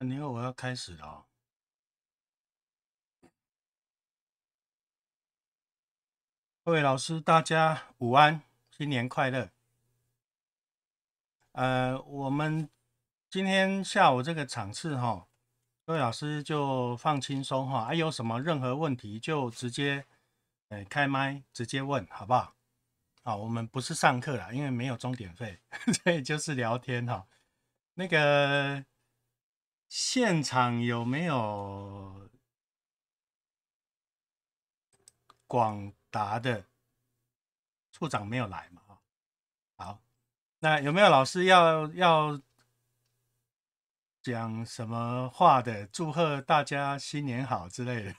你好，我要开始了，各位老师，大家午安，新年快乐。呃，我们今天下午这个场次哈，各位老师就放轻松哈，还有什么任何问题就直接呃开麦直接问好不好？好，我们不是上课了，因为没有钟点费，所以就是聊天哈。那个。现场有没有广达的处长没有来嘛？好，那有没有老师要要讲什么话的？祝贺大家新年好之类的。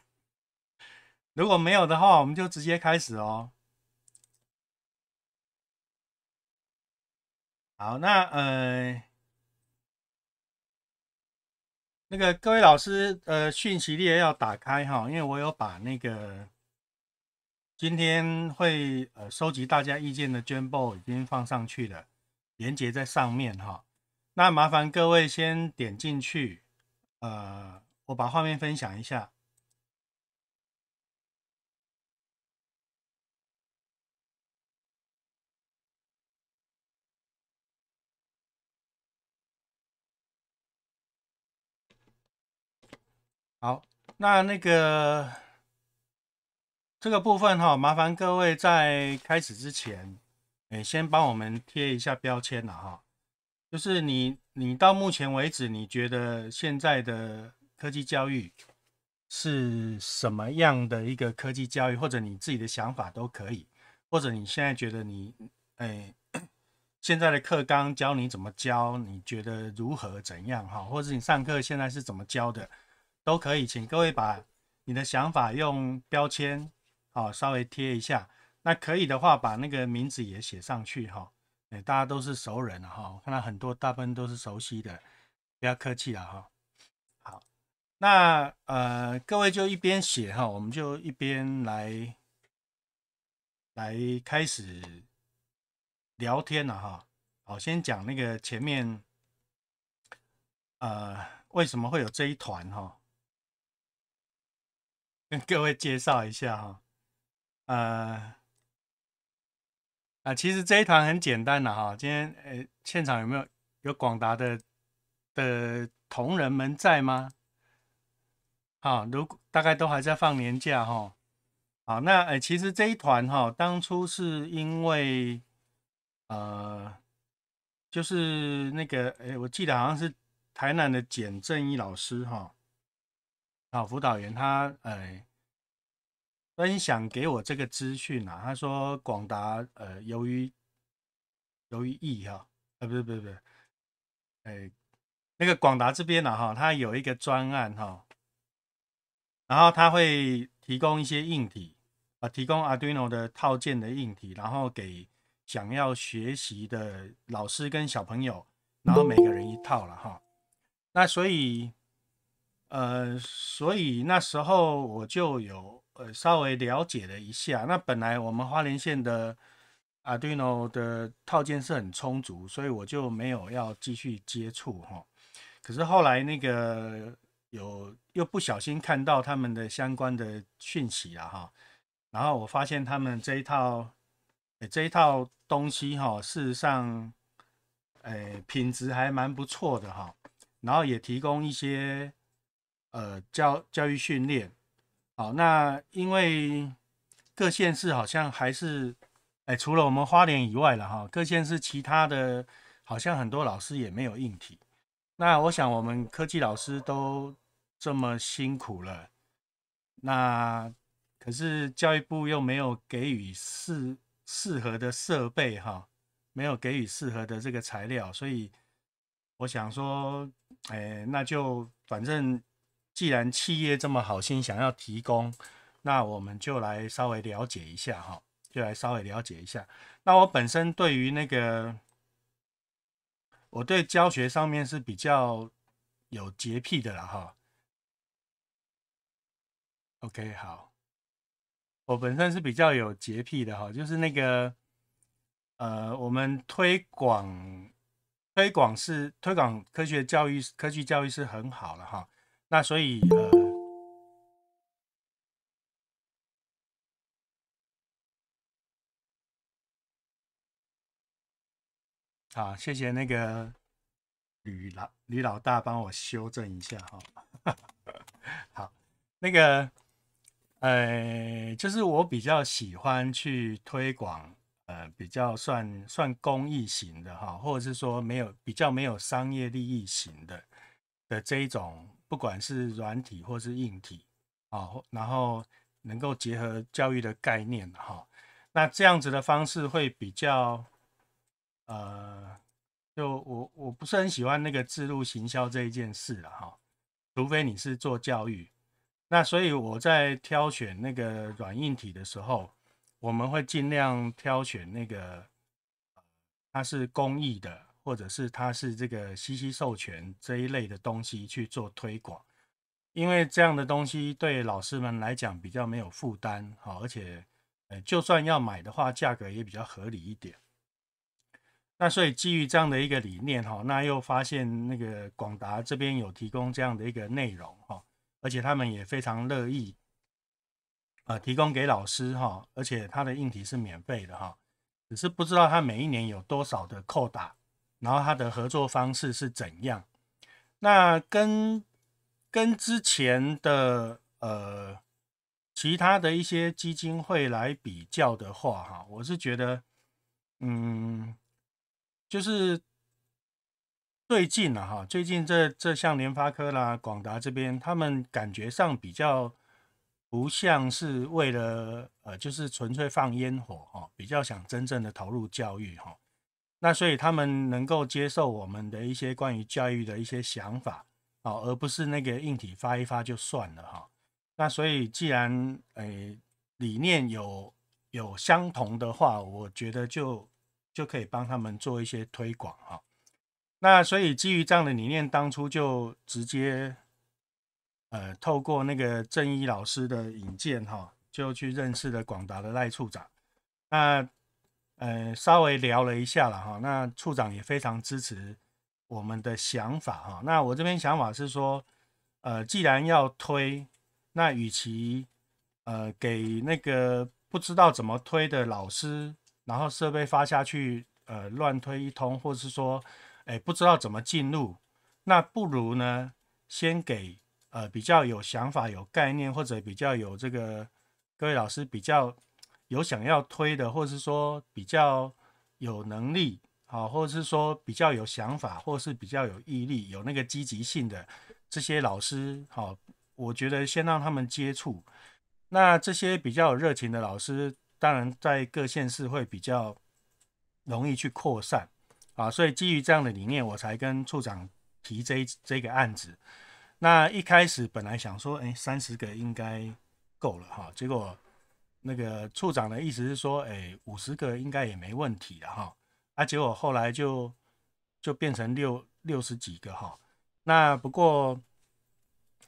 如果没有的话，我们就直接开始哦。好，那嗯。那个各位老师，呃，讯息列要打开哈，因为我有把那个今天会呃收集大家意见的捐报已经放上去了，连接在上面哈。那麻烦各位先点进去，呃，我把画面分享一下。好，那那个这个部分哈，麻烦各位在开始之前，哎，先帮我们贴一下标签了哈。就是你，你到目前为止，你觉得现在的科技教育是什么样的一个科技教育，或者你自己的想法都可以，或者你现在觉得你，哎，现在的课纲教你怎么教，你觉得如何怎样哈，或者你上课现在是怎么教的？都可以，请各位把你的想法用标签，哦，稍微贴一下。那可以的话，把那个名字也写上去，哈。哎，大家都是熟人哈。我看到很多大部分都是熟悉的，不要客气了，哈。好，那呃，各位就一边写，哈，我们就一边来来开始聊天了，哈。好，先讲那个前面，呃，为什么会有这一团，哈？跟各位介绍一下哈，呃，啊，其实这一团很简单的哈，今天诶，现场有没有有广达的的同仁们在吗？啊，如大概都还在放年假哈，好，那诶，其实这一团哈，当初是因为，呃，就是那个诶，我记得好像是台南的简正义老师哈。啊，辅导员他呃分享给我这个资讯啊，他说广达呃由于由于疫哈啊不是不是不是哎那个广达这边呢哈，他有一个专案哈，然后他会提供一些硬体啊，提供 Arduino 的套件的硬体，然后给想要学习的老师跟小朋友，然后每个人一套了哈，那所以。呃，所以那时候我就有呃稍微了解了一下。那本来我们花莲县的 Arduino 的套件是很充足，所以我就没有要继续接触哈。可是后来那个有又不小心看到他们的相关的讯息了哈，然后我发现他们这一套这一套东西哈，事实上诶品质还蛮不错的哈，然后也提供一些。呃，教教育训练，好，那因为各县市好像还是，哎，除了我们花莲以外了哈，各县市其他的好像很多老师也没有硬体。那我想我们科技老师都这么辛苦了，那可是教育部又没有给予适适合的设备哈，没有给予适合的这个材料，所以我想说，哎，那就反正。既然企业这么好心想要提供，那我们就来稍微了解一下哈，就来稍微了解一下。那我本身对于那个，我对教学上面是比较有洁癖的了哈。OK，好，我本身是比较有洁癖的哈，就是那个，呃，我们推广推广是推广科学教育、科技教育是很好了哈。那所以，呃，好，谢谢那个吕老吕老大帮我修正一下哈。好，那个，呃，就是我比较喜欢去推广，呃，比较算算公益型的哈，或者是说没有比较没有商业利益型的的这一种。不管是软体或是硬体，啊，然后能够结合教育的概念，哈，那这样子的方式会比较，呃，就我我不是很喜欢那个自路行销这一件事了，哈，除非你是做教育，那所以我在挑选那个软硬体的时候，我们会尽量挑选那个它是公益的。或者是它是这个西西授权这一类的东西去做推广，因为这样的东西对老师们来讲比较没有负担，好，而且呃，就算要买的话，价格也比较合理一点。那所以基于这样的一个理念，哈，那又发现那个广达这边有提供这样的一个内容，哈，而且他们也非常乐意，呃，提供给老师，哈，而且他的硬体是免费的，哈，只是不知道他每一年有多少的扣打。然后它的合作方式是怎样？那跟跟之前的呃其他的一些基金会来比较的话，哈，我是觉得，嗯，就是最近啊、哈，最近这这项联发科啦、广达这边，他们感觉上比较不像是为了呃，就是纯粹放烟火哈，比较想真正的投入教育哈。那所以他们能够接受我们的一些关于教育的一些想法啊，而不是那个硬体发一发就算了哈。那所以既然诶理念有有相同的话，我觉得就就可以帮他们做一些推广哈。那所以基于这样的理念，当初就直接呃透过那个郑一老师的引荐哈，就去认识了广达的赖处长。那呃，稍微聊了一下了哈，那处长也非常支持我们的想法哈。那我这边想法是说，呃，既然要推，那与其呃给那个不知道怎么推的老师，然后设备发下去，呃，乱推一通，或者是说，哎，不知道怎么进入，那不如呢，先给呃比较有想法、有概念，或者比较有这个各位老师比较。有想要推的，或者是说比较有能力，啊，或者是说比较有想法，或是比较有毅力、有那个积极性的这些老师，好，我觉得先让他们接触。那这些比较有热情的老师，当然在各县市会比较容易去扩散啊，所以基于这样的理念，我才跟处长提这这个案子。那一开始本来想说，哎，三十个应该够了哈，结果。那个处长的意思是说，哎，五十个应该也没问题了哈。啊，结果后来就就变成六六十几个哈。那不过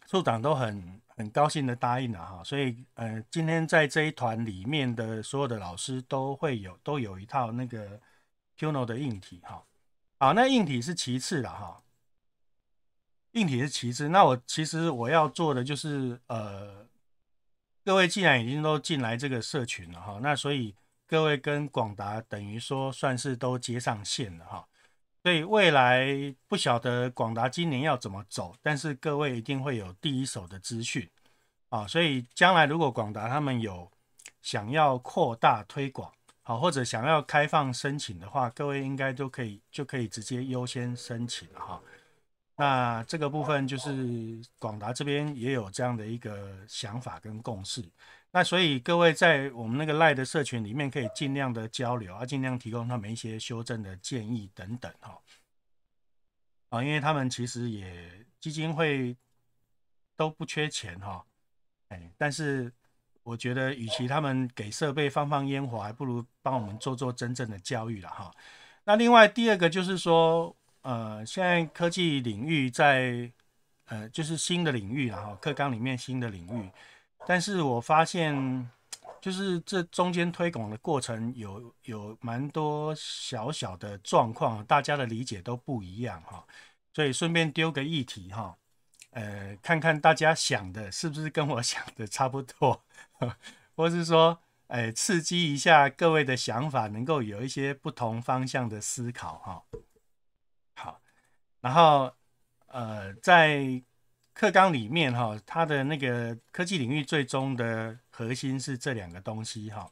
处长都很很高兴的答应了哈。所以，呃，今天在这一团里面的所有的老师都会有都有一套那个 Qno 的硬体哈。好，那硬体是其次了哈。硬体是其次，那我其实我要做的就是呃。各位既然已经都进来这个社群了哈，那所以各位跟广达等于说算是都接上线了哈，所以未来不晓得广达今年要怎么走，但是各位一定会有第一手的资讯啊，所以将来如果广达他们有想要扩大推广好，或者想要开放申请的话，各位应该都可以就可以直接优先申请哈。那这个部分就是广达这边也有这样的一个想法跟共识。那所以各位在我们那个赖的社群里面，可以尽量的交流，啊，尽量提供他们一些修正的建议等等，哈。啊，因为他们其实也基金会都不缺钱，哈，哎，但是我觉得与其他们给设备放放烟火，还不如帮我们做做真正的教育了，哈。那另外第二个就是说。呃，现在科技领域在呃，就是新的领域了哈，课纲里面新的领域，但是我发现就是这中间推广的过程有有蛮多小小的状况，大家的理解都不一样哈，所以顺便丢个议题哈，呃，看看大家想的是不是跟我 想的差不多，或是说，哎，刺激一下各位的想法，能够有一些不同方向的思考哈。然后，呃，在课纲里面哈，它的那个科技领域最终的核心是这两个东西哈，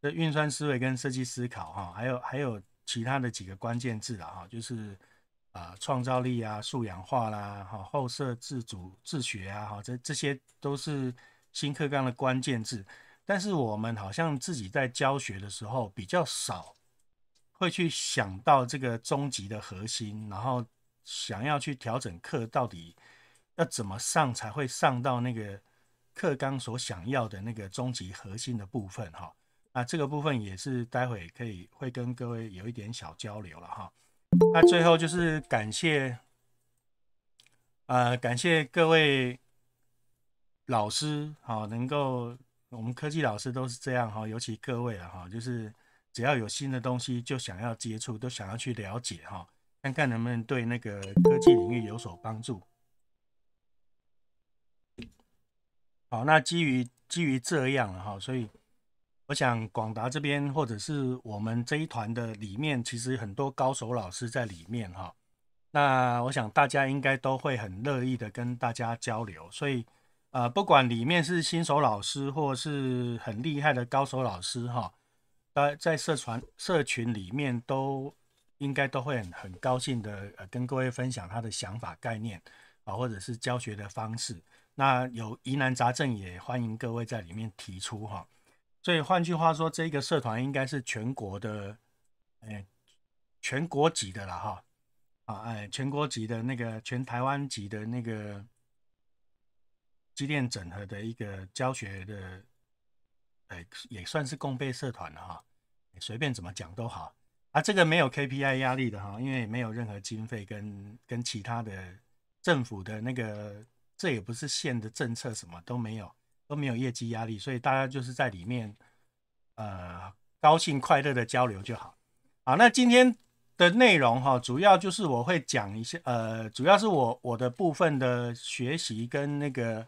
的运算思维跟设计思考哈，还有还有其他的几个关键字了哈，就是啊创造力啊素养化啦哈，后设自主自学啊哈，这这些都是新课纲的关键字。但是我们好像自己在教学的时候比较少会去想到这个终极的核心，然后。想要去调整课，到底要怎么上才会上到那个课纲所想要的那个终极核心的部分哈？那这个部分也是待会可以会跟各位有一点小交流了哈。那最后就是感谢，呃，感谢各位老师好，能够我们科技老师都是这样哈，尤其各位啊哈，就是只要有新的东西就想要接触，都想要去了解哈。看看能不能对那个科技领域有所帮助。好，那基于基于这样了哈，所以我想广达这边或者是我们这一团的里面，其实很多高手老师在里面哈。那我想大家应该都会很乐意的跟大家交流，所以呃，不管里面是新手老师或是很厉害的高手老师哈，呃，在社传社群里面都。应该都会很很高兴的，呃，跟各位分享他的想法、概念啊，或者是教学的方式。那有疑难杂症，也欢迎各位在里面提出哈。所以换句话说，这个社团应该是全国的，哎，全国级的了哈。啊，哎，全国级的那个，全台湾级的那个机电整合的一个教学的，哎，也算是共备社团了哈。随便怎么讲都好。啊，这个没有 KPI 压力的哈，因为也没有任何经费跟跟其他的政府的那个，这也不是县的政策，什么都没有，都没有业绩压力，所以大家就是在里面呃高兴快乐的交流就好。好，那今天的内容哈，主要就是我会讲一下呃，主要是我我的部分的学习跟那个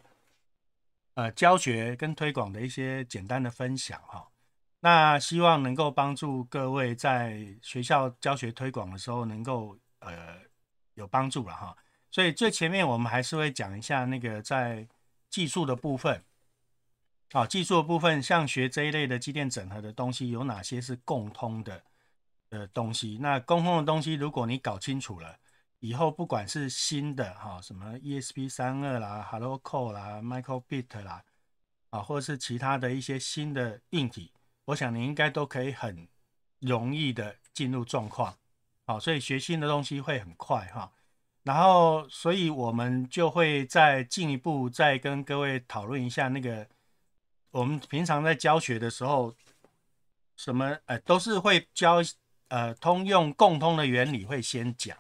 呃教学跟推广的一些简单的分享哈。那希望能够帮助各位在学校教学推广的时候能够呃有帮助了哈。所以最前面我们还是会讲一下那个在技术的部分，好，技术的部分像学这一类的机电整合的东西有哪些是共通的的东西。那共通的东西，如果你搞清楚了以后，不管是新的哈，什么 ESP 三二啦、Hello Core 啦、Microbit 啦，啊，或者是其他的一些新的硬体。我想你应该都可以很容易的进入状况，好，所以学新的东西会很快哈。然后，所以我们就会再进一步再跟各位讨论一下那个，我们平常在教学的时候，什么呃都是会教呃通用共通的原理会先讲，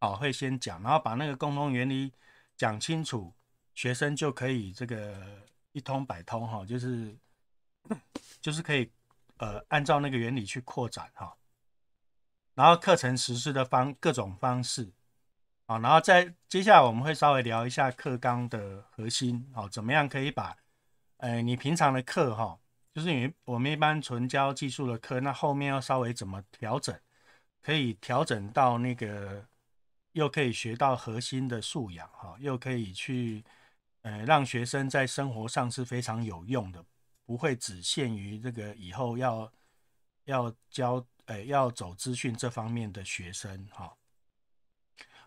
好，会先讲，然后把那个共通原理讲清楚，学生就可以这个一通百通哈，就是。就是可以，呃，按照那个原理去扩展哈，然后课程实施的方各种方式啊，然后再接下来我们会稍微聊一下课纲的核心，好，怎么样可以把，呃，你平常的课哈，就是你我们一般纯教技术的课，那后面要稍微怎么调整，可以调整到那个又可以学到核心的素养哈，又可以去呃让学生在生活上是非常有用的。不会只限于这个以后要要教诶要走资讯这方面的学生哈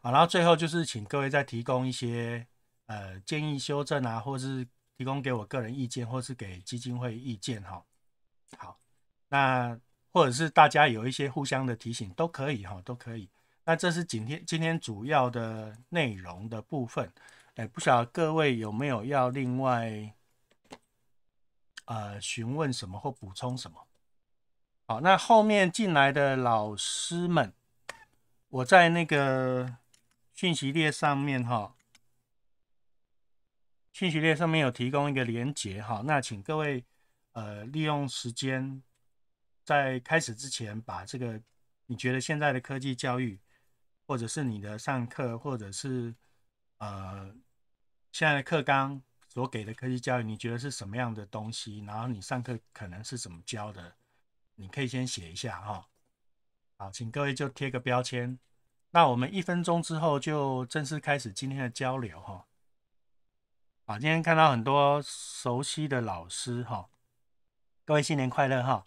好，然后最后就是请各位再提供一些呃建议修正啊，或是提供给我个人意见，或是给基金会意见哈好，那或者是大家有一些互相的提醒都可以哈都可以，那这是今天今天主要的内容的部分，诶不晓得各位有没有要另外。呃，询问什么或补充什么？好，那后面进来的老师们，我在那个讯息列上面哈，讯息列上面有提供一个连接哈，那请各位呃利用时间，在开始之前把这个你觉得现在的科技教育，或者是你的上课，或者是呃现在的课纲。所给的科技教育，你觉得是什么样的东西？然后你上课可能是怎么教的？你可以先写一下哈。好，请各位就贴个标签。那我们一分钟之后就正式开始今天的交流哈。好，今天看到很多熟悉的老师哈，各位新年快乐哈。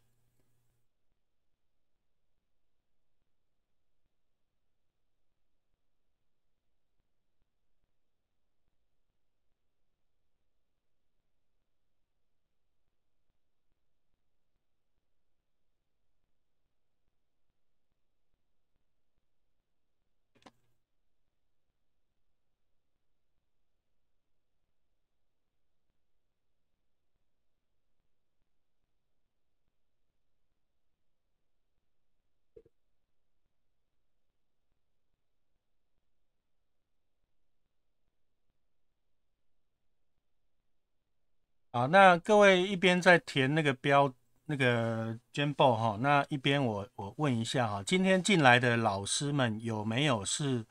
好，那各位一边在填那个标那个 b o 哈，那一边我我问一下哈，今天进来的老师们有没有是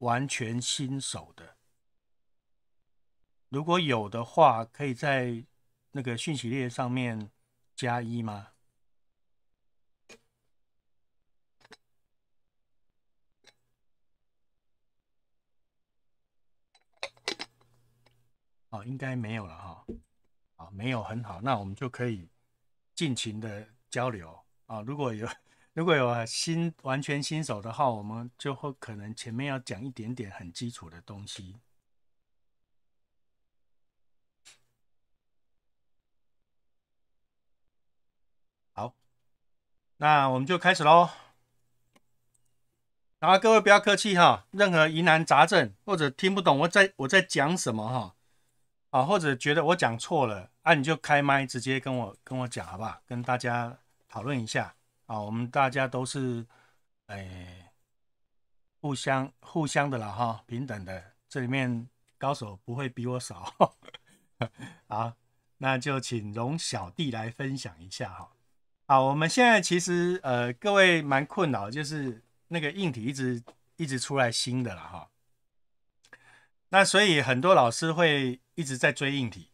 完全新手的？如果有的话，可以在那个讯息列上面加一吗？哦，应该没有了哈。没有很好，那我们就可以尽情的交流啊。如果有 如果有新完全新手的话，我们就会可能前面要讲一点点很基础的东西。好，那我们就开始喽。然后各位不要客气哈，任何疑难杂症或者听不懂我在我在讲什么哈。啊，或者觉得我讲错了啊，你就开麦直接跟我跟我讲好不好？跟大家讨论一下啊。我们大家都是哎，互相互相的了哈，平等的。这里面高手不会比我少。好，那就请容小弟来分享一下哈。好，我们现在其实呃，各位蛮困扰，就是那个硬体一直一直出来新的了哈。那所以很多老师会一直在追硬体，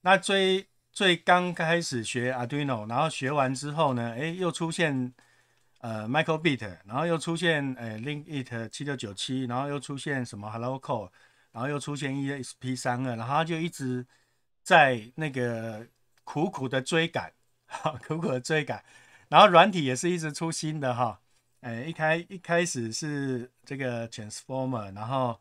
那追最刚开始学 Arduino，然后学完之后呢，哎，又出现呃 Microbit，然后又出现呃 Linkit 七六九七，然后又出现什么 Hello Core，然后又出现 ESP 三二，然后就一直在那个苦苦的追赶，哈，苦苦的追赶，然后软体也是一直出新的哈，哎，一开一开始是这个 Transformer，然后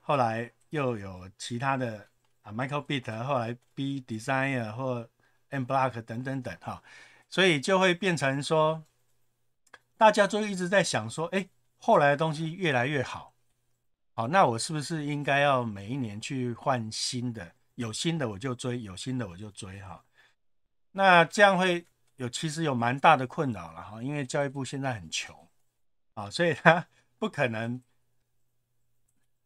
后来。又有其他的啊 m i c h a e l b a t 后来 B Designer 或 M Block 等等等哈，所以就会变成说，大家就一直在想说，哎，后来的东西越来越好，好，那我是不是应该要每一年去换新的？有新的我就追，有新的我就追哈，那这样会有其实有蛮大的困扰了哈，因为教育部现在很穷啊，所以他不可能。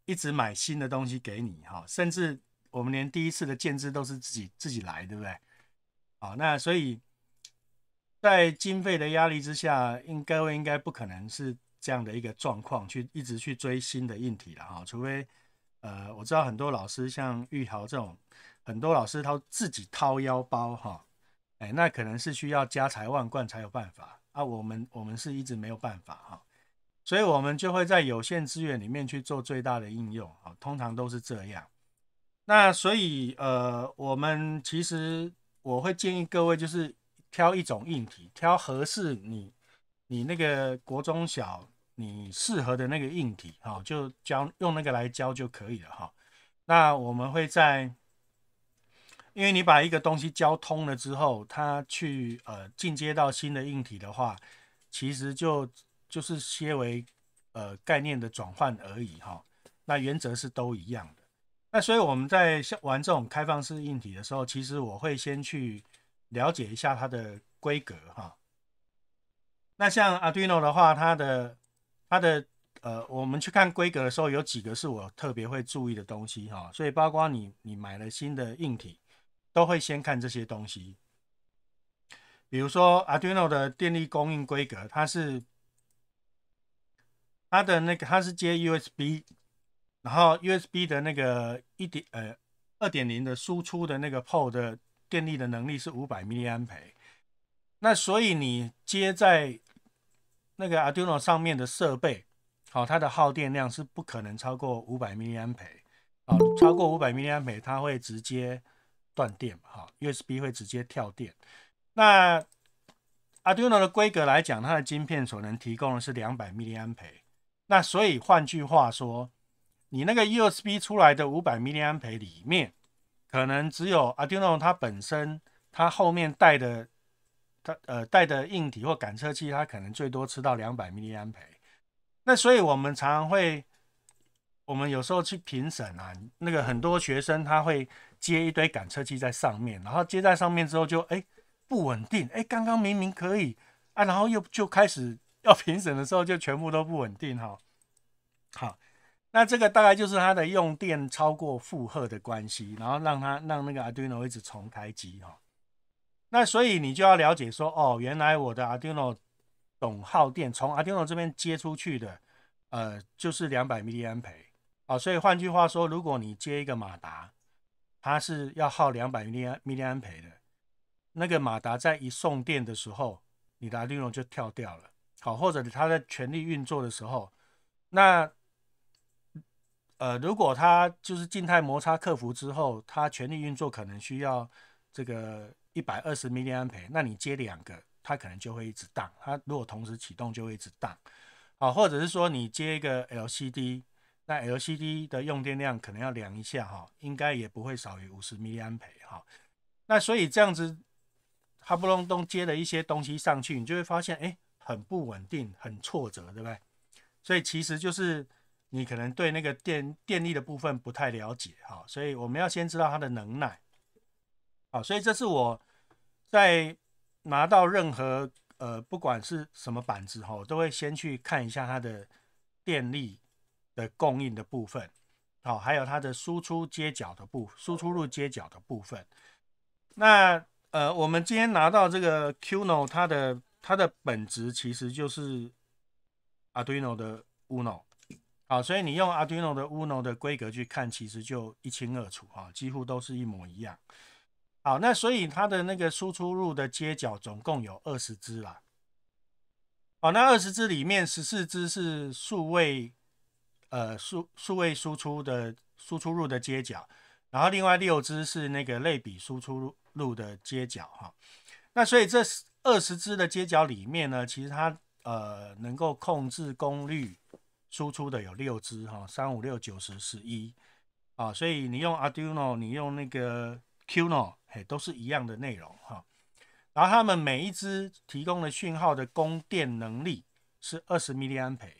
一直买新的东西给你哈，甚至我们连第一次的建制都是自己自己来，对不对？好，那所以在经费的压力之下，各位应该不可能是这样的一个状况，去一直去追新的硬体了哈。除非呃，我知道很多老师像玉豪这种，很多老师他自己掏腰包哈，哎，那可能是需要家财万贯才有办法啊。我们我们是一直没有办法哈。所以，我们就会在有限资源里面去做最大的应用啊，通常都是这样。那所以，呃，我们其实我会建议各位，就是挑一种硬体，挑合适你你那个国中小你适合的那个硬体，哈，就教用那个来教就可以了，哈。那我们会在，因为你把一个东西教通了之后，它去呃进阶到新的硬体的话，其实就。就是些为呃概念的转换而已哈，那原则是都一样的。那所以我们在玩这种开放式硬体的时候，其实我会先去了解一下它的规格哈。那像 Arduino 的话，它的它的呃，我们去看规格的时候，有几个是我特别会注意的东西哈。所以包括你你买了新的硬体，都会先看这些东西。比如说 Arduino 的电力供应规格，它是它的那个它是接 USB，然后 USB 的那个一点呃二点零的输出的那个 p o 的电力的能力是五百毫安培，那所以你接在那个 Arduino 上面的设备，好，它的耗电量是不可能超过五百毫安培，啊，超过五百毫安培它会直接断电，哈，USB 会直接跳电。那 Arduino 的规格来讲，它的晶片所能提供的是两百毫安培。那所以换句话说，你那个 USB 出来的五百毫安培里面，可能只有 Arduino 它本身，它后面带的，它呃带的硬体或感测器，它可能最多吃到两百毫安培。那所以我们常常会，我们有时候去评审啊，那个很多学生他会接一堆感测器在上面，然后接在上面之后就哎不稳定，哎刚刚明明可以啊，然后又就开始。要评审的时候就全部都不稳定哈，好，那这个大概就是它的用电超过负荷的关系，然后让它让那个 Arduino 一直重开机哈。那所以你就要了解说，哦，原来我的 Arduino 总耗电，从 Arduino 这边接出去的，呃，就是两百 m 安培啊。所以换句话说，如果你接一个马达，它是要耗两百 mA m 安培的，那个马达在一送电的时候，你的 Arduino 就跳掉了。好，或者他在全力运作的时候，那呃，如果他就是静态摩擦克服之后，他全力运作可能需要这个一百二十 a 安培，那你接两个，它可能就会一直荡。它如果同时启动，就会一直荡。好，或者是说你接一个 L C D，那 L C D 的用电量可能要量一下哈，应该也不会少于五十 a 安培哈。那所以这样子哈不隆咚接了一些东西上去，你就会发现哎。很不稳定，很挫折，对不对？所以其实就是你可能对那个电电力的部分不太了解哈，所以我们要先知道它的能耐，好，所以这是我在拿到任何呃不管是什么板子哈，都会先去看一下它的电力的供应的部分，好，还有它的输出接角的部输出入接角的部分。那呃，我们今天拿到这个 Qno 它的。它的本质其实就是 Arduino 的 Uno，好，所以你用 Arduino 的 Uno 的规格去看，其实就一清二楚哈，几乎都是一模一样。好，那所以它的那个输出入的接角总共有二十只啦。好，那二十只里面十四只是数位，呃数数位输出的输出入的接角，然后另外六只是那个类比输出入的接角哈。那所以这是。二十支的接脚里面呢，其实它呃能够控制功率输出的有六支哈，三五六九十十一啊，所以你用 Arduino，你用那个 Qno，嘿，都是一样的内容哈。然后他们每一支提供的讯号的供电能力是二十毫安培。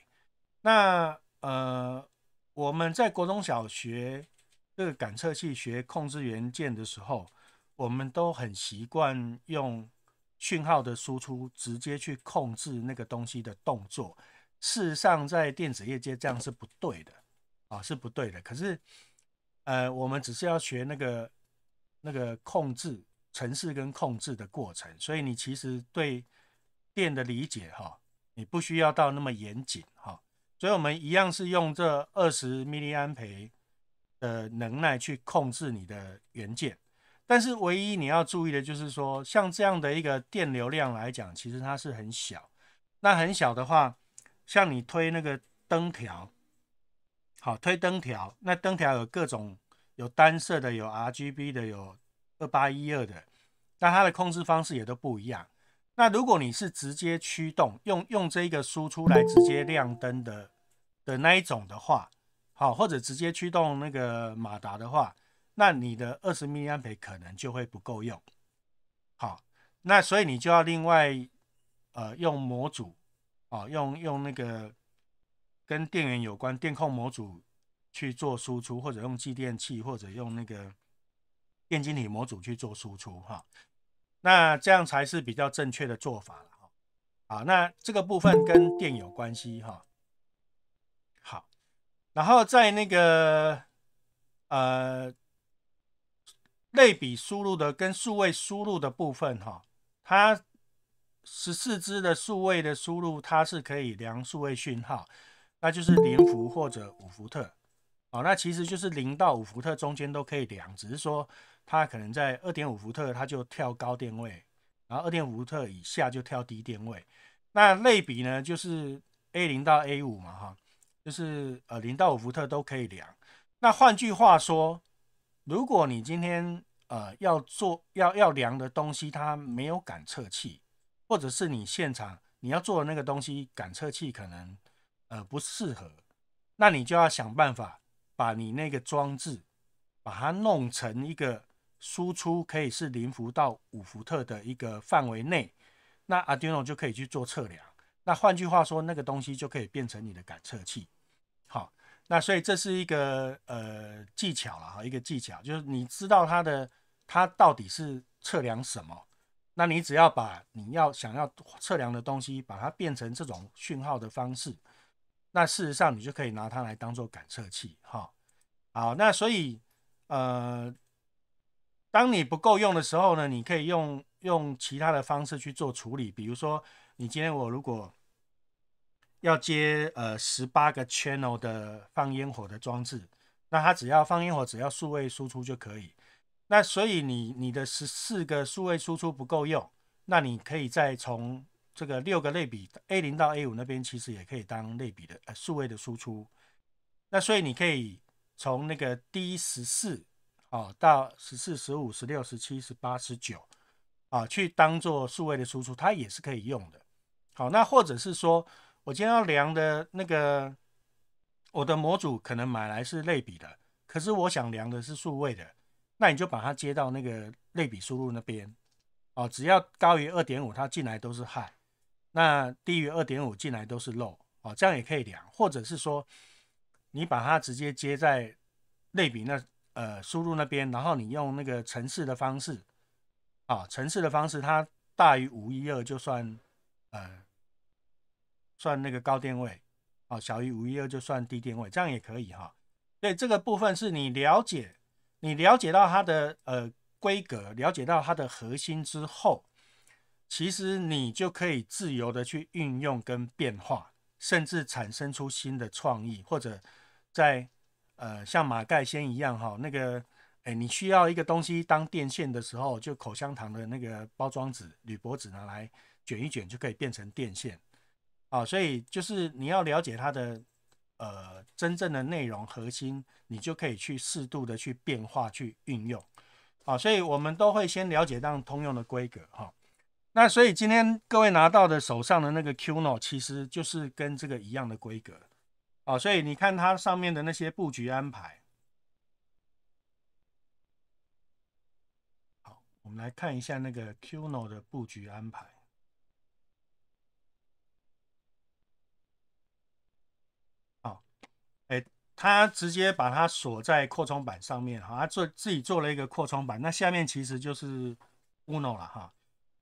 那呃，我们在国中小学这个感测器学控制元件的时候，我们都很习惯用。讯号的输出直接去控制那个东西的动作，事实上在电子业界这样是不对的啊，是不对的。可是，呃，我们只是要学那个那个控制城市跟控制的过程，所以你其实对电的理解哈，你不需要到那么严谨哈。所以我们一样是用这二十毫安培的能耐去控制你的元件。但是唯一你要注意的就是说，像这样的一个电流量来讲，其实它是很小。那很小的话，像你推那个灯条，好，推灯条。那灯条有各种，有单色的，有 R G B 的，有二八一二的。那它的控制方式也都不一样。那如果你是直接驱动，用用这一个输出来直接亮灯的的那一种的话，好，或者直接驱动那个马达的话。那你的二十安培可能就会不够用，好，那所以你就要另外呃用模组啊，用用那个跟电源有关电控模组去做输出，或者用继电器，或者用那个电晶体模组去做输出哈，那这样才是比较正确的做法了哈。好，那这个部分跟电有关系哈。好，然后在那个呃。类比输入的跟数位输入的部分，哈，它十四支的数位的输入，它是可以量数位讯号，那就是零伏或者五伏特，哦，那其实就是零到五伏特中间都可以量，只是说它可能在二点五伏特它就跳高电位，然后二点伏特以下就跳低电位。那类比呢，就是 A 零到 A 五嘛，哈，就是呃零到五伏特都可以量。那换句话说，如果你今天呃要做要要量的东西，它没有感测器，或者是你现场你要做的那个东西感测器可能呃不适合，那你就要想办法把你那个装置把它弄成一个输出可以是零伏到五伏特的一个范围内，那 Arduino 就可以去做测量。那换句话说，那个东西就可以变成你的感测器。那所以这是一个呃技巧了哈，一个技巧就是你知道它的它到底是测量什么，那你只要把你要想要测量的东西，把它变成这种讯号的方式，那事实上你就可以拿它来当做感测器哈。好，那所以呃，当你不够用的时候呢，你可以用用其他的方式去做处理，比如说你今天我如果。要接呃十八个 channel 的放烟火的装置，那它只要放烟火，只要数位输出就可以。那所以你你的十四个数位输出不够用，那你可以再从这个六个类比 A 零到 A 五那边，其实也可以当类比的数位的输出。那所以你可以从那个 D 十四哦到十四、十五、十六、十七、十八、十九啊去当做数位的输出，它也是可以用的。好，那或者是说。我今天要量的那个，我的模组可能买来是类比的，可是我想量的是数位的，那你就把它接到那个类比输入那边，哦，只要高于二点五，它进来都是 high，那低于二点五进来都是 low，哦，这样也可以量，或者是说你把它直接接在类比那呃输入那边，然后你用那个乘式的方式，啊，乘式的方式，它大于五一二就算呃。算那个高电位，哦，小于五一二就算低电位，这样也可以哈。所以这个部分是你了解，你了解到它的呃规格，了解到它的核心之后，其实你就可以自由的去运用跟变化，甚至产生出新的创意，或者在呃像马盖先一样哈，那个哎你需要一个东西当电线的时候，就口香糖的那个包装纸、铝箔纸拿来卷一卷就可以变成电线。啊，所以就是你要了解它的呃真正的内容核心，你就可以去适度的去变化去运用。啊，所以我们都会先了解到通用的规格哈。那所以今天各位拿到的手上的那个 Qno 其实就是跟这个一样的规格。啊，所以你看它上面的那些布局安排。好，我们来看一下那个 Qno 的布局安排。他直接把它锁在扩充板上面，哈，他做自己做了一个扩充板，那下面其实就是 Uno 了，哈，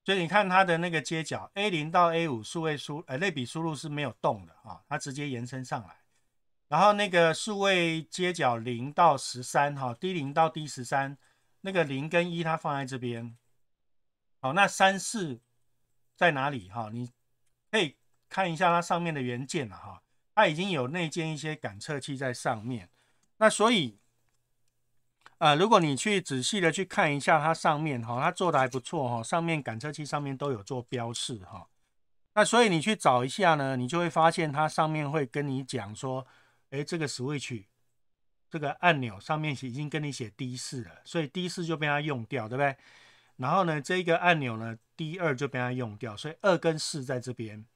所以你看它的那个接角 A 零到 A 五数位输，呃，类比输入是没有动的，哈，它直接延伸上来，然后那个数位接角零到十三，哈，D 零到 D 十三，那个零跟一它放在这边，好，那三四在哪里？哈，你可以看一下它上面的元件了，哈。它已经有内建一些感测器在上面，那所以，呃，如果你去仔细的去看一下它上面哈，它做的还不错哈，上面感测器上面都有做标示哈。那所以你去找一下呢，你就会发现它上面会跟你讲说，哎，这个 switch 这个按钮上面写已经跟你写 D 四了，所以 D 四就被它用掉，对不对？然后呢，这个按钮呢 D 二就被它用掉，所以二跟四在这边，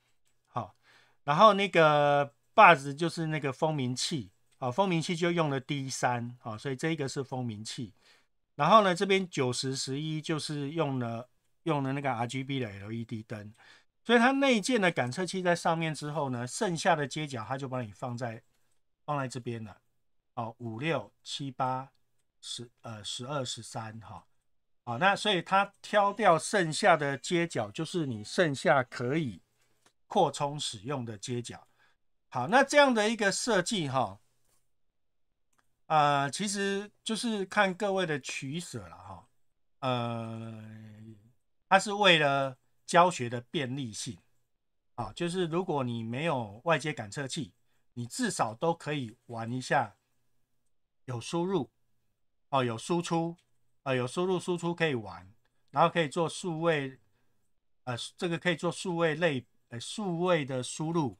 好，然后那个。bus 就是那个蜂鸣器啊，蜂鸣器就用了 D 三啊，所以这一个是蜂鸣器。然后呢，这边九十十一就是用了用了那个 R G B 的 L E D 灯，所以它内建的感测器在上面之后呢，剩下的街角它就帮你放在放在这边了。哦，五六七八十呃十二十三哈，好，那所以它挑掉剩下的街角，就是你剩下可以扩充使用的街角。好，那这样的一个设计，哈，啊，其实就是看各位的取舍了，哈，呃，它是为了教学的便利性，啊，就是如果你没有外接感测器，你至少都可以玩一下，有输入，哦，有输出，啊，有输入输出可以玩，然后可以做数位，啊，这个可以做数位类，数位的输入。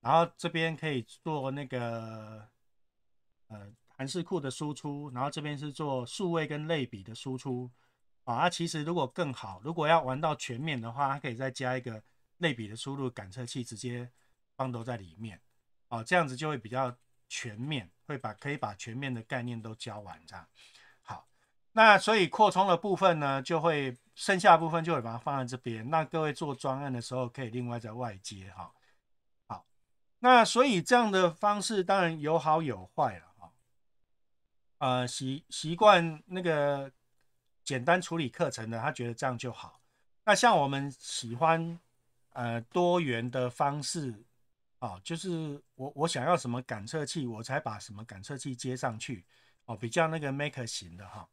然后这边可以做那个呃，谭氏库的输出，然后这边是做数位跟类比的输出啊。它其实如果更好，如果要玩到全面的话，它可以再加一个类比的输入感测器，直接放都在里面啊，这样子就会比较全面，会把可以把全面的概念都教完这样。好，那所以扩充的部分呢，就会剩下部分就会把它放在这边。那各位做专案的时候，可以另外在外接哈。那所以这样的方式当然有好有坏了哈，呃习习惯那个简单处理课程的他觉得这样就好。那像我们喜欢呃多元的方式啊，就是我我想要什么感测器，我才把什么感测器接上去哦，比较那个 make 型的哈，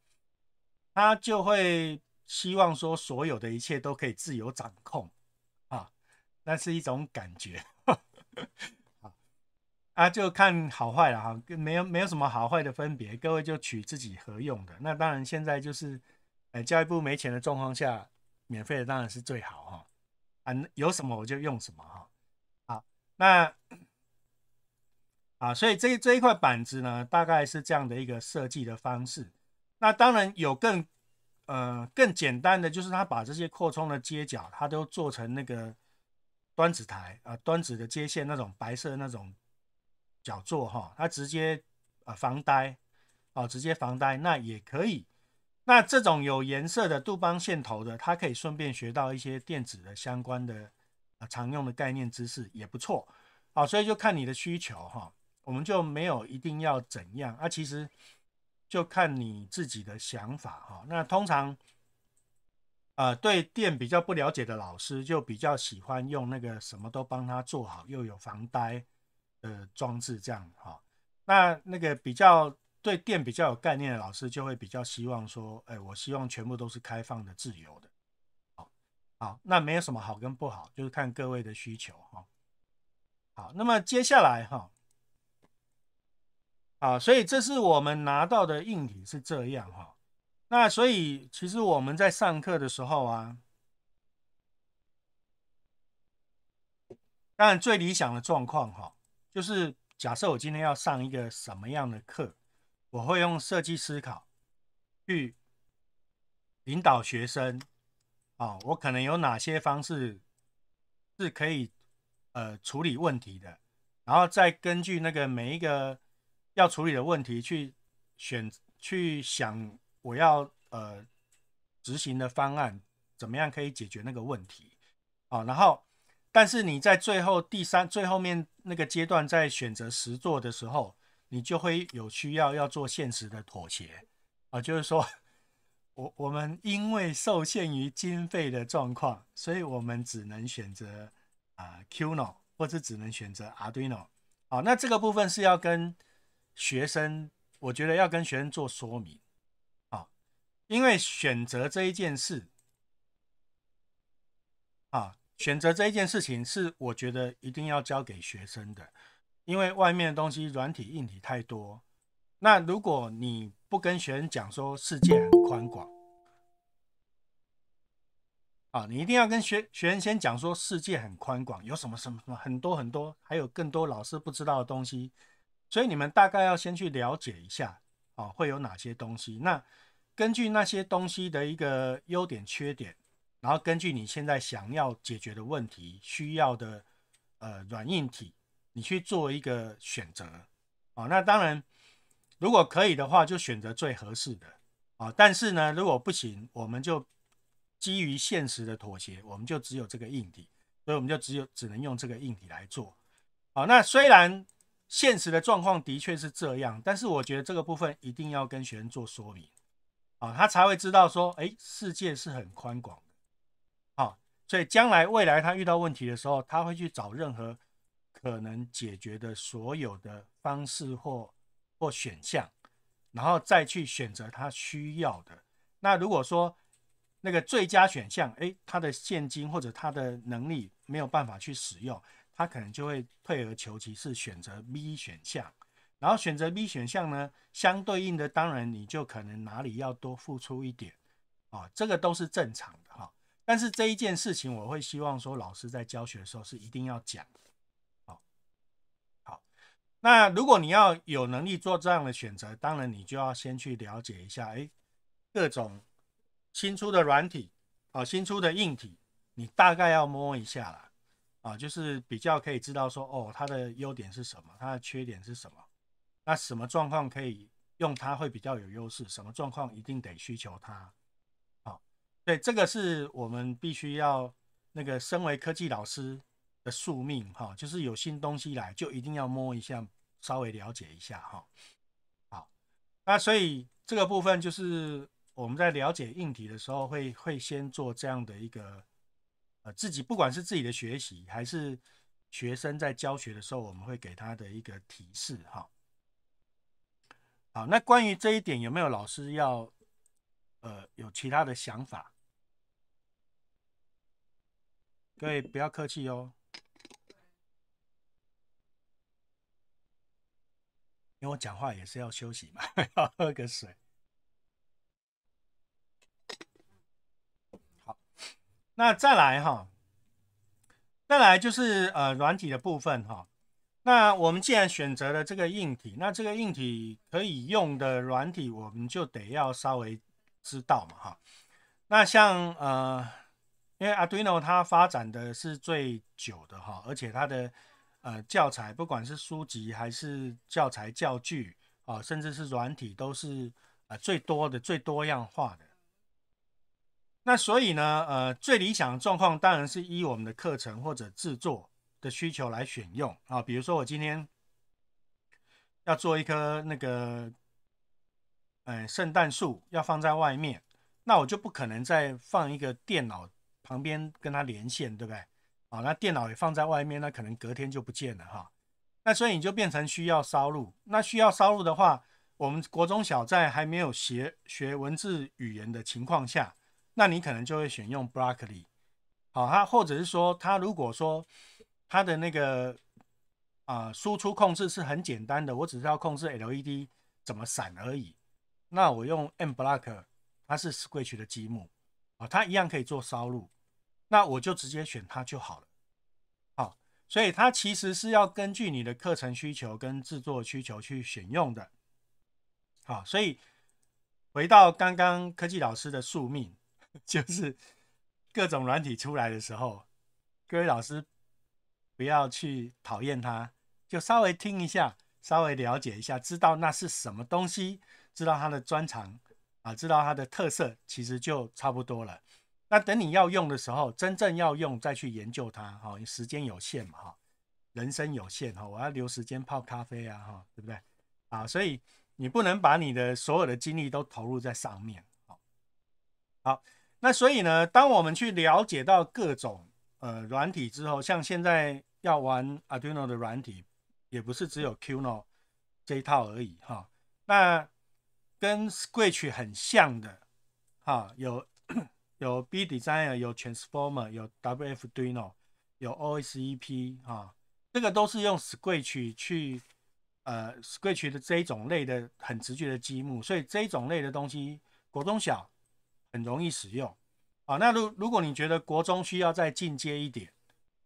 他就会希望说所有的一切都可以自由掌控啊，那是一种感觉。啊，就看好坏了哈，没有没有什么好坏的分别，各位就取自己合用的。那当然，现在就是，呃，教育部没钱的状况下，免费的当然是最好哈。啊，有什么我就用什么哈。好，那啊，所以这这一块板子呢，大概是这样的一个设计的方式。那当然有更，呃，更简单的，就是他把这些扩充的接角，他都做成那个端子台啊，端子的接线那种白色那种。小作哈，他直接啊防呆啊，直接防呆那也可以。那这种有颜色的杜邦线头的，它可以顺便学到一些电子的相关的啊常用的概念知识也不错。好，所以就看你的需求哈，我们就没有一定要怎样啊。其实就看你自己的想法哈。那通常啊，对电比较不了解的老师就比较喜欢用那个什么都帮他做好，又有防呆。呃，装置这样哈，那那个比较对电比较有概念的老师，就会比较希望说，哎，我希望全部都是开放的、自由的。好，好，那没有什么好跟不好，就是看各位的需求哈。好，那么接下来哈，啊，所以这是我们拿到的硬体是这样哈。那所以其实我们在上课的时候啊，当然最理想的状况哈。就是假设我今天要上一个什么样的课，我会用设计思考去引导学生哦，我可能有哪些方式是可以呃处理问题的，然后再根据那个每一个要处理的问题去选去想我要呃执行的方案怎么样可以解决那个问题哦，然后。但是你在最后第三、最后面那个阶段，在选择实做的时候，你就会有需要要做现实的妥协啊，就是说，我我们因为受限于经费的状况，所以我们只能选择啊 q n o 或者只能选择 Arduino。好，那这个部分是要跟学生，我觉得要跟学生做说明啊，因为选择这一件事。选择这一件事情是我觉得一定要交给学生的，因为外面的东西软体硬体太多。那如果你不跟学生讲说世界很宽广，啊，你一定要跟学学生先讲说世界很宽广，有什么什么什么很多很多，还有更多老师不知道的东西。所以你们大概要先去了解一下啊，会有哪些东西。那根据那些东西的一个优点缺点。然后根据你现在想要解决的问题需要的呃软硬体，你去做一个选择啊。那当然，如果可以的话，就选择最合适的啊。但是呢，如果不行，我们就基于现实的妥协，我们就只有这个硬体，所以我们就只有只能用这个硬体来做。好，那虽然现实的状况的确是这样，但是我觉得这个部分一定要跟学生做说明啊，他才会知道说，哎，世界是很宽广。所以将来未来他遇到问题的时候，他会去找任何可能解决的所有的方式或或选项，然后再去选择他需要的。那如果说那个最佳选项，诶，他的现金或者他的能力没有办法去使用，他可能就会退而求其次选择 B 选项。然后选择 B 选项呢，相对应的，当然你就可能哪里要多付出一点啊，这个都是正常的。但是这一件事情，我会希望说老师在教学的时候是一定要讲。好，好，那如果你要有能力做这样的选择，当然你就要先去了解一下，哎，各种新出的软体啊，新出的硬体，你大概要摸一下啦。啊，就是比较可以知道说，哦，它的优点是什么，它的缺点是什么，那什么状况可以用它会比较有优势，什么状况一定得需求它。对，这个是我们必须要那个，身为科技老师的宿命哈，就是有新东西来，就一定要摸一下，稍微了解一下哈。好，那所以这个部分就是我们在了解硬体的时候，会会先做这样的一个呃，自己不管是自己的学习，还是学生在教学的时候，我们会给他的一个提示哈。好，那关于这一点，有没有老师要呃有其他的想法？各位不要客气哦，因为我讲话也是要休息嘛，要喝个水。好，那再来哈，再来就是呃软体的部分哈。那我们既然选择了这个硬体，那这个硬体可以用的软体，我们就得要稍微知道嘛哈。那像呃。因为 Arduino 它发展的是最久的哈，而且它的呃教材，不管是书籍还是教材教具啊，甚至是软体，都是呃最多的、最多样化的。那所以呢，呃，最理想的状况当然是依我们的课程或者制作的需求来选用啊。比如说，我今天要做一棵那个嗯圣诞树，要放在外面，那我就不可能再放一个电脑。旁边跟它连线，对不对？啊，那电脑也放在外面，那可能隔天就不见了哈。那所以你就变成需要烧录。那需要烧录的话，我们国中小在还没有学学文字语言的情况下，那你可能就会选用 Blockly。好，它或者是说，它如果说它的那个啊输出控制是很简单的，我只是要控制 LED 怎么闪而已，那我用 M Block，它是 Switch 的积木，啊，它一样可以做烧录。那我就直接选它就好了。好，所以它其实是要根据你的课程需求跟制作需求去选用的。好，所以回到刚刚科技老师的宿命，就是各种软体出来的时候，各位老师不要去讨厌它，就稍微听一下，稍微了解一下，知道那是什么东西，知道它的专长啊，知道它的特色，其实就差不多了。那等你要用的时候，真正要用再去研究它，哈，时间有限嘛，哈，人生有限哈，我要留时间泡咖啡啊，哈，对不对？啊，所以你不能把你的所有的精力都投入在上面，好，好，那所以呢，当我们去了解到各种呃软体之后，像现在要玩 Arduino 的软体，也不是只有 q u n o 这一套而已，哈，那跟 Scratch 很像的，哈，有。有 B design，e r 有 Transformer，有 W F Dino，有 O S E P 啊，这个都是用 Switch 去呃 Switch 的这一种类的很直觉的积木，所以这一种类的东西国中小很容易使用啊。那如如果你觉得国中需要再进阶一点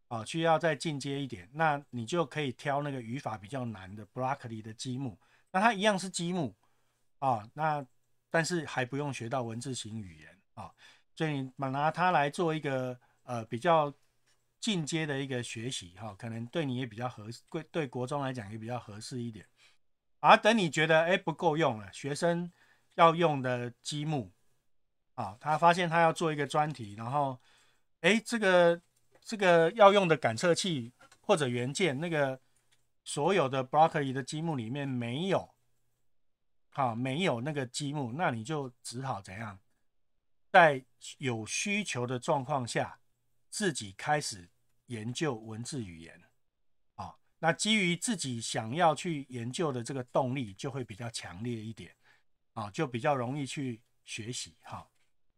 啊，需要再进阶一点，那你就可以挑那个语法比较难的 b r o c k l y 的积木，那它一样是积木啊，那但是还不用学到文字型语言啊。所以，拿它来做一个呃比较进阶的一个学习哈，可能对你也比较合适，对国中来讲也比较合适一点。而等你觉得哎不够用了，学生要用的积木，啊，他发现他要做一个专题，然后哎这个这个要用的感测器或者元件，那个所有的 b r o c o l y 的积木里面没有，好没有那个积木，那你就只好怎样？在有需求的状况下，自己开始研究文字语言，啊，那基于自己想要去研究的这个动力就会比较强烈一点，啊，就比较容易去学习哈。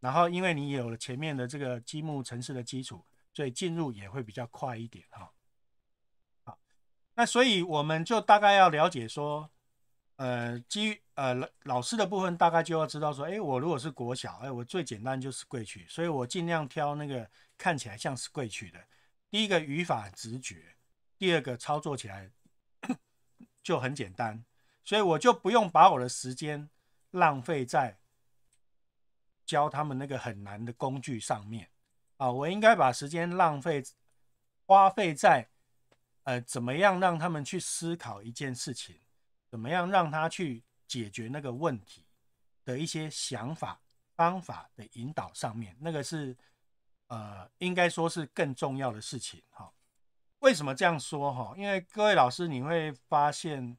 然后，因为你有了前面的这个积木城市的基础，所以进入也会比较快一点哈。好，那所以我们就大概要了解说。呃，基于呃老老师的部分大概就要知道说，哎，我如果是国小，哎，我最简单就是贵曲，所以我尽量挑那个看起来像是贵曲的。第一个语法直觉，第二个操作起来就很简单，所以我就不用把我的时间浪费在教他们那个很难的工具上面啊。我应该把时间浪费花费在呃怎么样让他们去思考一件事情。怎么样让他去解决那个问题的一些想法、方法的引导上面，那个是呃，应该说是更重要的事情哈。为什么这样说哈？因为各位老师你会发现，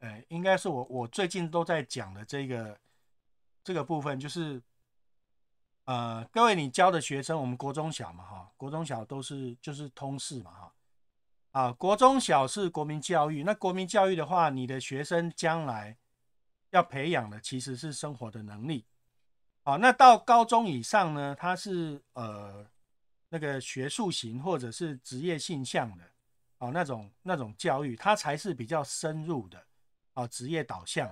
呃，应该是我我最近都在讲的这个这个部分，就是呃，各位你教的学生，我们国中小嘛哈，国中小都是就是通识嘛哈。啊，国中小是国民教育，那国民教育的话，你的学生将来要培养的其实是生活的能力。啊，那到高中以上呢，它是呃那个学术型或者是职业性向的，啊，那种那种教育，它才是比较深入的啊，职业导向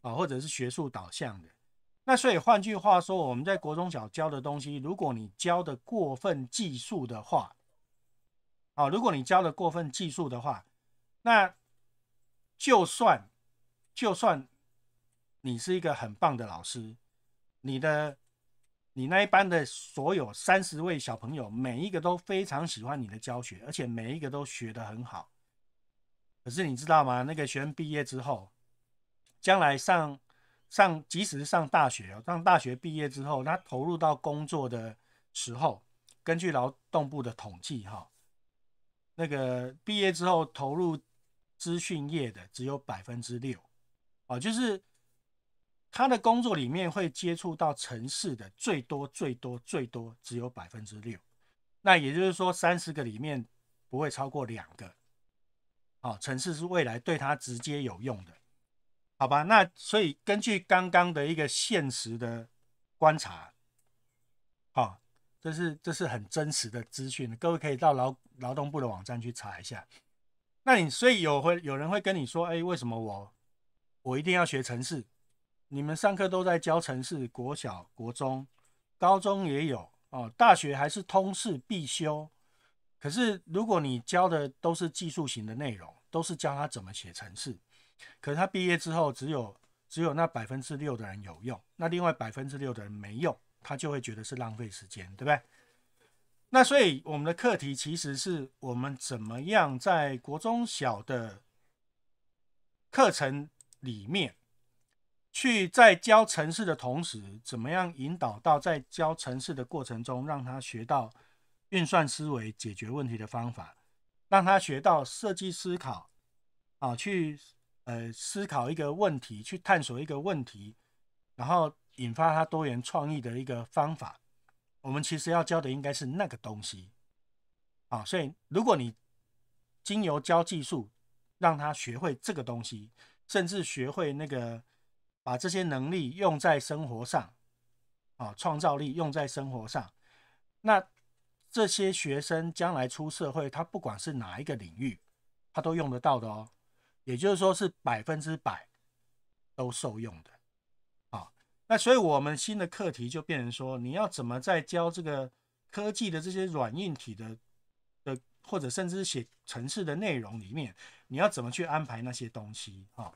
啊或者是学术导向的。那所以换句话说，我们在国中小教的东西，如果你教的过分技术的话，好，如果你教的过分技术的话，那就算就算你是一个很棒的老师，你的你那一班的所有三十位小朋友，每一个都非常喜欢你的教学，而且每一个都学的很好。可是你知道吗？那个学生毕业之后，将来上上，即使是上大学哦，上大学毕业之后，他投入到工作的时候，根据劳动部的统计，哈。那个毕业之后投入资讯业的只有百分之六，哦，就是他的工作里面会接触到城市的最多最多最多只有百分之六，那也就是说三十个里面不会超过两个，哦，城市是未来对他直接有用的，好吧？那所以根据刚刚的一个现实的观察，哦。这是这是很真实的资讯，各位可以到劳劳动部的网站去查一下。那你所以有会有人会跟你说，哎，为什么我我一定要学城市？你们上课都在教城市，国小、国中、高中也有啊，大学还是通识必修。可是如果你教的都是技术型的内容，都是教他怎么写城市，可他毕业之后只有只有那百分之六的人有用，那另外百分之六的人没用。他就会觉得是浪费时间，对不对？那所以我们的课题其实是我们怎么样在国中小的课程里面，去在教城市的同时，怎么样引导到在教城市的过程中，让他学到运算思维、解决问题的方法，让他学到设计思考，啊，去呃思考一个问题，去探索一个问题，然后。引发他多元创意的一个方法，我们其实要教的应该是那个东西，啊，所以如果你经由教技术，让他学会这个东西，甚至学会那个把这些能力用在生活上，啊，创造力用在生活上，那这些学生将来出社会，他不管是哪一个领域，他都用得到的哦，也就是说是百分之百都受用的。那所以，我们新的课题就变成说，你要怎么在教这个科技的这些软硬体的的，或者甚至写程式的内容里面，你要怎么去安排那些东西？哈，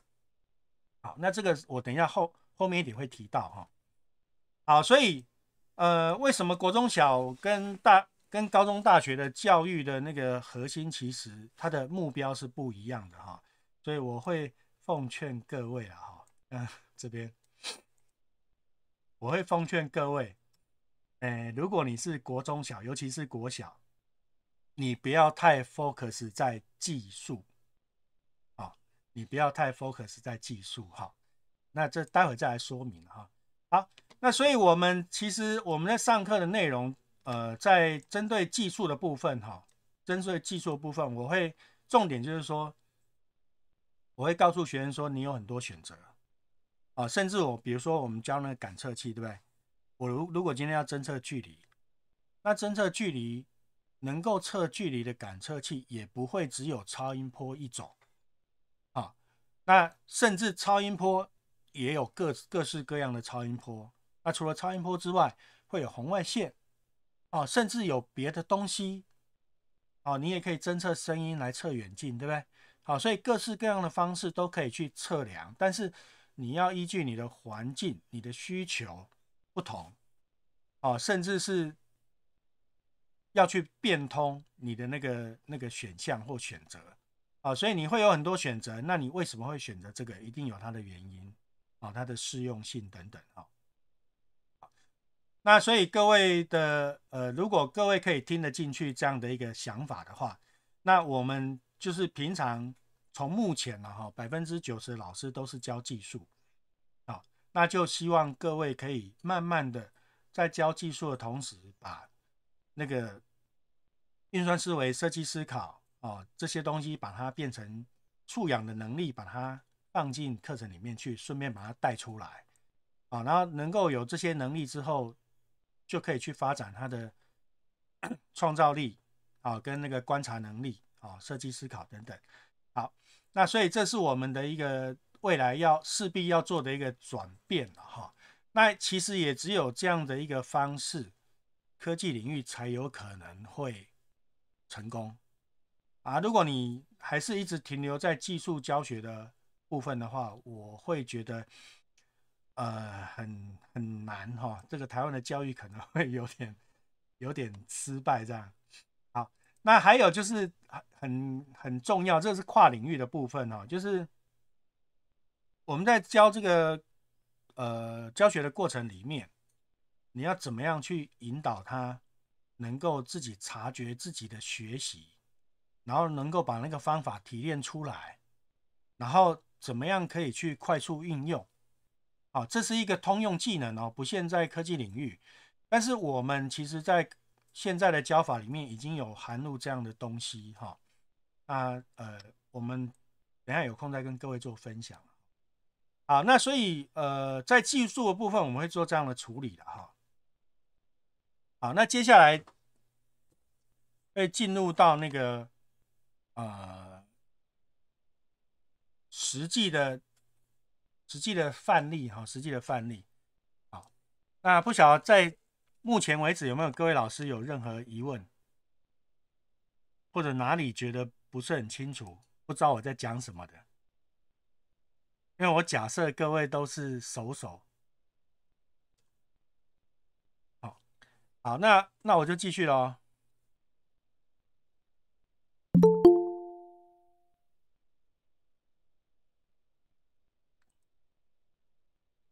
好，那这个我等一下后后面一点会提到哈。好，所以，呃，为什么国中小跟大跟高中大学的教育的那个核心，其实它的目标是不一样的哈。所以我会奉劝各位啊，哈，嗯，这边。我会奉劝各位，呃，如果你是国中小，尤其是国小，你不要太 focus 在技术，啊，你不要太 focus 在技术，哈。那这待会再来说明，哈。好，那所以我们其实我们在上课的内容，呃，在针对技术的部分，哈，针对技术的部分，我会重点就是说，我会告诉学生说，你有很多选择。啊，甚至我比如说，我们教那个感测器，对不对？我如如果今天要侦测距离，那侦测距离能够测距离的感测器也不会只有超音波一种，啊，那甚至超音波也有各各式各样的超音波。那除了超音波之外，会有红外线，啊，甚至有别的东西，啊，你也可以侦测声音来测远近，对不对？好，所以各式各样的方式都可以去测量，但是。你要依据你的环境、你的需求不同，啊，甚至是要去变通你的那个那个选项或选择，啊，所以你会有很多选择。那你为什么会选择这个？一定有它的原因，啊，它的适用性等等，啊。那所以各位的，呃，如果各位可以听得进去这样的一个想法的话，那我们就是平常。从目前呢，哈，百分之九十的老师都是教技术，啊，那就希望各位可以慢慢的在教技术的同时，把那个运算思维、设计思考，哦，这些东西把它变成素养的能力，把它放进课程里面去，顺便把它带出来，啊，然后能够有这些能力之后，就可以去发展他的创造力，啊，跟那个观察能力，啊，设计思考等等。那所以这是我们的一个未来要势必要做的一个转变了哈。那其实也只有这样的一个方式，科技领域才有可能会成功啊。如果你还是一直停留在技术教学的部分的话，我会觉得呃很很难哈。这个台湾的教育可能会有点有点失败这样。好，那还有就是。很很重要，这是跨领域的部分哦。就是我们在教这个呃教学的过程里面，你要怎么样去引导他，能够自己察觉自己的学习，然后能够把那个方法提炼出来，然后怎么样可以去快速运用。啊，这是一个通用技能哦，不限在科技领域。但是我们其实，在现在的教法里面已经有含入这样的东西哈。那呃，我们等下有空再跟各位做分享好，那所以呃，在技术的部分，我们会做这样的处理了哈。好，那接下来会进入到那个呃实际的、实际的范例哈，实际的范例。好，那不晓得在目前为止有没有各位老师有任何疑问，或者哪里觉得。不是很清楚，不知道我在讲什么的，因为我假设各位都是手手。好，好，那那我就继续喽。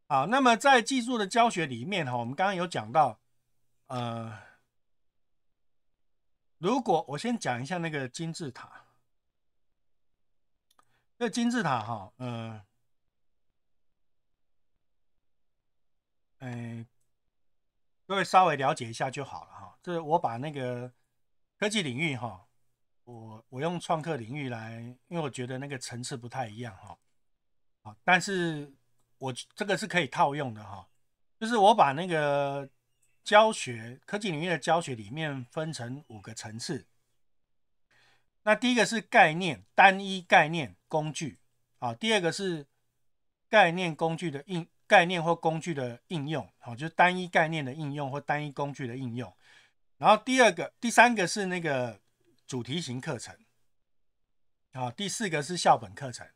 好，那么在技术的教学里面哈，我们刚刚有讲到，呃，如果我先讲一下那个金字塔。这金字塔哈，呃，呃，各位稍微了解一下就好了哈。这我把那个科技领域哈，我我用创客领域来，因为我觉得那个层次不太一样哈。好，但是我这个是可以套用的哈。就是我把那个教学科技领域的教学里面分成五个层次。那第一个是概念单一概念工具啊，第二个是概念工具的应概念或工具的应用啊，就是单一概念的应用或单一工具的应用。然后第二个、第三个是那个主题型课程啊，第四个是校本课程，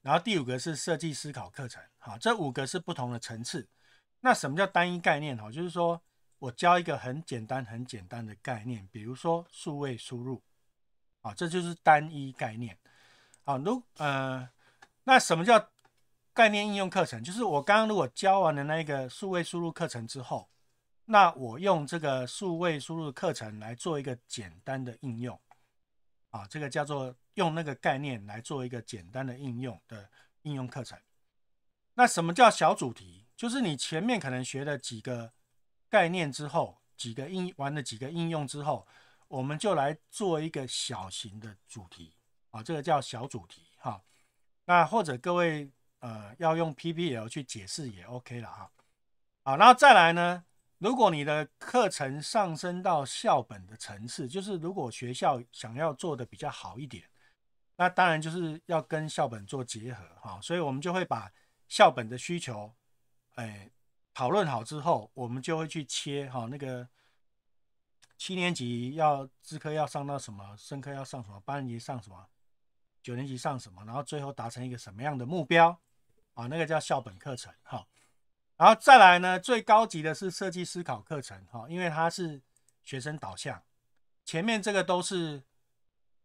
然后第五个是设计思考课程啊，这五个是不同的层次。那什么叫单一概念？哈，就是说我教一个很简单、很简单的概念，比如说数位输入。啊，这就是单一概念。啊，如呃，那什么叫概念应用课程？就是我刚刚如果教完的那一个数位输入课程之后，那我用这个数位输入课程来做一个简单的应用。啊，这个叫做用那个概念来做一个简单的应用的应用课程。那什么叫小主题？就是你前面可能学了几个概念之后，几个应玩了几个应用之后。我们就来做一个小型的主题啊，这个叫小主题哈。那或者各位呃要用 PPL 去解释也 OK 了哈。好，然后再来呢，如果你的课程上升到校本的层次，就是如果学校想要做的比较好一点，那当然就是要跟校本做结合哈。所以我们就会把校本的需求哎讨论好之后，我们就会去切哈那个。七年级要资科要上到什么，生科要上什么，八年级上什么，九年级上什么，然后最后达成一个什么样的目标啊？那个叫校本课程哈。然后再来呢，最高级的是设计思考课程哈，因为它是学生导向，前面这个都是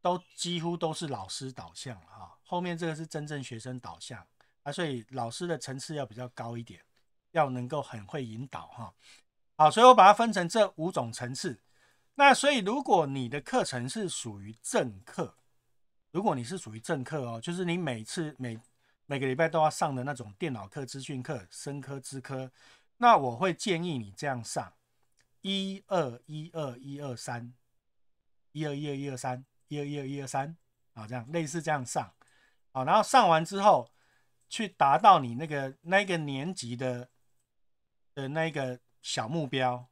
都几乎都是老师导向哈，后面这个是真正学生导向啊，所以老师的层次要比较高一点，要能够很会引导哈。好，所以我把它分成这五种层次。那所以，如果你的课程是属于正课，如果你是属于正课哦，就是你每次每每个礼拜都要上的那种电脑课、资讯课、生科、资科，那我会建议你这样上：一二一二一二三，一二一二一二三，一二一二一二三啊，这样类似这样上。好，然后上完之后，去达到你那个那个年级的的那个小目标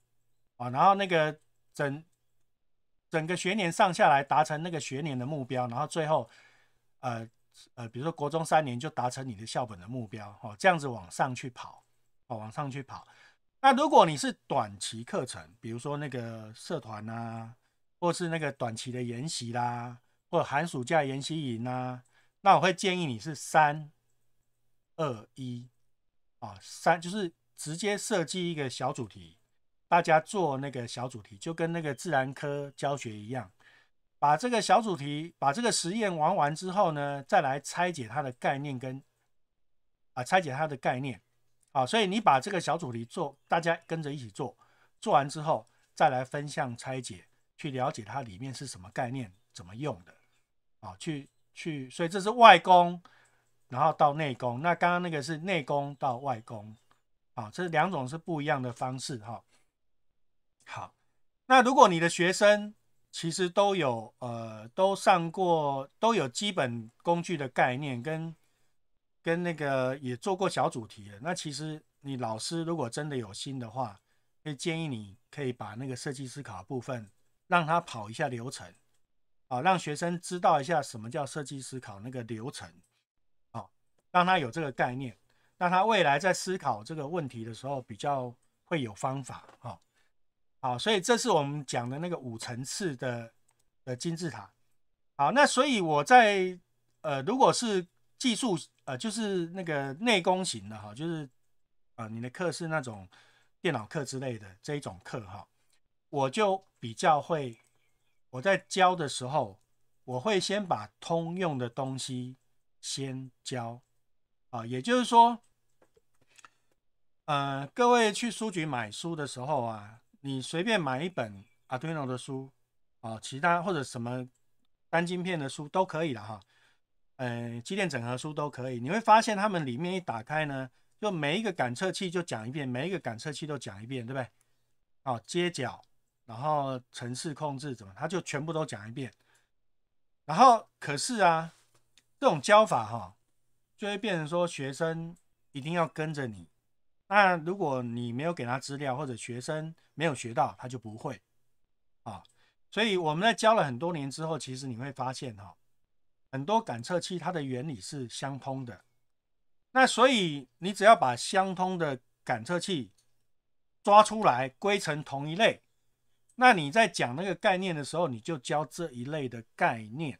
啊，然后那个整。整个学年上下来达成那个学年的目标，然后最后，呃呃，比如说国中三年就达成你的校本的目标，哦，这样子往上去跑，哦，往上去跑。那如果你是短期课程，比如说那个社团呐，或是那个短期的研习啦，或者寒暑假研习营呐，那我会建议你是三二一啊，三就是直接设计一个小主题。大家做那个小主题，就跟那个自然科教学一样，把这个小主题把这个实验玩完之后呢，再来拆解它的概念跟啊拆解它的概念啊，所以你把这个小主题做，大家跟着一起做，做完之后再来分项拆解，去了解它里面是什么概念，怎么用的啊？去去，所以这是外功，然后到内功。那刚刚那个是内功到外功，啊，这两种是不一样的方式哈。好，那如果你的学生其实都有呃都上过，都有基本工具的概念跟跟那个也做过小主题的，那其实你老师如果真的有心的话，会建议你可以把那个设计思考部分让他跑一下流程，啊，让学生知道一下什么叫设计思考那个流程，好，让他有这个概念，那他未来在思考这个问题的时候比较会有方法，啊。好，所以这是我们讲的那个五层次的呃金字塔。好，那所以我在呃，如果是技术呃，就是那个内功型的哈，就是啊，你的课是那种电脑课之类的这一种课哈，我就比较会我在教的时候，我会先把通用的东西先教啊，也就是说，嗯，各位去书局买书的时候啊。你随便买一本 Arduino 的书啊，其他或者什么单晶片的书都可以了哈。呃，机电整合书都可以，你会发现他们里面一打开呢，就每一个感测器就讲一遍，每一个感测器都讲一遍，对不对？啊，接角，然后程式控制怎么，他就全部都讲一遍。然后可是啊，这种教法哈，就会变成说学生一定要跟着你。那如果你没有给他资料，或者学生没有学到，他就不会啊。所以我们在教了很多年之后，其实你会发现哈，很多感测器它的原理是相通的。那所以你只要把相通的感测器抓出来，归成同一类，那你在讲那个概念的时候，你就教这一类的概念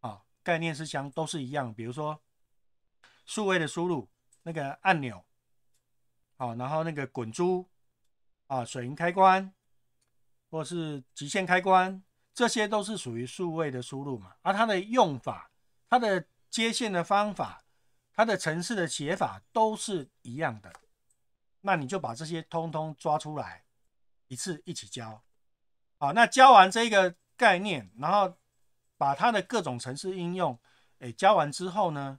啊。概念是相都是一样，比如说数位的输入那个按钮。好，然后那个滚珠啊、水银开关，或是极限开关，这些都是属于数位的输入嘛。而它的用法、它的接线的方法、它的程式的写法都是一样的。那你就把这些通通抓出来，一次一起教。好，那教完这个概念，然后把它的各种程式应用，哎，教完之后呢，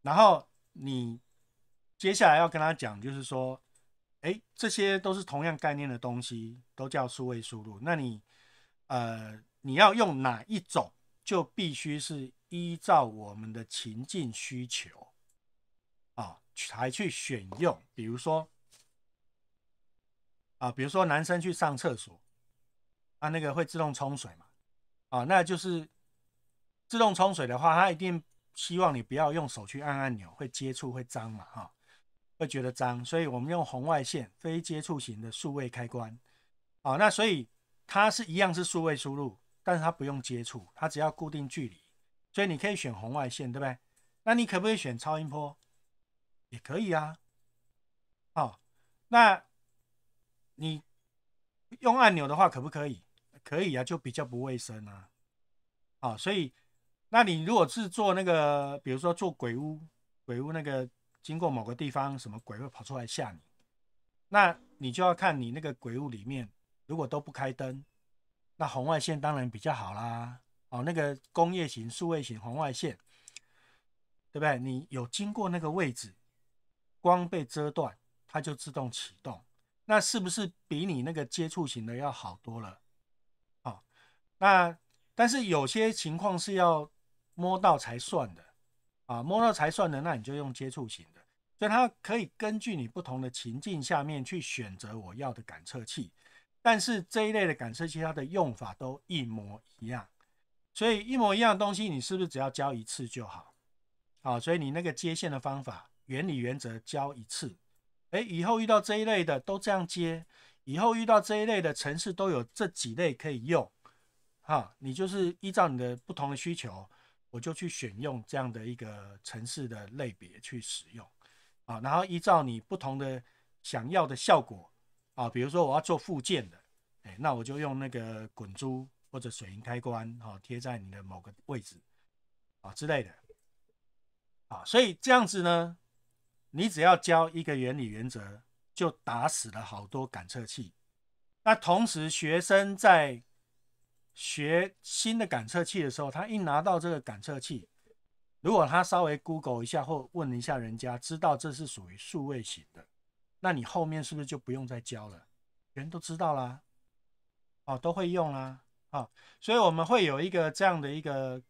然后你。接下来要跟他讲，就是说，哎，这些都是同样概念的东西，都叫数位输入。那你，呃，你要用哪一种，就必须是依照我们的情境需求，啊，才去选用。比如说，啊，比如说男生去上厕所，啊，那个会自动冲水嘛，啊，那就是自动冲水的话，他一定希望你不要用手去按按钮，会接触会脏嘛，哈。会觉得脏，所以我们用红外线非接触型的数位开关，哦，那所以它是一样是数位输入，但是它不用接触，它只要固定距离，所以你可以选红外线，对不对？那你可不可以选超音波？也可以啊，好，那你用按钮的话可不可以？可以啊，就比较不卫生啊，好，所以那你如果是做那个，比如说做鬼屋，鬼屋那个。经过某个地方，什么鬼会跑出来吓你？那你就要看你那个鬼屋里面，如果都不开灯，那红外线当然比较好啦。哦，那个工业型、数位型红外线，对不对？你有经过那个位置，光被遮断，它就自动启动。那是不是比你那个接触型的要好多了？哦，那但是有些情况是要摸到才算的。啊，摸到才算的，那你就用接触型的，所以它可以根据你不同的情境下面去选择我要的感测器。但是这一类的感测器，它的用法都一模一样，所以一模一样的东西，你是不是只要教一次就好？啊，所以你那个接线的方法、原理、原则教一次，哎，以后遇到这一类的都这样接，以后遇到这一类的城市都有这几类可以用，哈，你就是依照你的不同的需求。我就去选用这样的一个城市的类别去使用，啊，然后依照你不同的想要的效果，啊，比如说我要做附件的，哎，那我就用那个滚珠或者水银开关，啊，贴在你的某个位置，啊之类的，啊，所以这样子呢，你只要教一个原理原则，就打死了好多感测器。那同时学生在学新的感测器的时候，他一拿到这个感测器，如果他稍微 Google 一下或问一下人家，知道这是属于数位型的，那你后面是不是就不用再教了？人都知道啦，哦，都会用啦，啊，所以我们会有一个这样的一个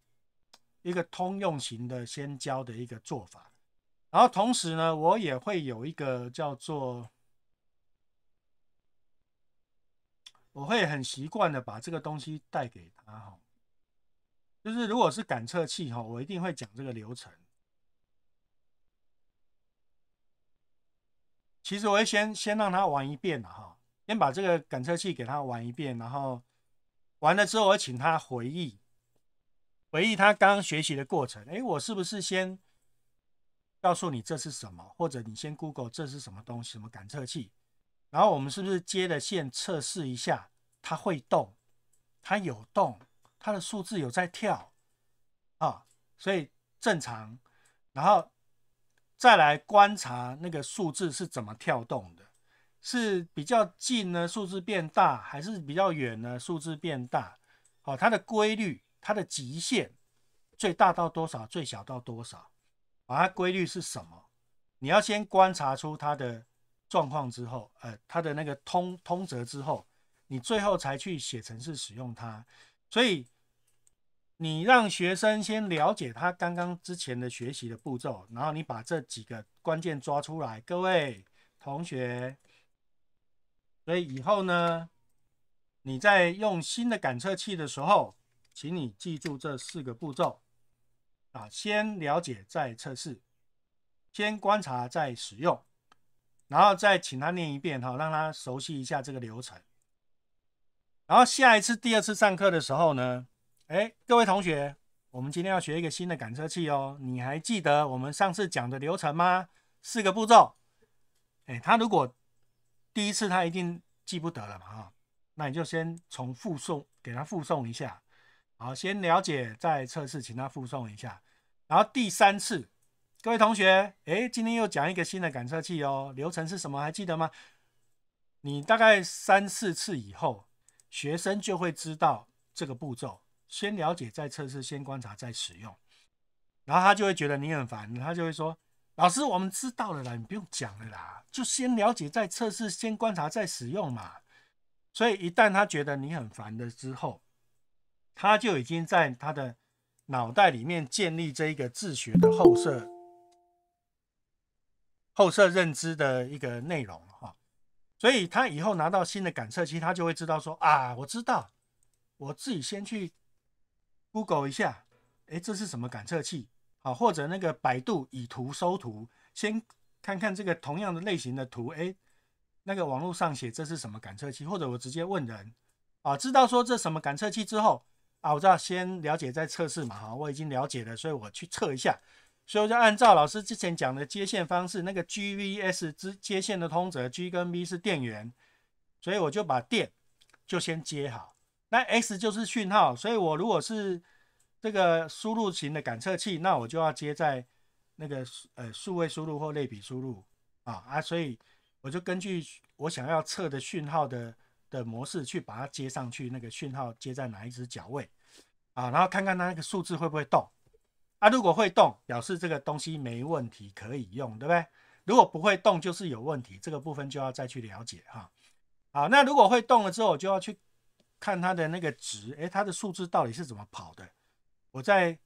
一个通用型的先教的一个做法，然后同时呢，我也会有一个叫做。我会很习惯的把这个东西带给他哈，就是如果是感测器哈，我一定会讲这个流程。其实我会先先让他玩一遍哈，先把这个感测器给他玩一遍，然后完了之后我请他回忆，回忆他刚刚学习的过程。哎，我是不是先告诉你这是什么，或者你先 Google 这是什么东西，什么感测器？然后我们是不是接了线测试一下？它会动，它有动，它的数字有在跳啊，所以正常。然后再来观察那个数字是怎么跳动的，是比较近呢数字变大，还是比较远呢数字变大？好，它的规律，它的极限，最大到多少，最小到多少？把它规律是什么？你要先观察出它的。状况之后，呃，它的那个通通则之后，你最后才去写程式使用它。所以，你让学生先了解他刚刚之前的学习的步骤，然后你把这几个关键抓出来。各位同学，所以以后呢，你在用新的感测器的时候，请你记住这四个步骤啊：先了解再测试，先观察再使用。然后再请他念一遍哈，让他熟悉一下这个流程。然后下一次第二次上课的时候呢，哎，各位同学，我们今天要学一个新的感测器哦。你还记得我们上次讲的流程吗？四个步骤。哎，他如果第一次他一定记不得了嘛哈，那你就先重复送给他复诵一下。好，先了解再测试，请他复诵一下。然后第三次。各位同学，哎，今天又讲一个新的感测器哦。流程是什么？还记得吗？你大概三四次以后，学生就会知道这个步骤：先了解再测试，先观察再使用。然后他就会觉得你很烦，他就会说：“老师，我们知道了啦，你不用讲了啦，就先了解再测试，先观察再使用嘛。”所以，一旦他觉得你很烦的之后，他就已经在他的脑袋里面建立这一个自学的后设。后设认知的一个内容哈，所以他以后拿到新的感测器，他就会知道说啊，我知道，我自己先去 Google 一下，哎，这是什么感测器？好，或者那个百度以图搜图，先看看这个同样的类型的图，哎，那个网络上写这是什么感测器，或者我直接问人啊，知道说这什么感测器之后啊，我知道先了解再测试嘛哈，我已经了解了，所以我去测一下。所以我就按照老师之前讲的接线方式，那个 GVS 之接线的通则，G 跟 V 是电源，所以我就把电就先接好。那 S 就是讯号，所以我如果是这个输入型的感测器，那我就要接在那个呃数位输入或类比输入啊啊，所以我就根据我想要测的讯号的的模式去把它接上去，那个讯号接在哪一只脚位啊，然后看看它那个数字会不会动。啊，如果会动，表示这个东西没问题，可以用，对不对？如果不会动，就是有问题，这个部分就要再去了解哈。好，那如果会动了之后，我就要去看它的那个值，哎，它的数字到底是怎么跑的？我在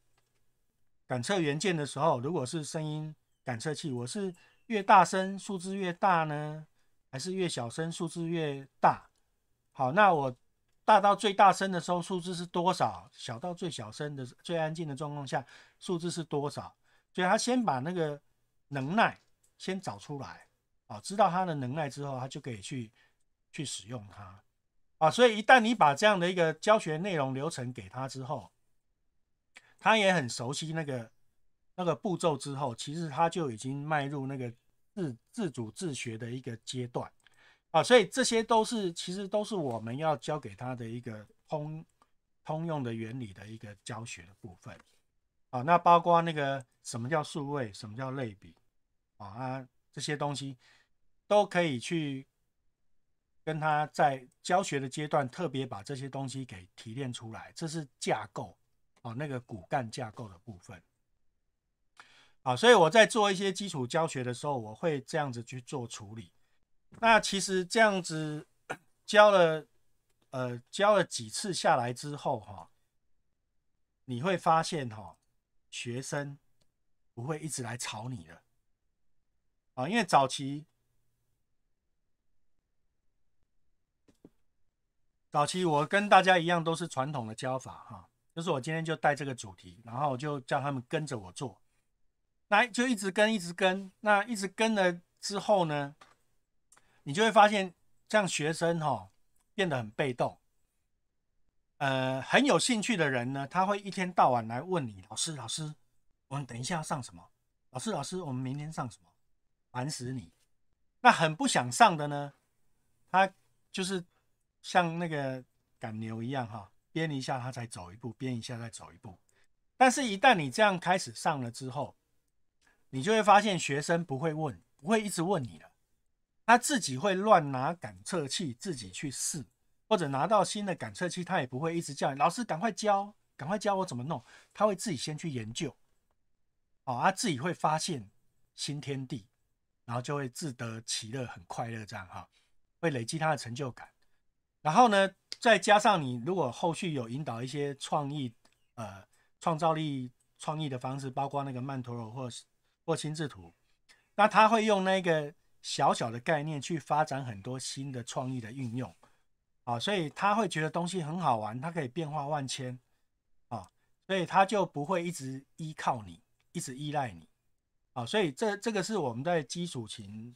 感测元件的时候，如果是声音感测器，我是越大声数字越大呢，还是越小声数字越大？好，那我大到最大声的时候，数字是多少？小到最小声的最安静的状况下？数字是多少？所以他先把那个能耐先找出来啊，知道他的能耐之后，他就可以去去使用它啊。所以一旦你把这样的一个教学内容流程给他之后，他也很熟悉那个那个步骤之后，其实他就已经迈入那个自自主自学的一个阶段啊。所以这些都是其实都是我们要教给他的一个通通用的原理的一个教学的部分。啊，那包括那个什么叫数位，什么叫类比，啊啊，这些东西都可以去跟他在教学的阶段特别把这些东西给提炼出来，这是架构，啊，那个骨干架构的部分，啊，所以我在做一些基础教学的时候，我会这样子去做处理。那其实这样子教了，呃，教了几次下来之后，哈，你会发现，哈。学生不会一直来吵你的啊，因为早期，早期我跟大家一样都是传统的教法哈，就是我今天就带这个主题，然后我就叫他们跟着我做，那就一直跟一直跟，那一直跟了之后呢，你就会发现像学生哈变得很被动。呃，很有兴趣的人呢，他会一天到晚来问你，老师，老师，我们等一下要上什么？老师，老师，我们明天上什么？烦死你！那很不想上的呢，他就是像那个赶牛一样，哈，编一下他才走一步，编一下再走一步。但是，一旦你这样开始上了之后，你就会发现学生不会问，不会一直问你了，他自己会乱拿感测器自己去试。或者拿到新的感测器，他也不会一直叫你老师，赶快教，赶快教我怎么弄。他会自己先去研究，哦，他自己会发现新天地，然后就会自得其乐，很快乐这样哈，会累积他的成就感。然后呢，再加上你如果后续有引导一些创意，呃，创造力、创意的方式，包括那个曼陀罗或或心智图，那他会用那个小小的概念去发展很多新的创意的运用。啊，所以他会觉得东西很好玩，它可以变化万千，啊，所以他就不会一直依靠你，一直依赖你，啊，所以这这个是我们在基础琴，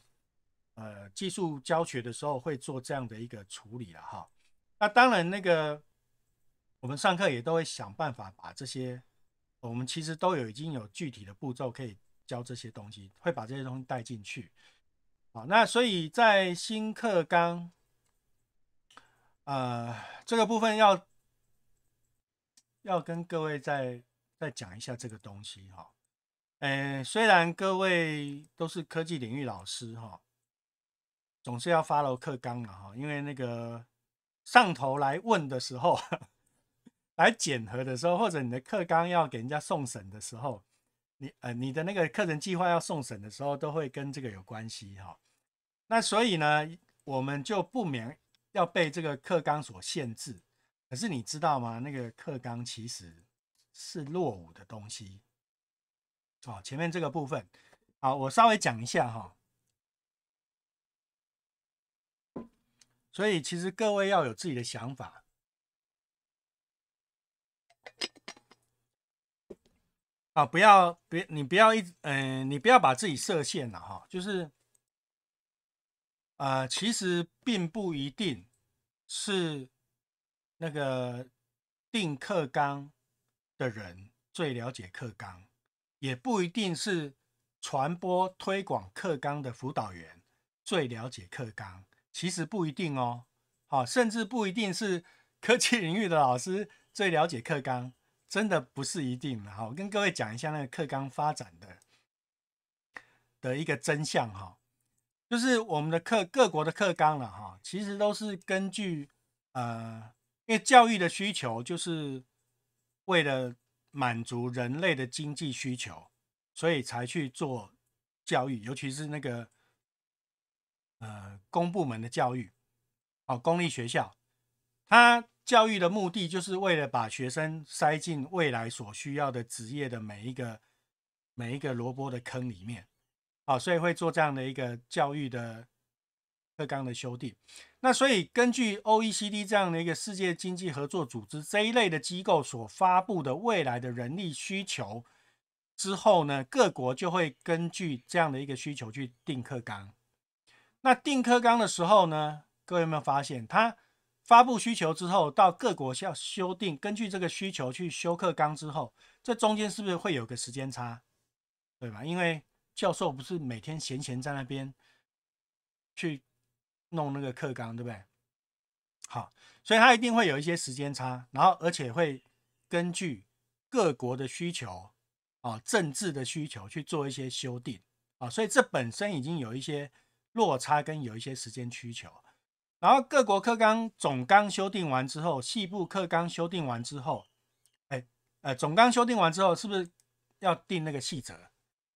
呃，技术教学的时候会做这样的一个处理了哈。那当然，那个我们上课也都会想办法把这些，我们其实都有已经有具体的步骤可以教这些东西，会把这些东西带进去，啊，那所以在新课纲。呃，这个部分要要跟各位再再讲一下这个东西哈。嗯，虽然各位都是科技领域老师哈，总是要发牢课纲的哈，因为那个上头来问的时候，来检核的时候，或者你的课纲要给人家送审的时候，你呃你的那个课程计划要送审的时候，都会跟这个有关系哈。那所以呢，我们就不免。要被这个课纲所限制，可是你知道吗？那个课纲其实是落伍的东西。哦，前面这个部分，好，我稍微讲一下哈。所以其实各位要有自己的想法，啊，不要，别你不要一，嗯，你不要把自己设限了哈，就是。啊，其实并不一定是那个定课纲的人最了解课纲，也不一定是传播推广课纲的辅导员最了解课纲。其实不一定哦。好，甚至不一定是科技领域的老师最了解课纲，真的不是一定的。好，跟各位讲一下那个课纲发展的的一个真相哈。就是我们的课，各国的课纲了哈，其实都是根据，呃，因为教育的需求，就是为了满足人类的经济需求，所以才去做教育，尤其是那个，呃，公部门的教育，哦，公立学校，它教育的目的就是为了把学生塞进未来所需要的职业的每一个每一个萝卜的坑里面。啊，所以会做这样的一个教育的课纲的修订。那所以根据 O E C D 这样的一个世界经济合作组织这一类的机构所发布的未来的人力需求之后呢，各国就会根据这样的一个需求去定课纲。那定课纲的时候呢，各位有没有发现，它发布需求之后，到各国要修订，根据这个需求去修课纲之后，这中间是不是会有个时间差？对吧？因为教授不是每天闲闲在那边去弄那个课纲，对不对？好，所以他一定会有一些时间差，然后而且会根据各国的需求啊、政治的需求去做一些修订啊，所以这本身已经有一些落差跟有一些时间需求。然后各国课纲总纲修订完之后，细部课纲修订完之后，哎呃，总纲修订完之后，是不是要定那个细则？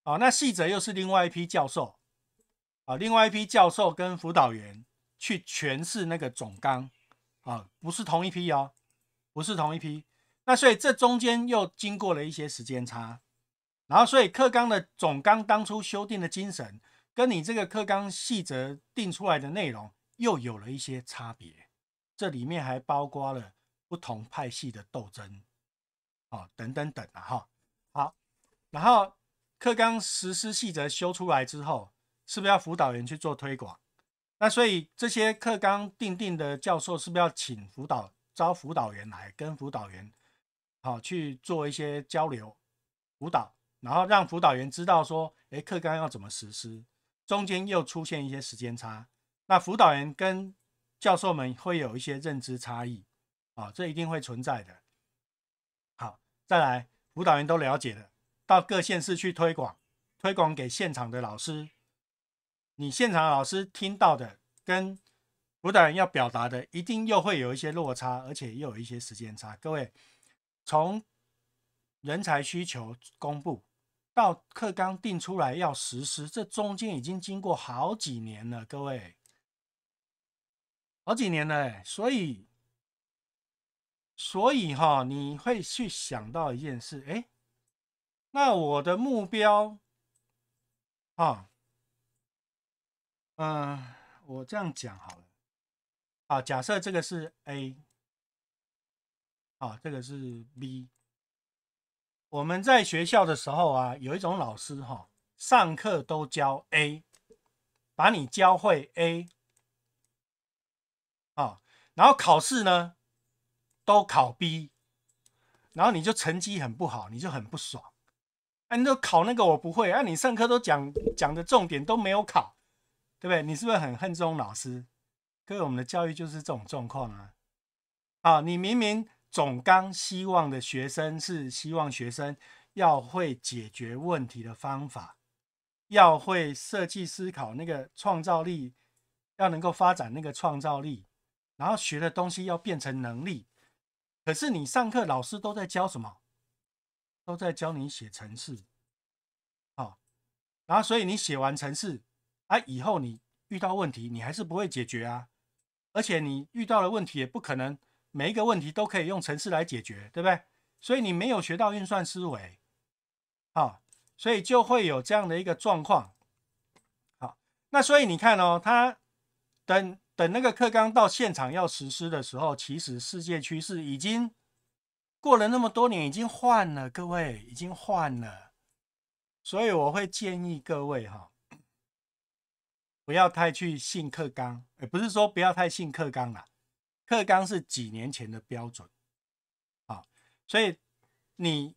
哦，那细则又是另外一批教授，啊，另外一批教授跟辅导员去诠释那个总纲，啊，不是同一批哦，不是同一批。那所以这中间又经过了一些时间差，然后所以课纲的总纲当初修订的精神，跟你这个课纲细则定出来的内容又有了一些差别，这里面还包括了不同派系的斗争，啊，等等等啊，哈，好，然后。课纲实施细则修出来之后，是不是要辅导员去做推广？那所以这些课纲定定的教授，是不是要请辅导招辅导员来跟辅导员好去做一些交流辅导，然后让辅导员知道说，哎，课纲要怎么实施？中间又出现一些时间差，那辅导员跟教授们会有一些认知差异啊，这一定会存在的。好，再来，辅导员都了解了。到各县市去推广，推广给现场的老师，你现场老师听到的跟辅导员要表达的，一定又会有一些落差，而且又有一些时间差。各位，从人才需求公布到课纲定出来要实施，这中间已经经过好几年了。各位，好几年了，所以，所以哈，你会去想到一件事，哎。那我的目标，啊，嗯，我这样讲好了，啊，假设这个是 A，啊，这个是 B。我们在学校的时候啊，有一种老师哈，上课都教 A，把你教会 A，啊，然后考试呢都考 B，然后你就成绩很不好，你就很不爽。都考那个我不会，啊，你上课都讲讲的重点都没有考，对不对？你是不是很恨这种老师？各位，我们的教育就是这种状况啊！啊，你明明总纲希望的学生是希望学生要会解决问题的方法，要会设计思考那个创造力，要能够发展那个创造力，然后学的东西要变成能力。可是你上课老师都在教什么？都在教你写程式，好，然后所以你写完程式，啊，以后你遇到问题你还是不会解决啊，而且你遇到的问题也不可能每一个问题都可以用程式来解决，对不对？所以你没有学到运算思维，好，所以就会有这样的一个状况，好，那所以你看哦，他等等那个课纲到现场要实施的时候，其实世界趋势已经。过了那么多年，已经换了，各位已经换了，所以我会建议各位哈，不要太去信克刚，也不是说不要太信克刚了，克刚是几年前的标准，好，所以你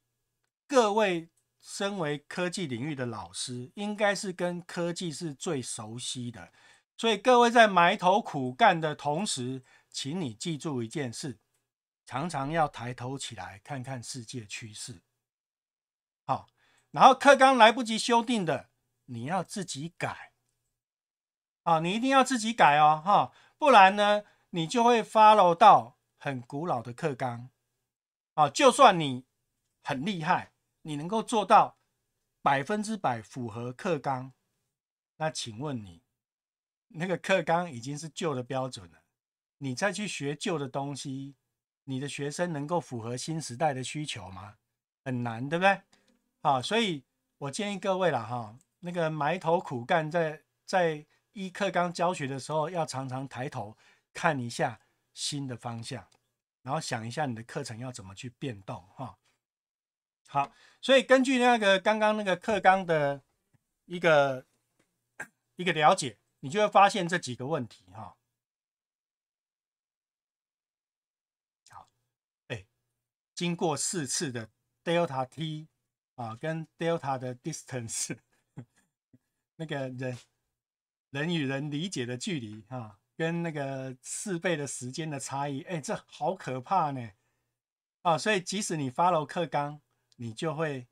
各位身为科技领域的老师，应该是跟科技是最熟悉的，所以各位在埋头苦干的同时，请你记住一件事。常常要抬头起来看看世界趋势，好，然后课纲来不及修订的，你要自己改，啊，你一定要自己改哦，哈，不然呢，你就会 follow 到很古老的课纲，啊，就算你很厉害，你能够做到百分之百符合课纲，那请问你，那个课纲已经是旧的标准了，你再去学旧的东西。你的学生能够符合新时代的需求吗？很难，对不对？啊，所以我建议各位了哈，那个埋头苦干在在一课纲教学的时候，要常常抬头看一下新的方向，然后想一下你的课程要怎么去变动哈。好，所以根据那个刚刚那个课纲的一个一个了解，你就会发现这几个问题哈。经过四次的 Delta t 啊，跟 Delta 的 distance 那个人人与人理解的距离啊，跟那个四倍的时间的差异，哎，这好可怕呢！啊，所以即使你发了克刚，你就会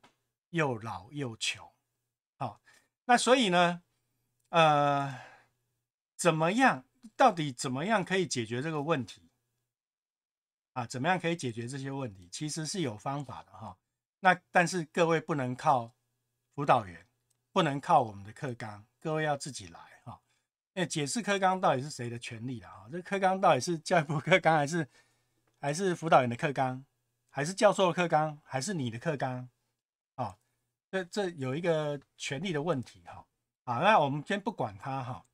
又老又穷。好，那所以呢，呃，怎么样？到底怎么样可以解决这个问题？啊，怎么样可以解决这些问题？其实是有方法的哈。那但是各位不能靠辅导员，不能靠我们的课纲，各位要自己来哈。那解释课纲到底是谁的权利了哈？这课纲到底是教育部课纲还是还是辅导员的课纲，还是教授的课纲，还是你的课纲？啊，这这有一个权利的问题哈。啊，那我们先不管它哈。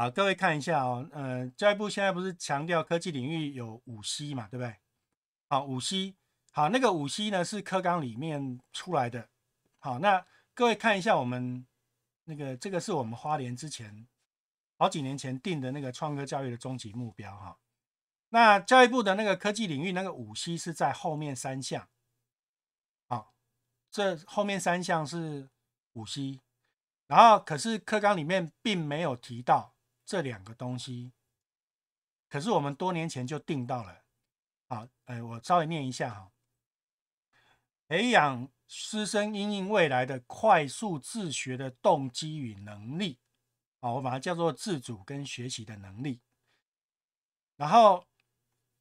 好，各位看一下哦，嗯，教育部现在不是强调科技领域有五 C 嘛，对不对？好，五 C，好，那个五 C 呢是课纲里面出来的。好，那各位看一下我们那个，这个是我们花莲之前好几年前定的那个创科教育的终极目标哈。那教育部的那个科技领域那个五 C 是在后面三项，好，这后面三项是五 C，然后可是课纲里面并没有提到。这两个东西，可是我们多年前就定到了。好，哎，我稍微念一下哈。培养师生因应未来的快速自学的动机与能力，好，我把它叫做自主跟学习的能力。然后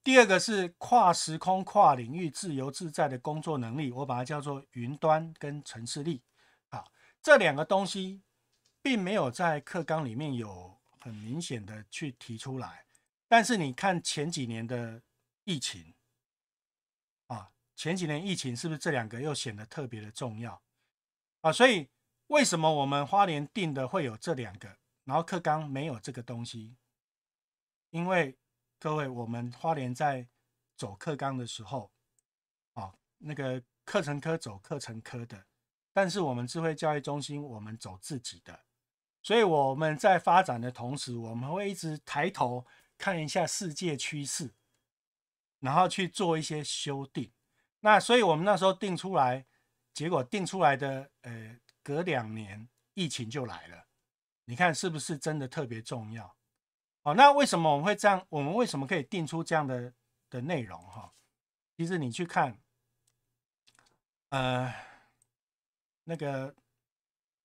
第二个是跨时空、跨领域自由自在的工作能力，我把它叫做云端跟层次力。好，这两个东西并没有在课纲里面有。很明显的去提出来，但是你看前几年的疫情啊，前几年疫情是不是这两个又显得特别的重要啊？所以为什么我们花莲定的会有这两个，然后课纲没有这个东西？因为各位，我们花莲在走课纲的时候啊，那个课程科走课程科的，但是我们智慧教育中心我们走自己的。所以我们在发展的同时，我们会一直抬头看一下世界趋势，然后去做一些修订。那所以，我们那时候定出来，结果定出来的，呃，隔两年疫情就来了。你看是不是真的特别重要？好，那为什么我们会这样？我们为什么可以定出这样的的内容？哈，其实你去看，呃，那个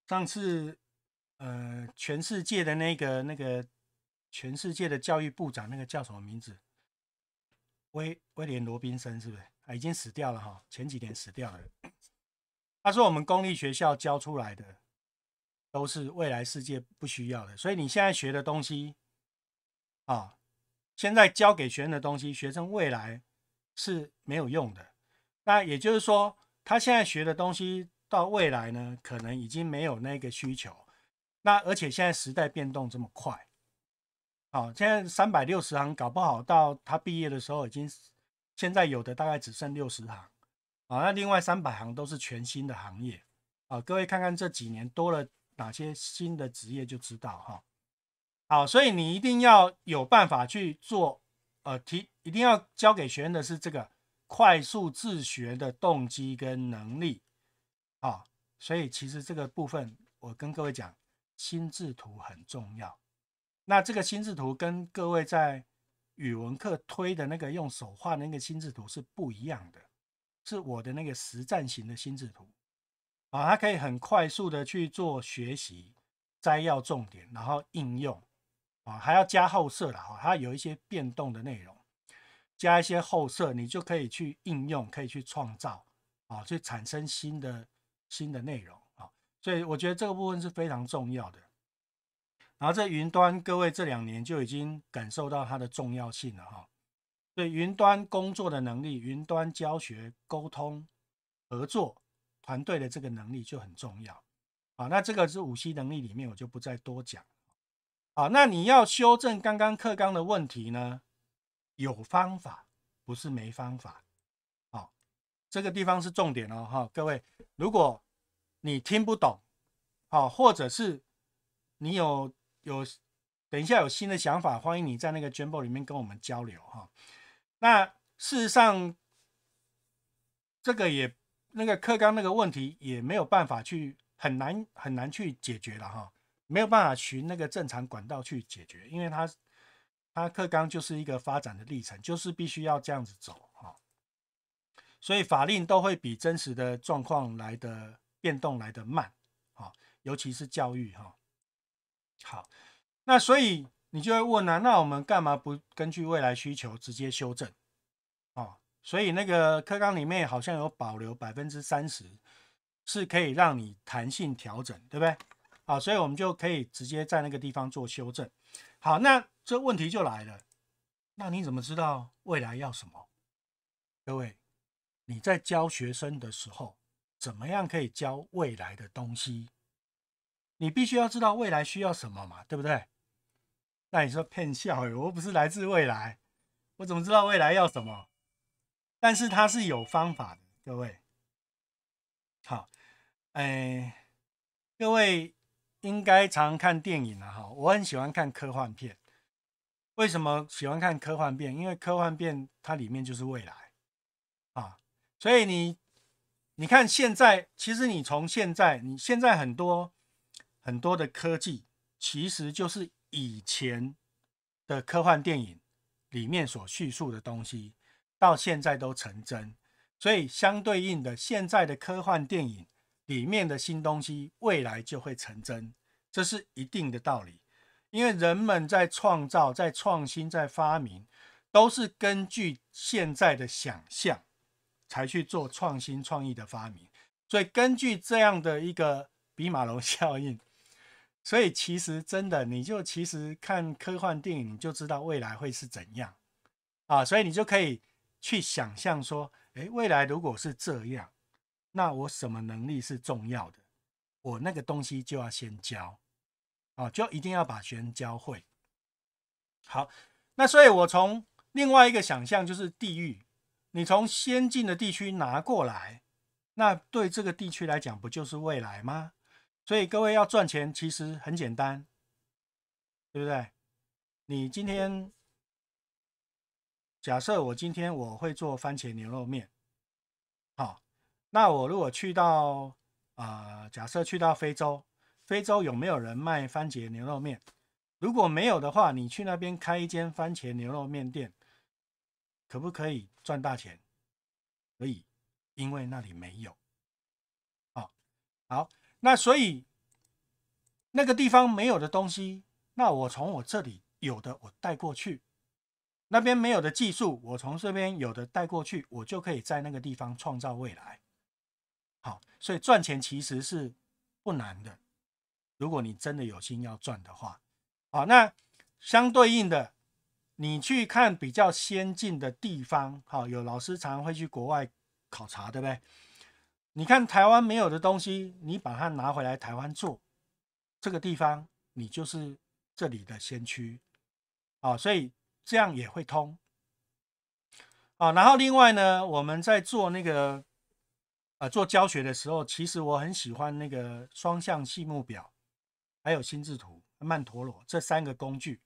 上次。呃，全世界的那个那个，全世界的教育部长那个叫什么名字？威威廉罗宾森是不是啊？已经死掉了哈，前几年死掉了。他说：“我们公立学校教出来的都是未来世界不需要的，所以你现在学的东西啊，现在教给学生的东西，学生未来是没有用的。那也就是说，他现在学的东西到未来呢，可能已经没有那个需求。”那而且现在时代变动这么快，好，现在三百六十行，搞不好到他毕业的时候，已经现在有的大概只剩六十行，啊，那另外三百行都是全新的行业，啊，各位看看这几年多了哪些新的职业就知道哈。好，所以你一定要有办法去做，呃，提一定要教给学员的是这个快速自学的动机跟能力，啊，所以其实这个部分我跟各位讲。心智图很重要，那这个心智图跟各位在语文课推的那个用手画那个心智图是不一样的，是我的那个实战型的心智图啊，它可以很快速的去做学习摘要重点，然后应用啊，还要加后设了哈，它有一些变动的内容，加一些后设，你就可以去应用，可以去创造啊，去产生新的新的内容。所以我觉得这个部分是非常重要的，然后在云端，各位这两年就已经感受到它的重要性了哈。所以云端工作的能力、云端教学、沟通、合作、团队的这个能力就很重要。好，那这个是五 C 能力里面，我就不再多讲。好，那你要修正刚刚课纲的问题呢，有方法，不是没方法。好，这个地方是重点哦哈，各位如果。你听不懂，哦，或者是你有有等一下有新的想法，欢迎你在那个 j u m b o 里面跟我们交流哈。那事实上，这个也那个克刚那个问题也没有办法去很难很难去解决了哈，没有办法循那个正常管道去解决，因为它它克刚就是一个发展的历程，就是必须要这样子走哈，所以法令都会比真实的状况来的。变动来的慢，好，尤其是教育哈。好，那所以你就会问啊，那我们干嘛不根据未来需求直接修正哦，所以那个课纲里面好像有保留百分之三十，是可以让你弹性调整，对不对？好，所以我们就可以直接在那个地方做修正。好，那这问题就来了，那你怎么知道未来要什么？各位，你在教学生的时候。怎么样可以教未来的东西？你必须要知道未来需要什么嘛，对不对？那你说骗校友，我不是来自未来，我怎么知道未来要什么？但是它是有方法的，各位。好，哎，各位应该常看电影了哈，我很喜欢看科幻片。为什么喜欢看科幻片？因为科幻片它里面就是未来啊，所以你。你看，现在其实你从现在，你现在很多很多的科技，其实就是以前的科幻电影里面所叙述的东西，到现在都成真。所以相对应的，现在的科幻电影里面的新东西，未来就会成真，这是一定的道理。因为人们在创造、在创新、在发明，都是根据现在的想象。才去做创新创意的发明，所以根据这样的一个比马龙效应，所以其实真的你就其实看科幻电影，你就知道未来会是怎样啊，所以你就可以去想象说，哎，未来如果是这样，那我什么能力是重要的？我那个东西就要先教啊，就一定要把学生教会。好，那所以我从另外一个想象就是地狱，你从先进的地区拿过来，那对这个地区来讲，不就是未来吗？所以各位要赚钱，其实很简单，对不对？你今天假设我今天我会做番茄牛肉面，好，那我如果去到啊，假设去到非洲，非洲有没有人卖番茄牛肉面？如果没有的话，你去那边开一间番茄牛肉面店。可不可以赚大钱？可以，因为那里没有。好，好，那所以那个地方没有的东西，那我从我这里有的我带过去，那边没有的技术，我从这边有的带过去，我就可以在那个地方创造未来。好，所以赚钱其实是不难的，如果你真的有心要赚的话。好，那相对应的。你去看比较先进的地方，好，有老师常常会去国外考察，对不对？你看台湾没有的东西，你把它拿回来台湾做，这个地方你就是这里的先驱啊，所以这样也会通啊。然后另外呢，我们在做那个呃做教学的时候，其实我很喜欢那个双向细目表、还有心智图、曼陀罗这三个工具。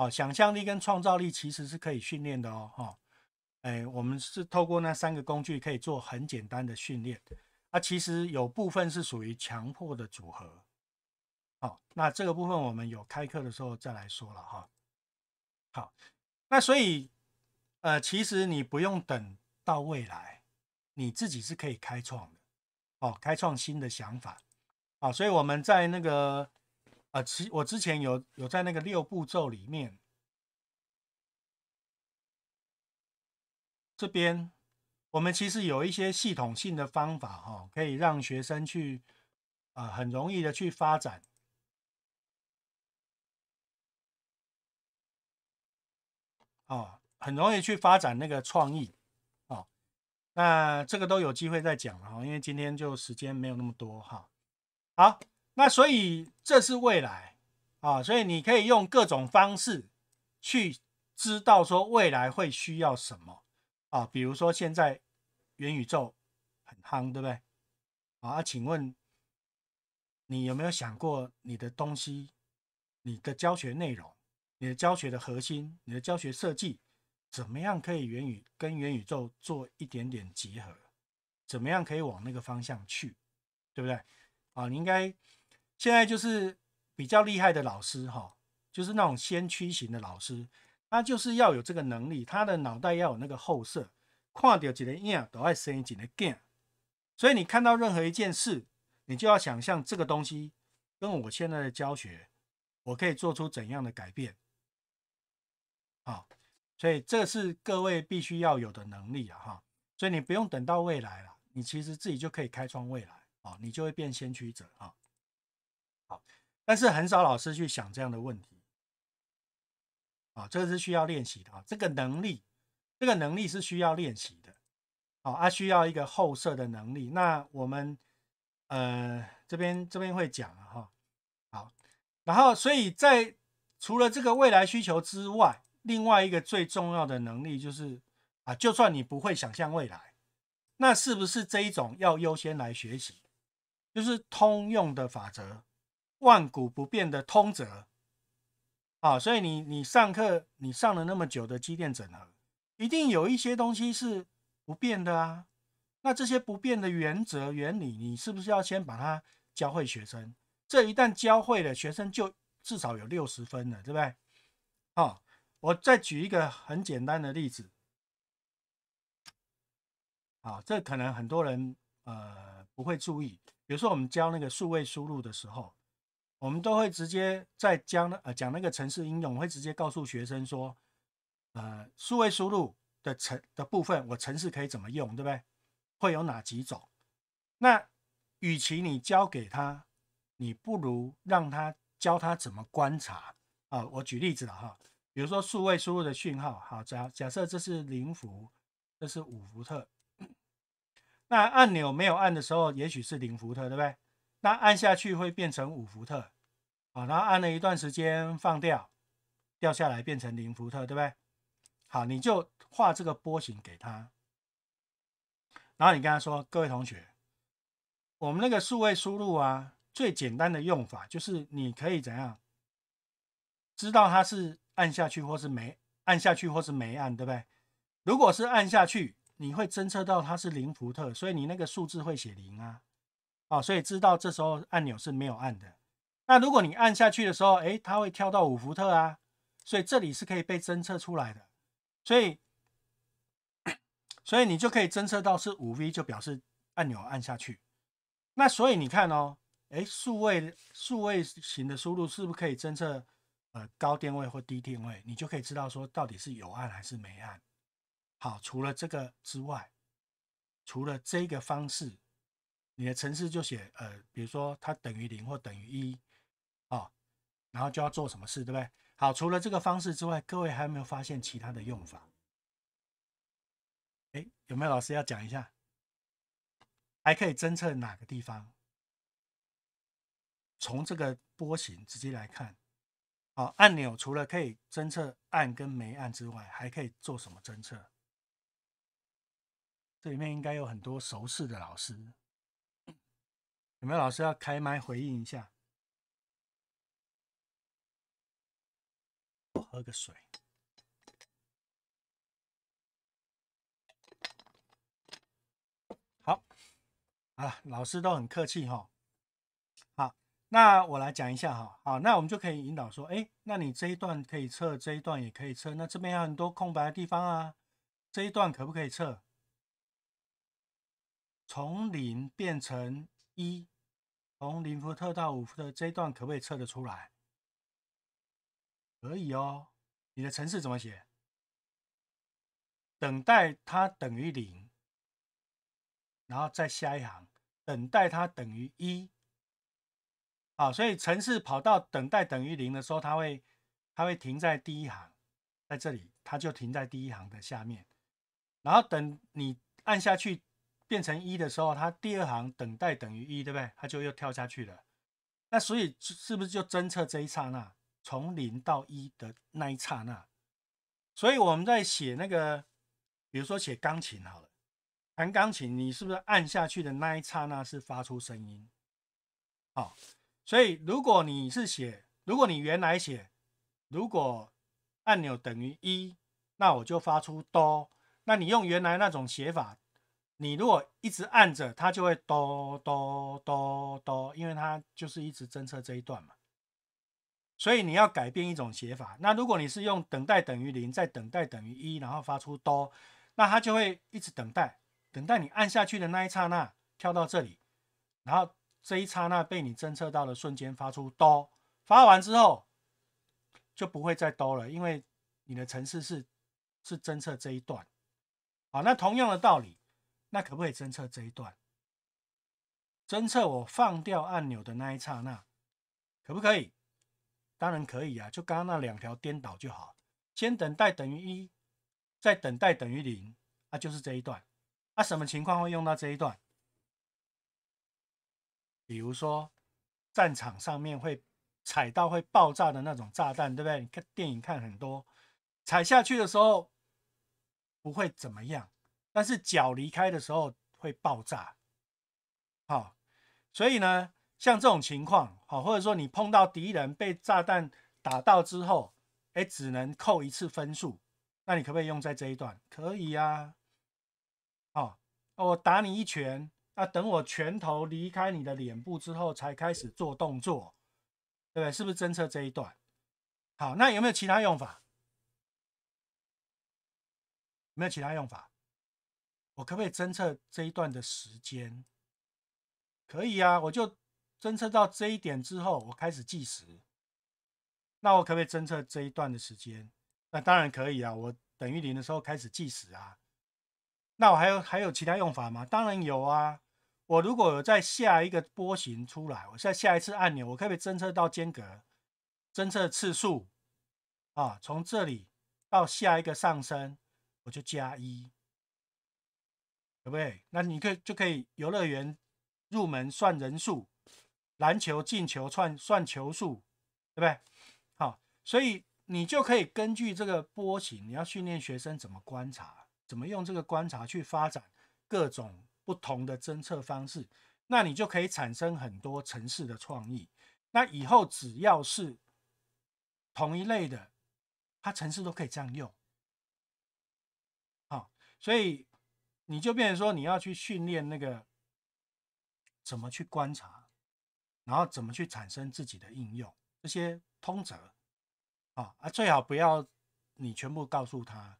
哦，想象力跟创造力其实是可以训练的哦，哈，哎，我们是透过那三个工具可以做很简单的训练，啊，其实有部分是属于强迫的组合，好，那这个部分我们有开课的时候再来说了哈，好，那所以，呃，其实你不用等到未来，你自己是可以开创的，哦，开创新的想法，啊，所以我们在那个。啊，其我之前有有在那个六步骤里面，这边我们其实有一些系统性的方法哈，可以让学生去啊很容易的去发展，啊很容易去发展那个创意啊，那这个都有机会再讲了哈，因为今天就时间没有那么多哈，好。那所以这是未来啊，所以你可以用各种方式去知道说未来会需要什么啊，比如说现在元宇宙很夯，对不对？啊，请问你有没有想过你的东西、你的教学内容、你的教学的核心、你的教学设计，怎么样可以元宇跟元宇宙做一点点结合？怎么样可以往那个方向去，对不对？啊，你应该。现在就是比较厉害的老师哈，就是那种先驱型的老师，他就是要有这个能力，他的脑袋要有那个后色，看到一个影都爱生一个镜，所以你看到任何一件事，你就要想象这个东西跟我现在的教学，我可以做出怎样的改变，好，所以这是各位必须要有的能力啊哈，所以你不用等到未来了，你其实自己就可以开创未来啊，你就会变先驱者啊。但是很少老师去想这样的问题，啊，这个是需要练习的啊，这个能力，这个能力是需要练习的，啊，他需要一个后设的能力。那我们呃这边这边会讲啊，好，然后所以在除了这个未来需求之外，另外一个最重要的能力就是啊，就算你不会想象未来，那是不是这一种要优先来学习，就是通用的法则。万古不变的通则，啊，所以你你上课你上了那么久的机电整合，一定有一些东西是不变的啊。那这些不变的原则原理，你是不是要先把它教会学生？这一旦教会了，学生就至少有六十分了，对不对？啊，我再举一个很简单的例子，啊，这可能很多人呃不会注意。比如说我们教那个数位输入的时候。我们都会直接在讲呃讲那个城市应用，会直接告诉学生说，呃数位输入的城的部分，我城市可以怎么用，对不对？会有哪几种？那与其你教给他，你不如让他教他怎么观察啊！我举例子了哈，比如说数位输入的讯号，好假假设这是零伏，这是五伏特，那按钮没有按的时候，也许是零伏特，对不对？那按下去会变成五伏特，啊，然后按了一段时间放掉，掉下来变成零伏特，对不对？好，你就画这个波形给他，然后你跟他说，各位同学，我们那个数位输入啊，最简单的用法就是你可以怎样，知道它是按下去或是没按下去或是没按，对不对？如果是按下去，你会侦测到它是零伏特，所以你那个数字会写零啊。哦，所以知道这时候按钮是没有按的。那如果你按下去的时候，哎，它会跳到五伏特啊，所以这里是可以被侦测出来的。所以，所以你就可以侦测到是五 V，就表示按钮按下去。那所以你看哦，哎，数位数位型的输入是不是可以侦测呃高电位或低电位？你就可以知道说到底是有按还是没按。好，除了这个之外，除了这个方式。你的程式就写，呃，比如说它等于零或等于一，啊，然后就要做什么事，对不对？好，除了这个方式之外，各位有没有发现其他的用法？哎，有没有老师要讲一下？还可以侦测哪个地方？从这个波形直接来看，好，按钮除了可以侦测按跟没按之外，还可以做什么侦测？这里面应该有很多熟识的老师。有没有老师要开麦回应一下？我喝个水。好，啊，老师都很客气哈。好，那我来讲一下哈。好，那我们就可以引导说，哎，那你这一段可以测，这一段也可以测。那这边有很多空白的地方啊，这一段可不可以测？从零变成。一，从零伏特到五伏特这一段可不可以测得出来？可以哦。你的程式怎么写？等待它等于零，然后再下一行，等待它等于一。好，所以程式跑到等待等于零的时候，它会它会停在第一行，在这里它就停在第一行的下面，然后等你按下去。变成一的时候，它第二行等待等于一对不对？它就又跳下去了。那所以是不是就侦测这一刹那从零到一的那一刹那？所以我们在写那个，比如说写钢琴好了，弹钢琴你是不是按下去的那一刹那是发出声音？好，所以如果你是写，如果你原来写，如果按钮等于一，那我就发出哆。那你用原来那种写法。你如果一直按着，它就会哆哆哆哆，因为它就是一直侦测这一段嘛。所以你要改变一种写法。那如果你是用等待等于零，再等待等于一，然后发出哆，那它就会一直等待，等待你按下去的那一刹那跳到这里，然后这一刹那被你侦测到的瞬间发出哆，发完之后就不会再哆了，因为你的程式是是侦测这一段。好，那同样的道理。那可不可以侦测这一段？侦测我放掉按钮的那一刹那，可不可以？当然可以啊，就刚刚那两条颠倒就好。先等待等于一，再等待等于零，啊，就是这一段。啊，什么情况会用到这一段？比如说战场上面会踩到会爆炸的那种炸弹，对不对？你看电影看很多，踩下去的时候不会怎么样。但是脚离开的时候会爆炸，好，所以呢，像这种情况，好，或者说你碰到敌人被炸弹打到之后，哎，只能扣一次分数，那你可不可以用在这一段？可以呀，好，我打你一拳，那等我拳头离开你的脸部之后才开始做动作，对不对？是不是侦测这一段？好，那有没有其他用法？没有其他用法。我可不可以侦测这一段的时间？可以啊，我就侦测到这一点之后，我开始计时。那我可不可以侦测这一段的时间？那当然可以啊，我等于零的时候开始计时啊。那我还有还有其他用法吗？当然有啊，我如果有在下一个波形出来，我在下一次按钮，我可不可以侦测到间隔、侦测次数啊？从这里到下一个上升，我就加一。对，不对？那你可以就可以游乐园入门算人数，篮球进球算算球数，对不对？好，所以你就可以根据这个波形，你要训练学生怎么观察，怎么用这个观察去发展各种不同的侦测方式。那你就可以产生很多城市的创意。那以后只要是同一类的，它城市都可以这样用。好，所以。你就变成说，你要去训练那个怎么去观察，然后怎么去产生自己的应用这些通则啊啊，最好不要你全部告诉他，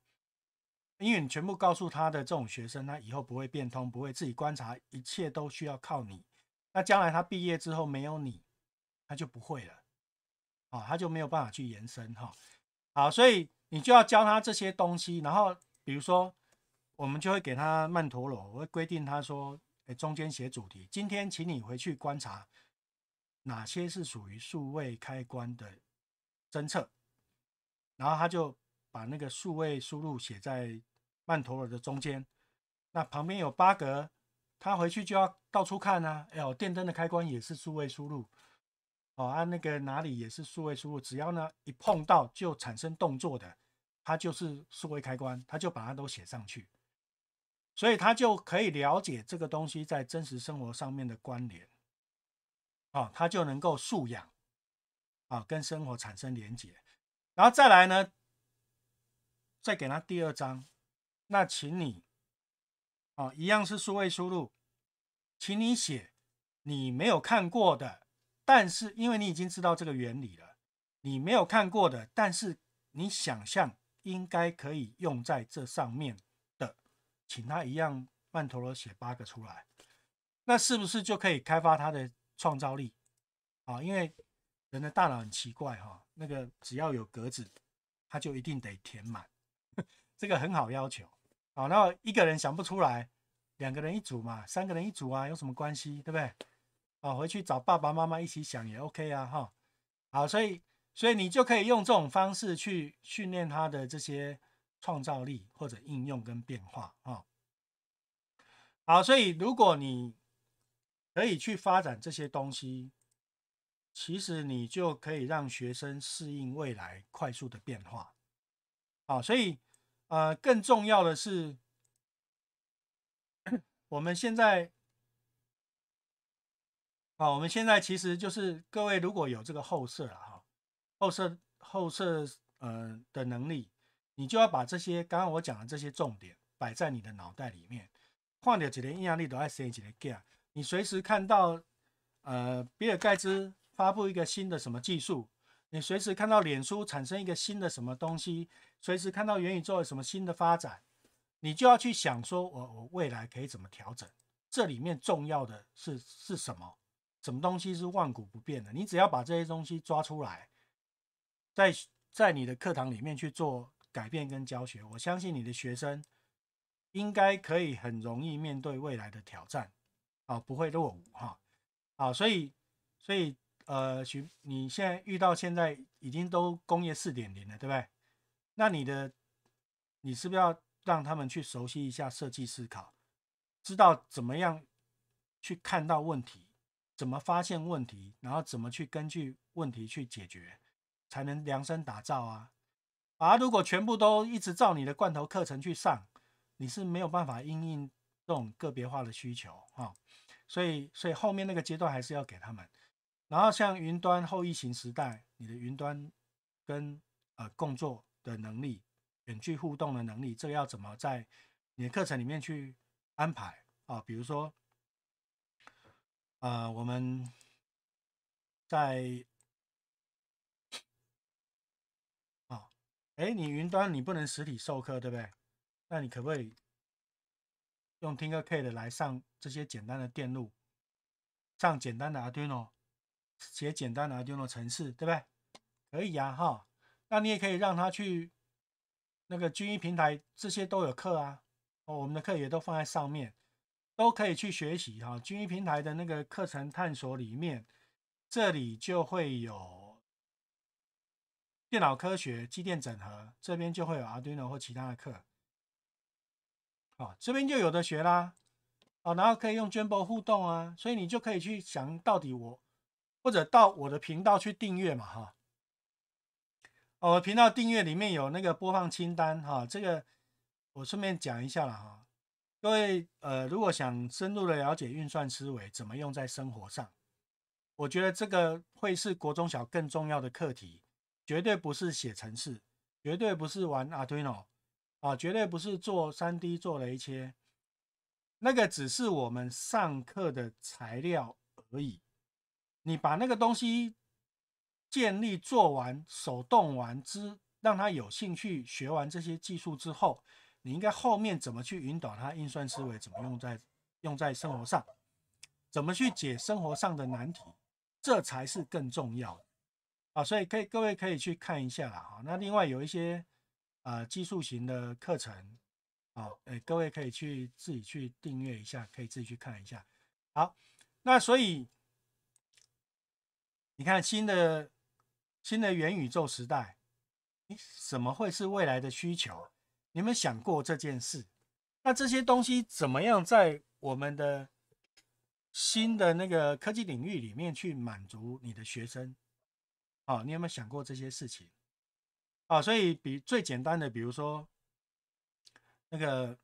因为你全部告诉他的这种学生，他以后不会变通，不会自己观察，一切都需要靠你。那将来他毕业之后没有你，他就不会了啊，他就没有办法去延伸哈。啊，所以你就要教他这些东西，然后比如说。我们就会给他曼陀罗，我会规定他说：，哎，中间写主题。今天请你回去观察哪些是属于数位开关的侦测，然后他就把那个数位输入写在曼陀罗的中间。那旁边有八格，他回去就要到处看啊。哎，电灯的开关也是数位输入，哦，按那个哪里也是数位输入，只要呢一碰到就产生动作的，它就是数位开关，它就把它都写上去。所以他就可以了解这个东西在真实生活上面的关联，啊，他就能够素养，啊，跟生活产生连结，然后再来呢，再给他第二章，那请你，啊，一样是数位输入，请你写你没有看过的，但是因为你已经知道这个原理了，你没有看过的，但是你想象应该可以用在这上面。请他一样曼陀罗写八个出来，那是不是就可以开发他的创造力啊？因为人的大脑很奇怪哈，那个只要有格子，他就一定得填满，这个很好要求啊。然后一个人想不出来，两个人一组嘛，三个人一组啊，有什么关系对不对？啊，回去找爸爸妈妈一起想也 OK 啊哈。好，所以所以你就可以用这种方式去训练他的这些。创造力或者应用跟变化啊，好，所以如果你可以去发展这些东西，其实你就可以让学生适应未来快速的变化。啊，所以呃，更重要的是，我们现在啊，我们现在其实就是各位如果有这个后设了哈，后设后设嗯的能力。你就要把这些刚刚我讲的这些重点摆在你的脑袋里面，换掉几条硬压力都在升几的 g a 你随时看到呃，比尔盖茨发布一个新的什么技术，你随时看到脸书产生一个新的什么东西，随时看到元宇宙有什么新的发展，你就要去想说，我我未来可以怎么调整？这里面重要的是是什么？什么东西是万古不变的？你只要把这些东西抓出来，在在你的课堂里面去做。改变跟教学，我相信你的学生应该可以很容易面对未来的挑战，啊，不会落伍哈，啊，所以，所以，呃，许，你现在遇到现在已经都工业四点零了，对不对？那你的，你是不是要让他们去熟悉一下设计思考，知道怎么样去看到问题，怎么发现问题，然后怎么去根据问题去解决，才能量身打造啊？啊！如果全部都一直照你的罐头课程去上，你是没有办法应应这种个别化的需求哦。所以，所以后面那个阶段还是要给他们。然后，像云端后疫情时代，你的云端跟呃工作的能力、远距互动的能力，这个要怎么在你的课程里面去安排啊？比如说，呃，我们在。哎，你云端你不能实体授课，对不对？那你可不可以用听课 K 的来上这些简单的电路，上简单的 Arduino，写简单的 Arduino 程式，对不对？可以呀，哈。那你也可以让他去那个军医平台，这些都有课啊。哦，我们的课也都放在上面，都可以去学习哈。军医平台的那个课程探索里面，这里就会有。电脑科学、机电整合这边就会有 Arduino 或其他的课，好，这边就有的学啦，然后可以用 Jambo 互动啊，所以你就可以去想到底我或者到我的频道去订阅嘛，哈，哦，频道订阅里面有那个播放清单哈，这个我顺便讲一下啦，哈，各位呃，如果想深入的了解运算思维怎么用在生活上，我觉得这个会是国中小更重要的课题。绝对不是写程式，绝对不是玩 Arduino 啊，绝对不是做三 D 做了一些，那个只是我们上课的材料而已。你把那个东西建立做完、手动完之，让他有兴趣学完这些技术之后，你应该后面怎么去引导他运算思维，怎么用在用在生活上，怎么去解生活上的难题，这才是更重要的。啊，所以可以各位可以去看一下啦，哈。那另外有一些呃技术型的课程，啊，哎，各位可以去自己去订阅一下，可以自己去看一下。好，那所以你看新的新的元宇宙时代，怎么会是未来的需求？你们想过这件事？那这些东西怎么样在我们的新的那个科技领域里面去满足你的学生？啊，你有没有想过这些事情？啊，所以比最简单的，比如说那个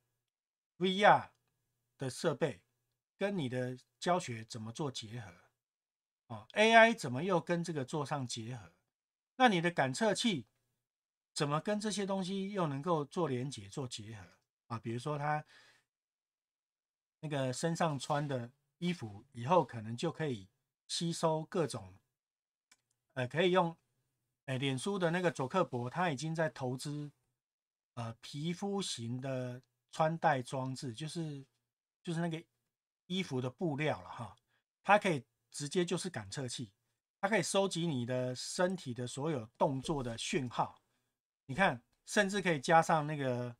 VR 的设备跟你的教学怎么做结合？啊，AI 怎么又跟这个做上结合？那你的感测器怎么跟这些东西又能够做连接、做结合？啊，比如说他那个身上穿的衣服，以后可能就可以吸收各种。呃，可以用，呃，脸书的那个佐克伯，他已经在投资，呃，皮肤型的穿戴装置，就是就是那个衣服的布料了哈，它可以直接就是感测器，它可以收集你的身体的所有动作的讯号，你看，甚至可以加上那个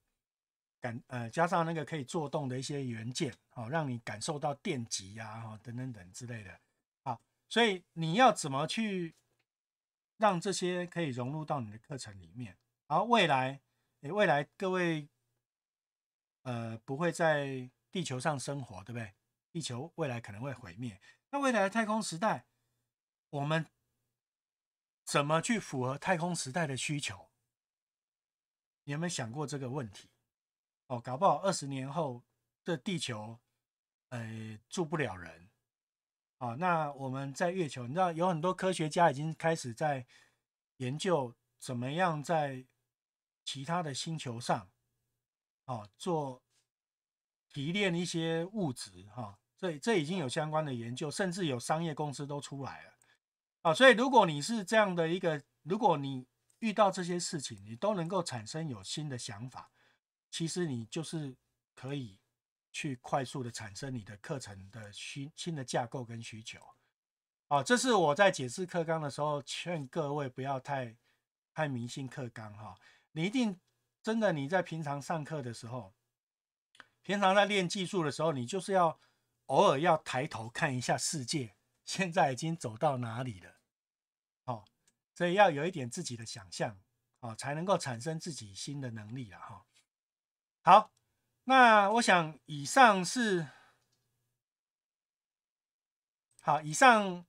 感，呃，加上那个可以做动的一些元件，哦，让你感受到电极呀，哈，等等等之类的，啊，所以你要怎么去？让这些可以融入到你的课程里面，而未来，诶，未来各位，呃，不会在地球上生活，对不对？地球未来可能会毁灭，那未来太空时代，我们怎么去符合太空时代的需求？你有没有想过这个问题？哦，搞不好二十年后这地球，呃，住不了人。啊，那我们在月球，你知道有很多科学家已经开始在研究怎么样在其他的星球上，啊，做提炼一些物质哈。这这已经有相关的研究，甚至有商业公司都出来了。啊，所以如果你是这样的一个，如果你遇到这些事情，你都能够产生有新的想法，其实你就是可以。去快速的产生你的课程的需新的架构跟需求啊！这是我在解释课纲的时候，劝各位不要太太迷信课纲哈。你一定真的你在平常上课的时候，平常在练技术的时候，你就是要偶尔要抬头看一下世界，现在已经走到哪里了。好，所以要有一点自己的想象啊，才能够产生自己新的能力了哈。好。那我想，以上是好，以上，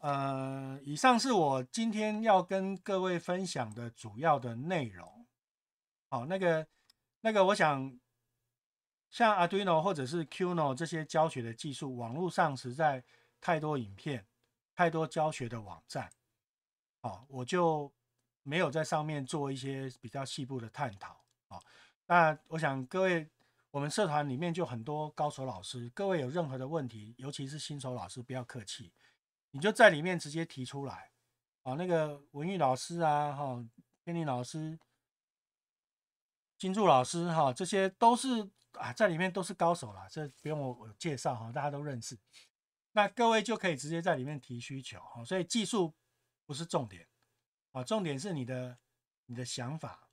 呃，以上是我今天要跟各位分享的主要的内容。好，那个，那个，我想像 Arduino 或者是 q n o 这些教学的技术，网络上实在太多影片，太多教学的网站。好，我就没有在上面做一些比较细部的探讨。那我想各位，我们社团里面就很多高手老师，各位有任何的问题，尤其是新手老师，不要客气，你就在里面直接提出来啊。那个文玉老师啊，哈天宁老师、金柱老师哈，这些都是啊，在里面都是高手啦，这不用我介绍哈，大家都认识。那各位就可以直接在里面提需求哈，所以技术不是重点啊，重点是你的你的想法。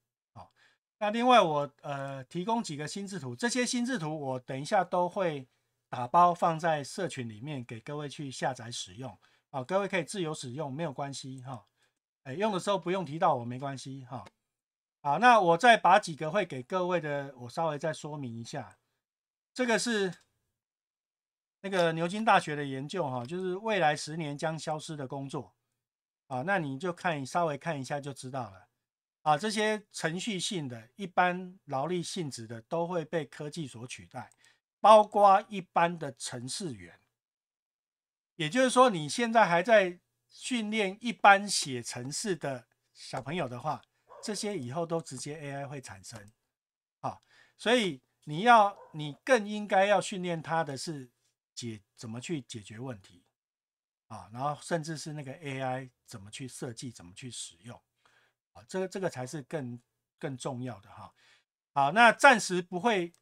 那另外，我呃提供几个心智图，这些心智图我等一下都会打包放在社群里面给各位去下载使用。好，各位可以自由使用，没有关系哈。哎，用的时候不用提到我没关系哈。好，那我再把几个会给各位的，我稍微再说明一下。这个是那个牛津大学的研究哈，就是未来十年将消失的工作。啊，那你就看稍微看一下就知道了。啊，这些程序性的一般劳力性质的都会被科技所取代，包括一般的程式员。也就是说，你现在还在训练一般写程式的小朋友的话，这些以后都直接 AI 会产生。啊，所以你要你更应该要训练他的是解怎么去解决问题，啊，然后甚至是那个 AI 怎么去设计，怎么去使用。这个这个才是更更重要的哈，好，那暂时不会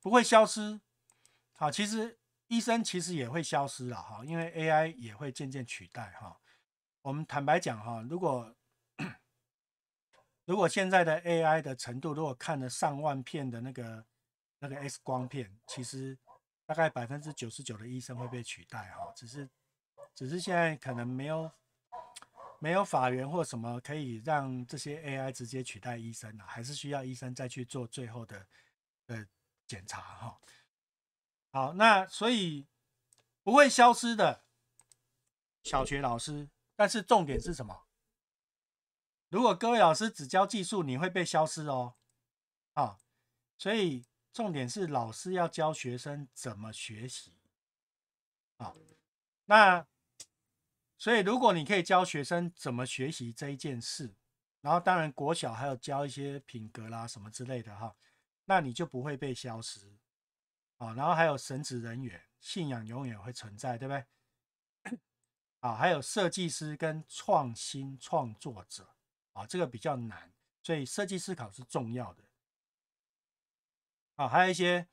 不会消失，好，其实医生其实也会消失了哈，因为 AI 也会渐渐取代哈。我们坦白讲哈，如果如果现在的 AI 的程度，如果看了上万片的那个那个 X 光片，其实大概百分之九十九的医生会被取代哈，只是只是现在可能没有。没有法源或什么可以让这些 AI 直接取代医生呢？还是需要医生再去做最后的呃检查哈？好，那所以不会消失的，小学老师。但是重点是什么？如果各位老师只教技术，你会被消失哦。啊，所以重点是老师要教学生怎么学习。好，那。所以，如果你可以教学生怎么学习这一件事，然后当然国小还有教一些品格啦、什么之类的哈，那你就不会被消失啊。然后还有神职人员，信仰永远会存在，对不对？啊，还有设计师跟创新创作者啊，这个比较难，所以设计思考是重要的啊。还有一些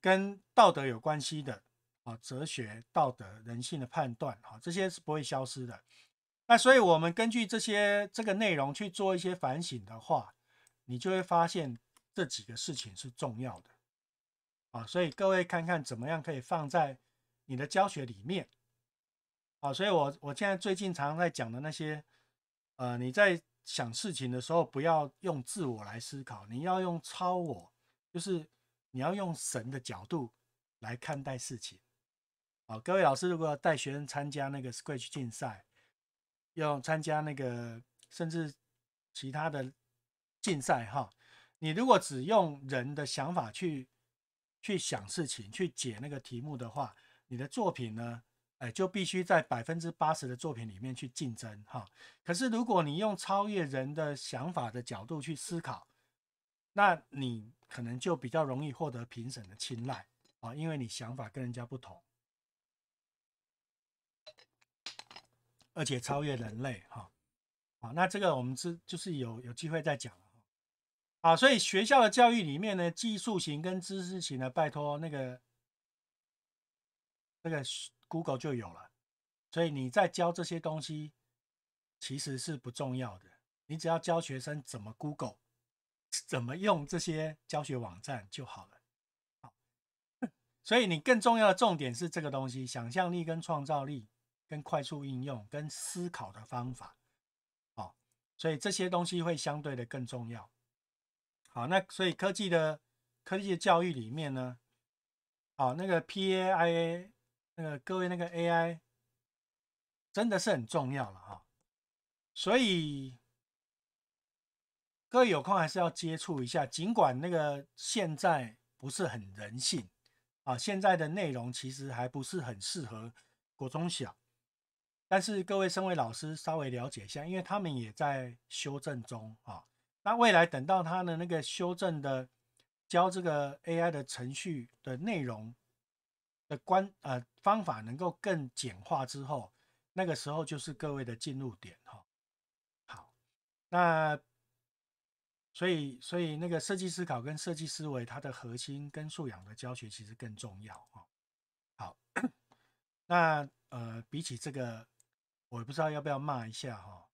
跟道德有关系的。啊，哲学、道德、人性的判断，哈，这些是不会消失的。那所以，我们根据这些这个内容去做一些反省的话，你就会发现这几个事情是重要的。啊，所以各位看看怎么样可以放在你的教学里面。啊，所以我我现在最近常常在讲的那些，呃，你在想事情的时候，不要用自我来思考，你要用超我，就是你要用神的角度来看待事情。好，各位老师，如果要带学生参加那个 Scratch 竞赛，要参加那个甚至其他的竞赛哈，你如果只用人的想法去去想事情、去解那个题目的话，你的作品呢，哎，就必须在百分之八十的作品里面去竞争哈。可是如果你用超越人的想法的角度去思考，那你可能就比较容易获得评审的青睐啊，因为你想法跟人家不同。而且超越人类，哈，好，那这个我们是就是有有机会再讲了，哈，啊，所以学校的教育里面呢，技术型跟知识型呢，拜托那个那个 Google 就有了，所以你在教这些东西其实是不重要的，你只要教学生怎么 Google，怎么用这些教学网站就好了，好，所以你更重要的重点是这个东西，想象力跟创造力。跟快速应用跟思考的方法，哦，所以这些东西会相对的更重要。好，那所以科技的科技的教育里面呢，啊，那个 P A I A 那个各位那个 A I，真的是很重要了哈。所以各位有空还是要接触一下，尽管那个现在不是很人性啊，现在的内容其实还不是很适合国中小。但是各位身为老师，稍微了解一下，因为他们也在修正中啊。那未来等到他的那个修正的教这个 AI 的程序的内容的关呃方法能够更简化之后，那个时候就是各位的进入点哈。好，那所以所以那个设计思考跟设计思维它的核心跟素养的教学其实更重要啊。好，那呃比起这个。我也不知道要不要骂一下哈，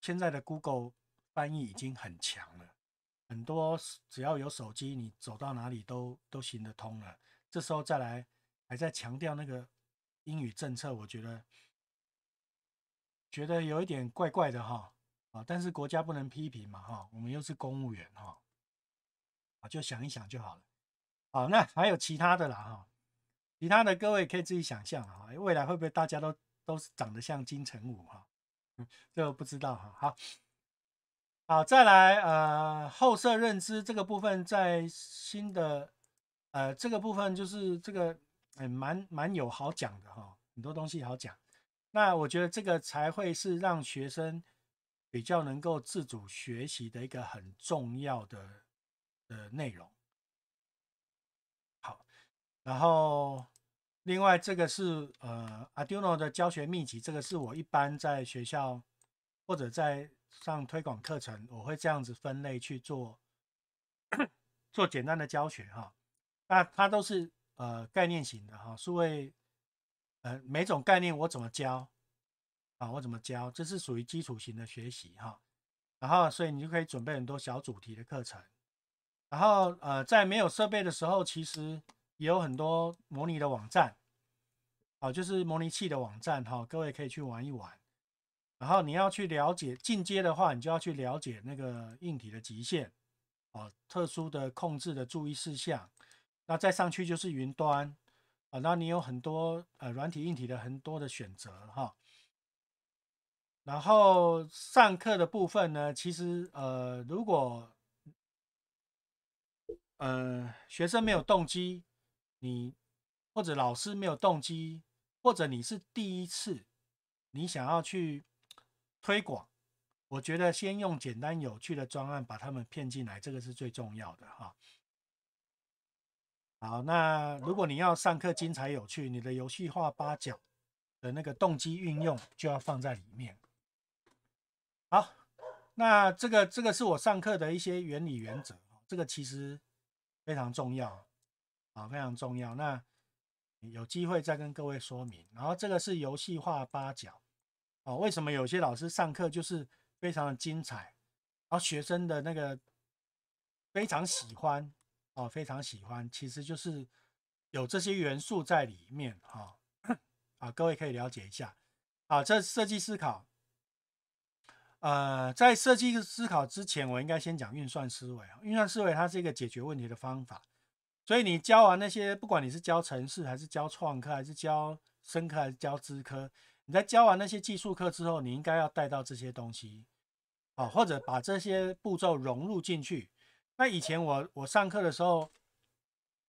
现在的 Google 翻译已经很强了，很多只要有手机，你走到哪里都都行得通了。这时候再来还在强调那个英语政策，我觉得觉得有一点怪怪的哈啊！但是国家不能批评嘛哈，我们又是公务员哈啊，就想一想就好了。好，那还有其他的啦哈，其他的各位可以自己想象哈，未来会不会大家都？都是长得像金城武哈，嗯，这个不知道哈。好，好，再来呃，后设认知这个部分，在新的呃这个部分就是这个，蛮蛮有好讲的哈，很多东西好讲。那我觉得这个才会是让学生比较能够自主学习的一个很重要的呃内容。好，然后。另外，这个是呃 Arduino 的教学秘籍，这个是我一般在学校或者在上推广课程，我会这样子分类去做 做简单的教学哈。那它都是呃概念型的哈，是为呃每种概念我怎么教啊，我怎么教，这是属于基础型的学习哈。然后，所以你就可以准备很多小主题的课程。然后呃，在没有设备的时候，其实。也有很多模拟的网站，哦，就是模拟器的网站哈，各位可以去玩一玩。然后你要去了解，进阶的话，你就要去了解那个硬体的极限，哦，特殊的控制的注意事项。那再上去就是云端，啊，那你有很多呃软体硬体的很多的选择哈。然后上课的部分呢，其实呃，如果呃学生没有动机。你或者老师没有动机，或者你是第一次，你想要去推广，我觉得先用简单有趣的专案把他们骗进来，这个是最重要的哈。好，那如果你要上课精彩有趣，你的游戏化八角的那个动机运用就要放在里面。好，那这个这个是我上课的一些原理原则，这个其实非常重要。啊，非常重要。那有机会再跟各位说明。然后这个是游戏化八角哦。为什么有些老师上课就是非常的精彩，然后学生的那个非常喜欢哦，非常喜欢，其实就是有这些元素在里面哈。啊，各位可以了解一下。啊，这设计思考，呃，在设计思考之前，我应该先讲运算思维啊。运算思维它是一个解决问题的方法。所以你教完那些，不管你是教城市还是教创科，还是教生科还是教资科，你在教完那些技术课之后，你应该要带到这些东西，啊，或者把这些步骤融入进去。那以前我我上课的时候，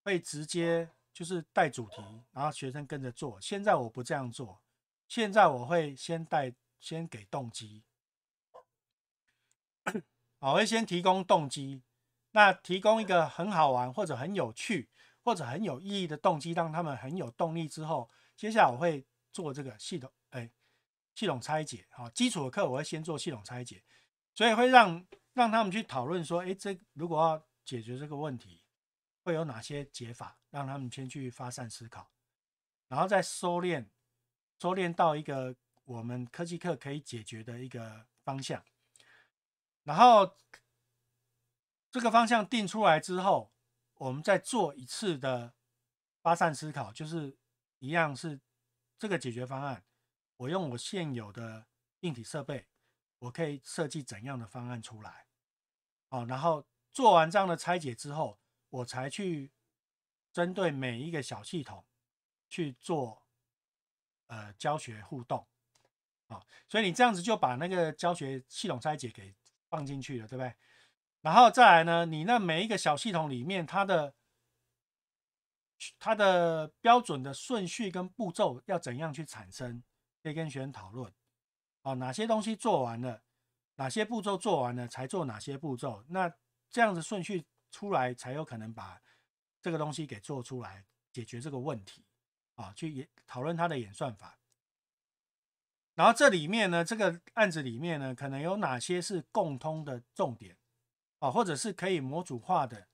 会直接就是带主题，然后学生跟着做。现在我不这样做，现在我会先带，先给动机，我 会先提供动机。那提供一个很好玩或者很有趣或者很有意义的动机，让他们很有动力之后，接下来我会做这个系统，哎，系统拆解，好，基础的课我会先做系统拆解，所以会让让他们去讨论说，哎，这如果要解决这个问题，会有哪些解法？让他们先去发散思考，然后再收敛，收敛到一个我们科技课可以解决的一个方向，然后。这个方向定出来之后，我们再做一次的发散思考，就是一样是这个解决方案。我用我现有的硬体设备，我可以设计怎样的方案出来？好，然后做完这样的拆解之后，我才去针对每一个小系统去做呃教学互动。好，所以你这样子就把那个教学系统拆解给放进去了，对不对？然后再来呢？你那每一个小系统里面，它的它的标准的顺序跟步骤要怎样去产生？可以跟学生讨论啊，哪些东西做完了，哪些步骤做完了才做哪些步骤？那这样子顺序出来，才有可能把这个东西给做出来，解决这个问题啊。去讨论它的演算法。然后这里面呢，这个案子里面呢，可能有哪些是共通的重点？啊，或者是可以模组化的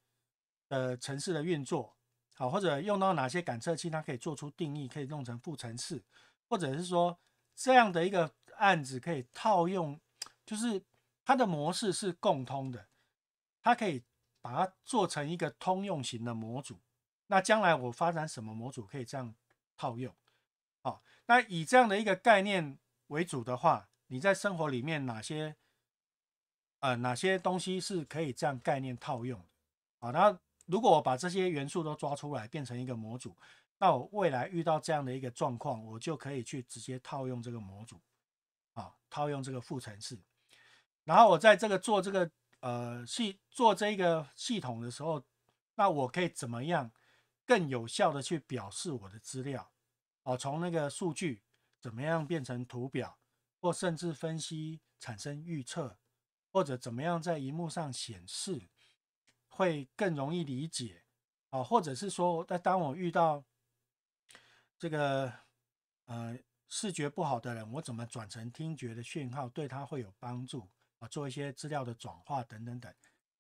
呃城市的运作，好，或者用到哪些感测器，它可以做出定义，可以弄成副层次，或者是说这样的一个案子可以套用，就是它的模式是共通的，它可以把它做成一个通用型的模组。那将来我发展什么模组可以这样套用？好，那以这样的一个概念为主的话，你在生活里面哪些？呃，哪些东西是可以这样概念套用？好，那如果我把这些元素都抓出来，变成一个模组，那我未来遇到这样的一个状况，我就可以去直接套用这个模组，啊，套用这个副程式。然后我在这个做这个呃系做这个系统的时候，那我可以怎么样更有效的去表示我的资料？哦，从那个数据怎么样变成图表，或甚至分析产生预测？或者怎么样在荧幕上显示会更容易理解啊？或者是说，在当我遇到这个呃视觉不好的人，我怎么转成听觉的讯号对他会有帮助啊？做一些资料的转化等等等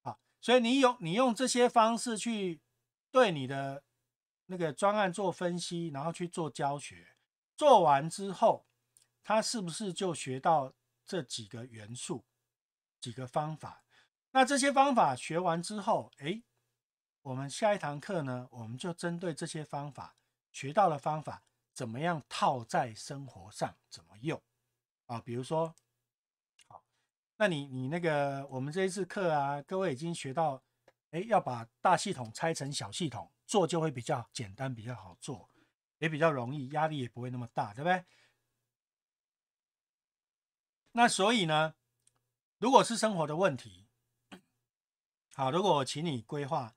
啊。所以你用你用这些方式去对你的那个专案做分析，然后去做教学，做完之后，他是不是就学到这几个元素？几个方法，那这些方法学完之后，哎，我们下一堂课呢，我们就针对这些方法学到了方法，怎么样套在生活上，怎么用啊？比如说，好，那你你那个，我们这一次课啊，各位已经学到，哎，要把大系统拆成小系统做，就会比较简单，比较好做，也比较容易，压力也不会那么大，对不对？那所以呢？如果是生活的问题，好，如果我请你规划，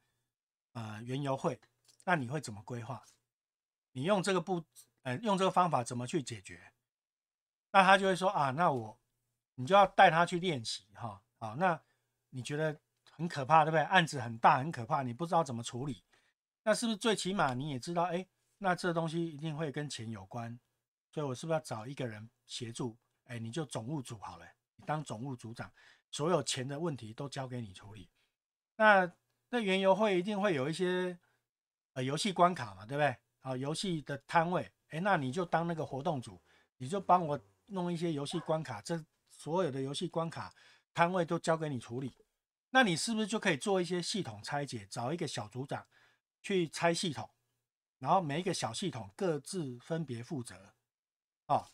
呃，原油会，那你会怎么规划？你用这个步，呃，用这个方法怎么去解决？那他就会说啊，那我，你就要带他去练习哈。好，那你觉得很可怕，对不对？案子很大，很可怕，你不知道怎么处理，那是不是最起码你也知道？哎，那这东西一定会跟钱有关，所以我是不是要找一个人协助？哎，你就总务组好了。当总务组长，所有钱的问题都交给你处理。那那原游会一定会有一些呃游戏关卡嘛，对不对？啊，游戏的摊位，哎，那你就当那个活动组，你就帮我弄一些游戏关卡，这所有的游戏关卡摊位都交给你处理。那你是不是就可以做一些系统拆解，找一个小组长去拆系统，然后每一个小系统各自分别负责啊？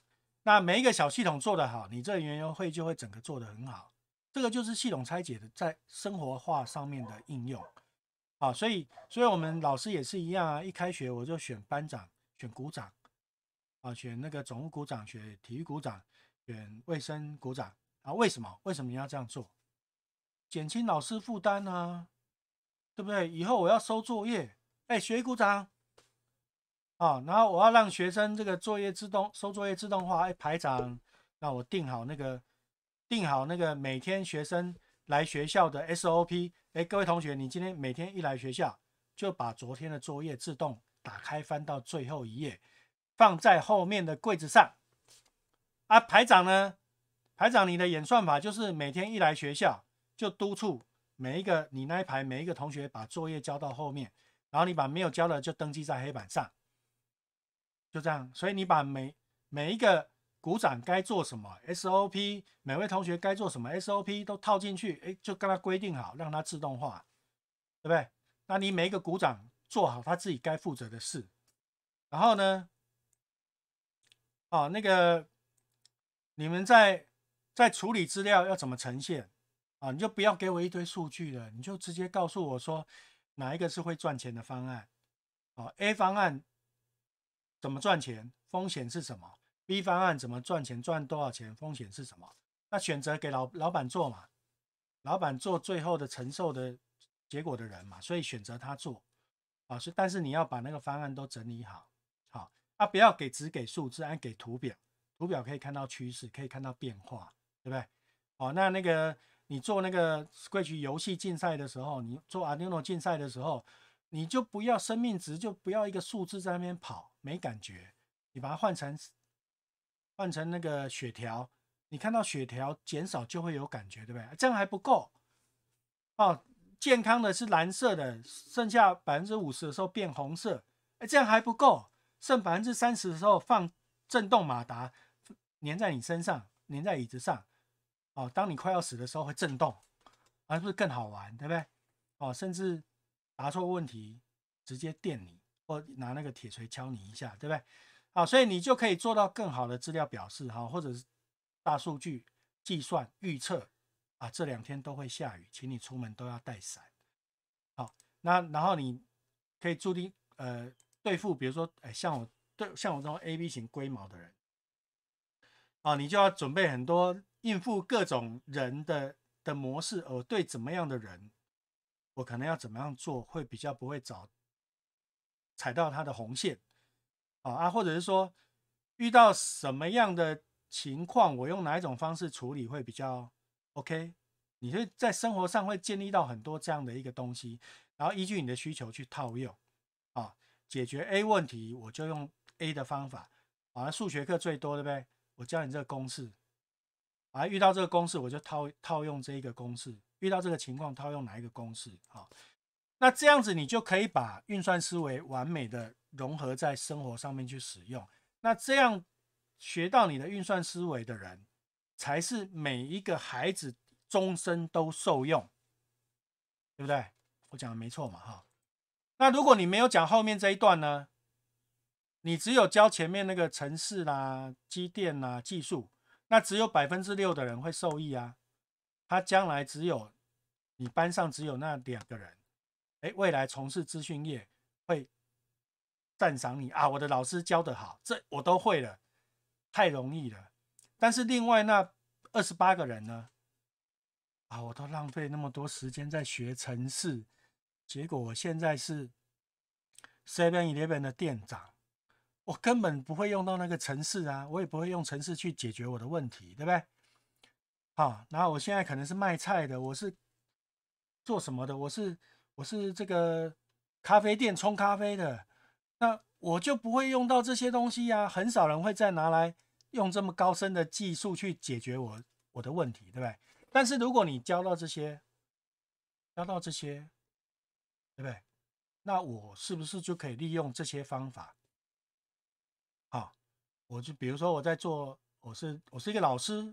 那每一个小系统做得好，你这圆圆会就会整个做得很好。这个就是系统拆解的在生活化上面的应用。啊。所以所以我们老师也是一样啊，一开学我就选班长、选股长，啊，选那个总股长、选体育股长、选卫生股长啊。为什么？为什么你要这样做？减轻老师负担啊，对不对？以后我要收作业，哎，谁股长？啊，然后我要让学生这个作业自动收作业自动化。哎，排长，那我定好那个定好那个每天学生来学校的 SOP。哎，各位同学，你今天每天一来学校，就把昨天的作业自动打开翻到最后一页，放在后面的柜子上。啊，排长呢？排长，你的演算法就是每天一来学校，就督促每一个你那一排每一个同学把作业交到后面，然后你把没有交的就登记在黑板上。就这样，所以你把每每一个股长该做什么 SOP，每位同学该做什么 SOP 都套进去，哎，就跟他规定好，让他自动化，对不对？那你每一个股长做好他自己该负责的事，然后呢，哦，那个你们在在处理资料要怎么呈现啊？你就不要给我一堆数据了，你就直接告诉我说哪一个是会赚钱的方案，哦 a 方案。怎么赚钱？风险是什么？B 方案怎么赚钱？赚多少钱？风险是什么？那选择给老老板做嘛？老板做最后的承受的结果的人嘛？所以选择他做啊？是但是你要把那个方案都整理好，好，啊不要给只给数字，按给图表，图表可以看到趋势，可以看到变化，对不对？好，那那个你做那个 s 矩 h 游戏竞赛的时候，你做 Arduino 竞赛的时候。你就不要生命值，就不要一个数字在那边跑，没感觉。你把它换成换成那个血条，你看到血条减少就会有感觉，对不对？这样还不够哦。健康的是蓝色的，剩下百分之五十的时候变红色。哎，这样还不够。剩百分之三十的时候放震动马达，粘在你身上，粘在椅子上。哦，当你快要死的时候会震动，是不是更好玩？对不对？哦，甚至。答错问题，直接电你，或拿那个铁锤敲你一下，对不对？好，所以你就可以做到更好的资料表示哈，或者是大数据计算预测啊，这两天都会下雨，请你出门都要带伞。好，那然后你可以注定呃对付，比如说哎像我对像我这种 A B 型龟毛的人啊，你就要准备很多应付各种人的的模式，呃、对，怎么样的人？我可能要怎么样做会比较不会找踩到它的红线啊？啊，或者是说遇到什么样的情况，我用哪一种方式处理会比较 OK？你就在生活上会建立到很多这样的一个东西，然后依据你的需求去套用啊，解决 A 问题我就用 A 的方法。啊，数学课最多的呗，我教你这个公式啊，遇到这个公式我就套套用这一个公式。遇到这个情况，套用哪一个公式？好，那这样子你就可以把运算思维完美的融合在生活上面去使用。那这样学到你的运算思维的人，才是每一个孩子终身都受用，对不对？我讲的没错嘛，哈。那如果你没有讲后面这一段呢，你只有教前面那个城市啦、机电啦、技术，那只有百分之六的人会受益啊。他将来只有你班上只有那两个人，哎，未来从事资讯业会赞赏你啊！我的老师教的好，这我都会了，太容易了。但是另外那二十八个人呢？啊，我都浪费那么多时间在学城市，结果我现在是 Seven Eleven 的店长，我根本不会用到那个城市啊，我也不会用城市去解决我的问题，对不对？啊，后我现在可能是卖菜的，我是做什么的？我是我是这个咖啡店冲咖啡的，那我就不会用到这些东西呀。很少人会再拿来用这么高深的技术去解决我我的问题，对不对？但是如果你教到这些，教到这些，对不对？那我是不是就可以利用这些方法？好，我就比如说我在做，我是我是一个老师。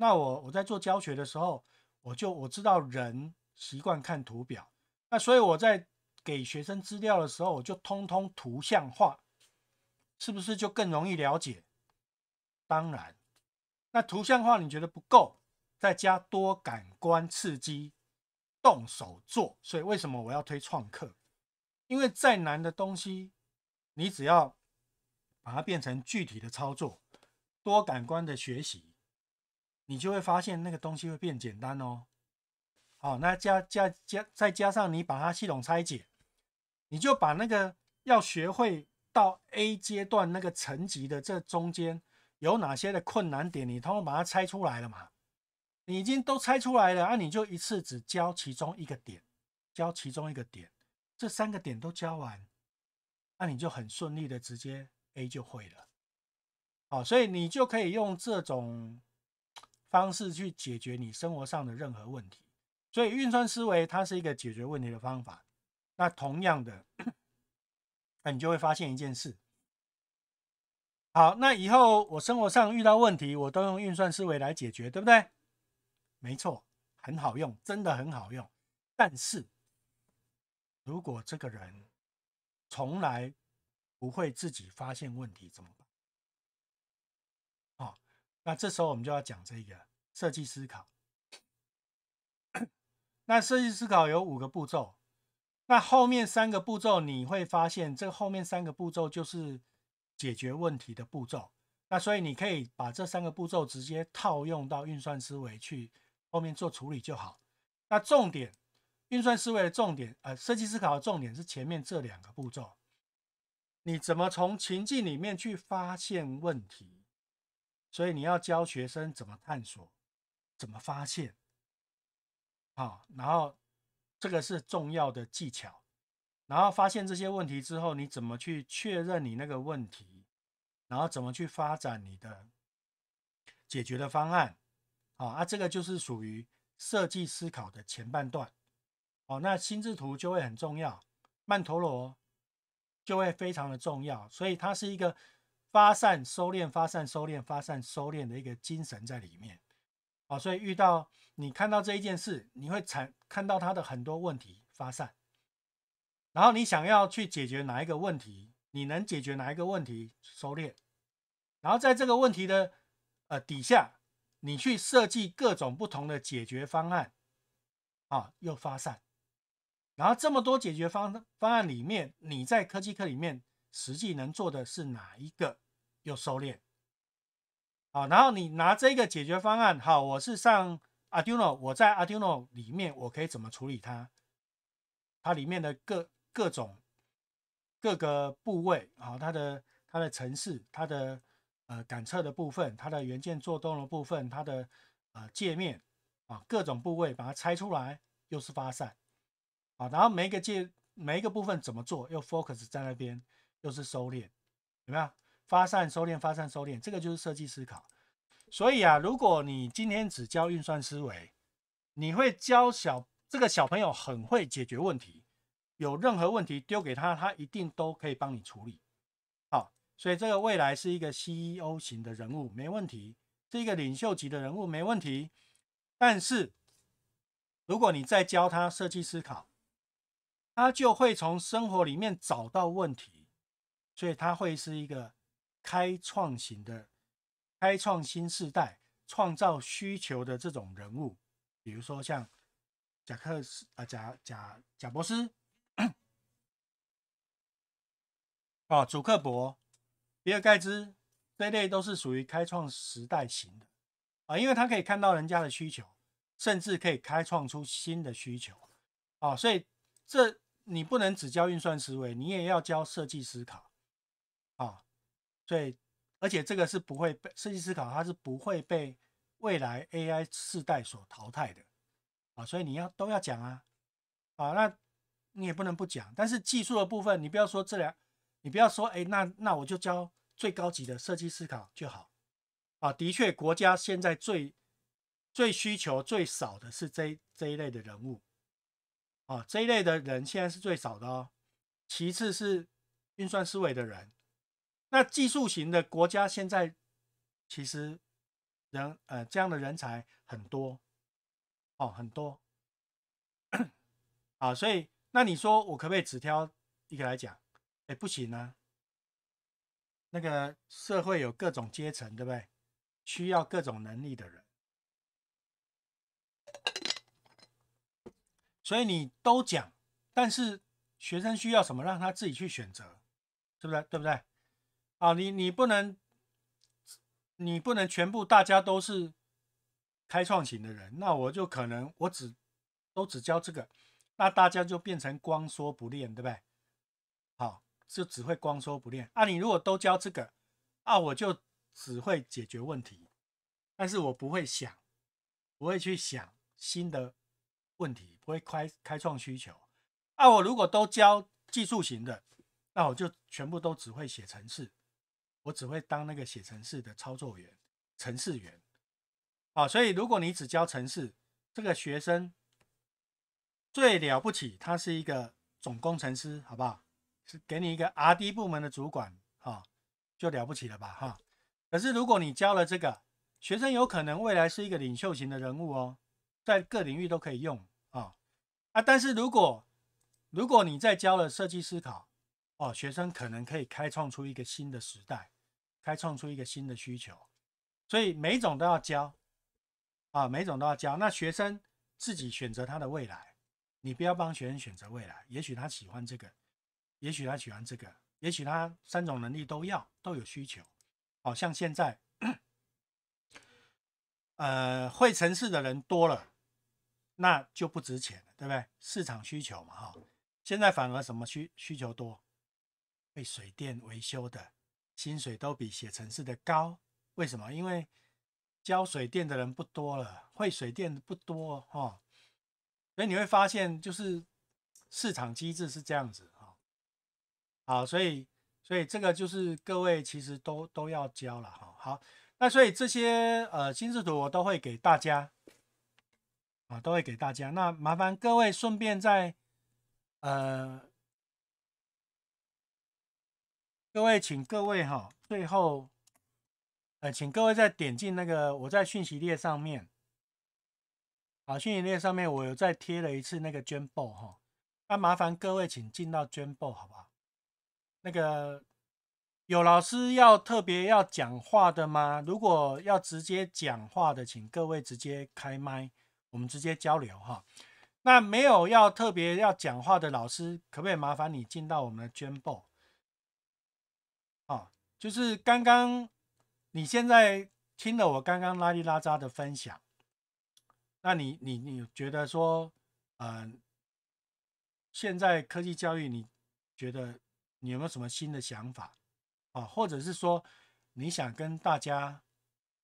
那我我在做教学的时候，我就我知道人习惯看图表，那所以我在给学生资料的时候，我就通通图像化，是不是就更容易了解？当然，那图像化你觉得不够，再加多感官刺激，动手做。所以为什么我要推创客？因为再难的东西，你只要把它变成具体的操作，多感官的学习。你就会发现那个东西会变简单哦。好，那加加加再加上你把它系统拆解，你就把那个要学会到 A 阶段那个层级的这中间有哪些的困难点，你通通把它拆出来了嘛？你已经都拆出来了，那你就一次只教其中一个点，教其中一个点，这三个点都教完，那你就很顺利的直接 A 就会了。好，所以你就可以用这种。方式去解决你生活上的任何问题，所以运算思维它是一个解决问题的方法。那同样的，那你就会发现一件事。好，那以后我生活上遇到问题，我都用运算思维来解决，对不对？没错，很好用，真的很好用。但是，如果这个人从来不会自己发现问题，怎么？那这时候我们就要讲这个设计思考。那设计思考有五个步骤，那后面三个步骤你会发现，这后面三个步骤就是解决问题的步骤。那所以你可以把这三个步骤直接套用到运算思维去后面做处理就好。那重点，运算思维的重点，呃，设计思考的重点是前面这两个步骤，你怎么从情境里面去发现问题？所以你要教学生怎么探索，怎么发现，好，然后这个是重要的技巧。然后发现这些问题之后，你怎么去确认你那个问题？然后怎么去发展你的解决的方案？好，啊，这个就是属于设计思考的前半段。哦，那心智图就会很重要，曼陀罗就会非常的重要，所以它是一个。发散、收敛、发散、收敛、发散、收敛的一个精神在里面啊，所以遇到你看到这一件事，你会产看到它的很多问题发散，然后你想要去解决哪一个问题，你能解决哪一个问题收敛，然后在这个问题的呃底下，你去设计各种不同的解决方案啊，又发散，然后这么多解决方方案里面，你在科技课里面。实际能做的是哪一个？又收敛。好，然后你拿这个解决方案，好，我是上 Arduino，我在 Arduino 里面，我可以怎么处理它？它里面的各各种各个部位，好，它的它的程式，它的呃感测的部分，它的元件做动的部分，它的呃界面啊各种部位，把它拆出来，又是发散。好，然后每一个界每一个部分怎么做，又 focus 在那边。又是收敛，有没有发散？收敛，发散，收敛，这个就是设计思考。所以啊，如果你今天只教运算思维，你会教小这个小朋友很会解决问题，有任何问题丢给他，他一定都可以帮你处理。好，所以这个未来是一个 CEO 型的人物，没问题，是一个领袖级的人物，没问题。但是如果你再教他设计思考，他就会从生活里面找到问题。所以他会是一个开创型的、开创新时代、创造需求的这种人物，比如说像贾克斯啊、贾贾贾伯斯，哦，祖克伯、比尔盖茨这类都是属于开创时代型的啊，因为他可以看到人家的需求，甚至可以开创出新的需求啊，所以这你不能只教运算思维，你也要教设计思考。对，而且这个是不会被设计思考，它是不会被未来 AI 世代所淘汰的啊！所以你要都要讲啊，啊，那你也不能不讲。但是技术的部分，你不要说这两，你不要说哎，那那我就教最高级的设计思考就好啊。的确，国家现在最最需求最少的是这这一类的人物啊，这一类的人现在是最少的哦。其次是运算思维的人。那技术型的国家现在其实人呃这样的人才很多哦，很多啊，所以那你说我可不可以只挑一个来讲？哎，不行啊，那个社会有各种阶层，对不对？需要各种能力的人，所以你都讲，但是学生需要什么，让他自己去选择，是不是？对不对？啊，你你不能，你不能全部大家都是开创型的人，那我就可能我只都只教这个，那大家就变成光说不练，对不对？好，就只会光说不练。啊，你如果都教这个，啊，我就只会解决问题，但是我不会想，不会去想新的问题，不会开开创需求。啊，我如果都教技术型的，那我就全部都只会写程式。我只会当那个写程式的操作员、程式员，啊，所以如果你只教程式，这个学生最了不起，他是一个总工程师，好不好？是给你一个 R&D 部门的主管啊，就了不起了吧，哈。可是如果你教了这个学生，有可能未来是一个领袖型的人物哦，在各领域都可以用啊啊！但是如果如果你再教了设计思考，哦，学生可能可以开创出一个新的时代，开创出一个新的需求，所以每种都要教啊，每种都要教。那学生自己选择他的未来，你不要帮学生选择未来。也许他喜欢这个，也许他喜欢这个，也许他三种能力都要，都有需求。好像现在，呃，会城市的人多了，那就不值钱了，对不对？市场需求嘛，哈。现在反而什么需需求多。被水电维修的薪水都比写程式的高，为什么？因为交水电的人不多了，会水电的不多哈，所以你会发现就是市场机制是这样子啊，好，所以所以这个就是各位其实都都要交了哈，好，那所以这些呃薪资图我都会给大家啊，都会给大家，那麻烦各位顺便在呃。各位，请各位哈，最后，呃，请各位再点进那个我在讯息列上面，好，讯息列上面我有再贴了一次那个捐报哈，那麻烦各位请进到捐报好不好？那个有老师要特别要讲话的吗？如果要直接讲话的，请各位直接开麦，我们直接交流哈。那没有要特别要讲话的老师，可不可以麻烦你进到我们的捐报？就是刚刚你现在听了我刚刚拉里拉扎的分享，那你你你觉得说，嗯，现在科技教育，你觉得你有没有什么新的想法啊？或者是说你想跟大家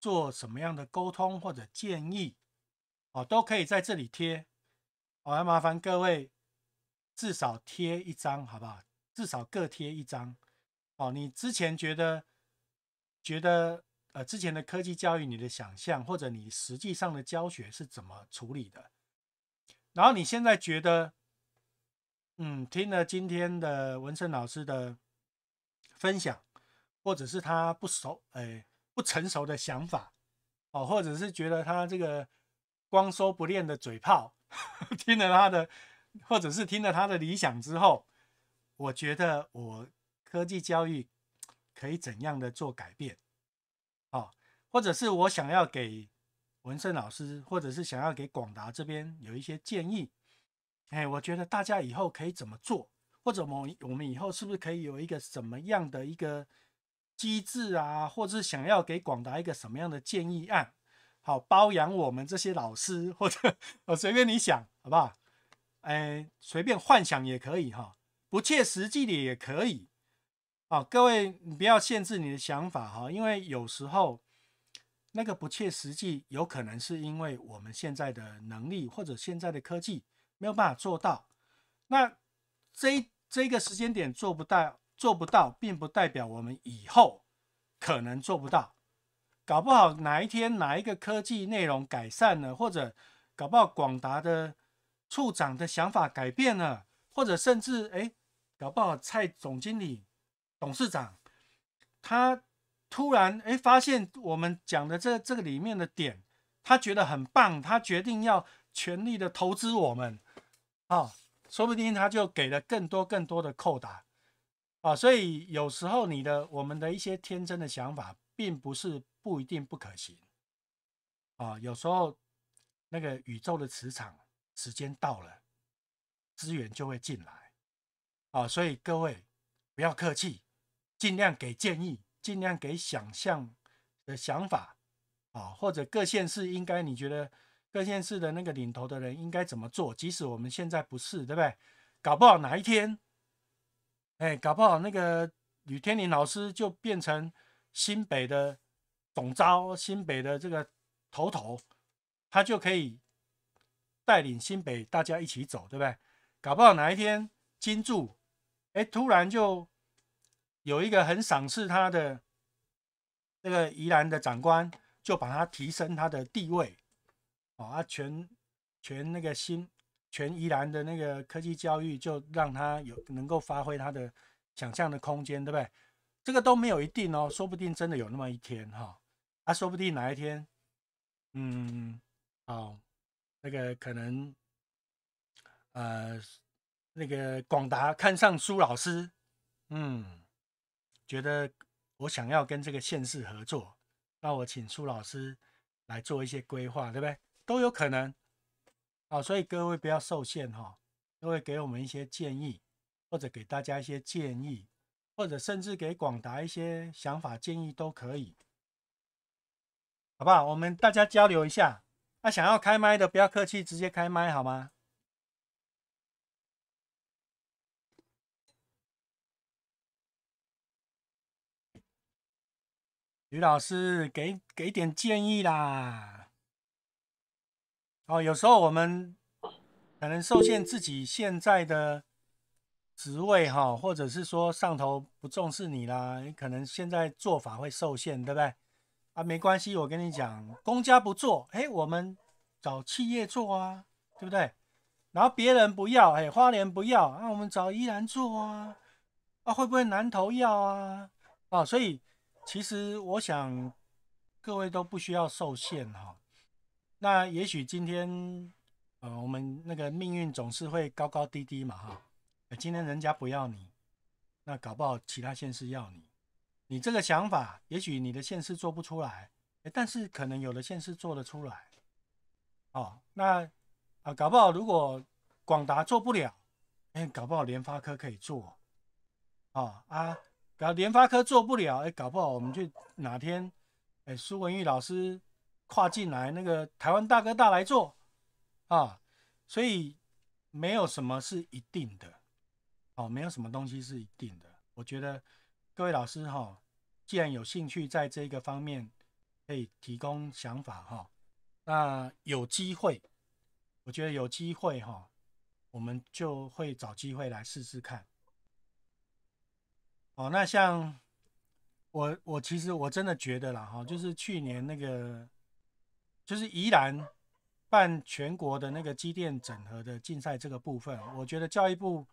做什么样的沟通或者建议啊？都可以在这里贴，我、要麻烦各位至少贴一张好不好？至少各贴一张。哦，你之前觉得觉得呃，之前的科技教育你的想象，或者你实际上的教学是怎么处理的？然后你现在觉得，嗯，听了今天的文胜老师的分享，或者是他不熟，哎，不成熟的想法，哦，或者是觉得他这个光说不练的嘴炮，听了他的，或者是听了他的理想之后，我觉得我。科技教育可以怎样的做改变？好，或者是我想要给文胜老师，或者是想要给广达这边有一些建议。哎，我觉得大家以后可以怎么做？或者我我们以后是不是可以有一个什么样的一个机制啊？或者是想要给广达一个什么样的建议案？好，包养我们这些老师，或者我随便你想，好不好？哎，随便幻想也可以哈，不切实际的也可以。啊，各位，你不要限制你的想法哈，因为有时候那个不切实际，有可能是因为我们现在的能力或者现在的科技没有办法做到。那这这个时间点做不到，做不到，并不代表我们以后可能做不到。搞不好哪一天哪一个科技内容改善了，或者搞不好广达的处长的想法改变了，或者甚至哎，搞不好蔡总经理。董事长他突然哎发现我们讲的这这个里面的点，他觉得很棒，他决定要全力的投资我们，啊，说不定他就给了更多更多的扣打，啊，所以有时候你的我们的一些天真的想法，并不是不一定不可行，啊，有时候那个宇宙的磁场时间到了，资源就会进来，啊，所以各位不要客气。尽量给建议，尽量给想象的想法啊，或者各县市应该你觉得各县市的那个领头的人应该怎么做？即使我们现在不是，对不对？搞不好哪一天，哎，搞不好那个吕天林老师就变成新北的总招，新北的这个头头，他就可以带领新北大家一起走，对不对？搞不好哪一天金柱，哎，突然就。有一个很赏识他的那个宜兰的长官，就把他提升他的地位，啊，全全那个新全宜兰的那个科技教育，就让他有能够发挥他的想象的空间，对不对？这个都没有一定哦，说不定真的有那么一天哈，啊，说不定哪一天，嗯，好，那个可能，呃，那个广达看上苏老师，嗯。觉得我想要跟这个县市合作，那我请苏老师来做一些规划，对不对？都有可能，好，所以各位不要受限哈，各位给我们一些建议，或者给大家一些建议，或者甚至给广达一些想法建议都可以，好不好？我们大家交流一下。那想要开麦的，不要客气，直接开麦好吗？于老师，给给点建议啦。哦，有时候我们可能受限自己现在的职位哈，或者是说上头不重视你啦，你可能现在做法会受限，对不对？啊，没关系，我跟你讲，公家不做，哎，我们找企业做啊，对不对？然后别人不要，哎，花莲不要，啊，我们找依然做啊，啊，会不会南投要啊？啊，所以。其实我想，各位都不需要受限哈。那也许今天，呃，我们那个命运总是会高高低低嘛哈。今天人家不要你，那搞不好其他县市要你。你这个想法，也许你的县市做不出来，但是可能有的县市做得出来。哦，那啊，搞不好如果广达做不了，哎，搞不好联发科可以做。哦啊。搞联发科做不了，哎，搞不好我们去哪天，哎，苏文玉老师跨进来，那个台湾大哥大来做啊，所以没有什么是一定的，哦，没有什么东西是一定的。我觉得各位老师哈，既然有兴趣在这个方面，可以提供想法哈，那有机会，我觉得有机会哈，我们就会找机会来试试看。哦，那像我我其实我真的觉得啦，哈，就是去年那个就是宜兰办全国的那个机电整合的竞赛这个部分，我觉得教育部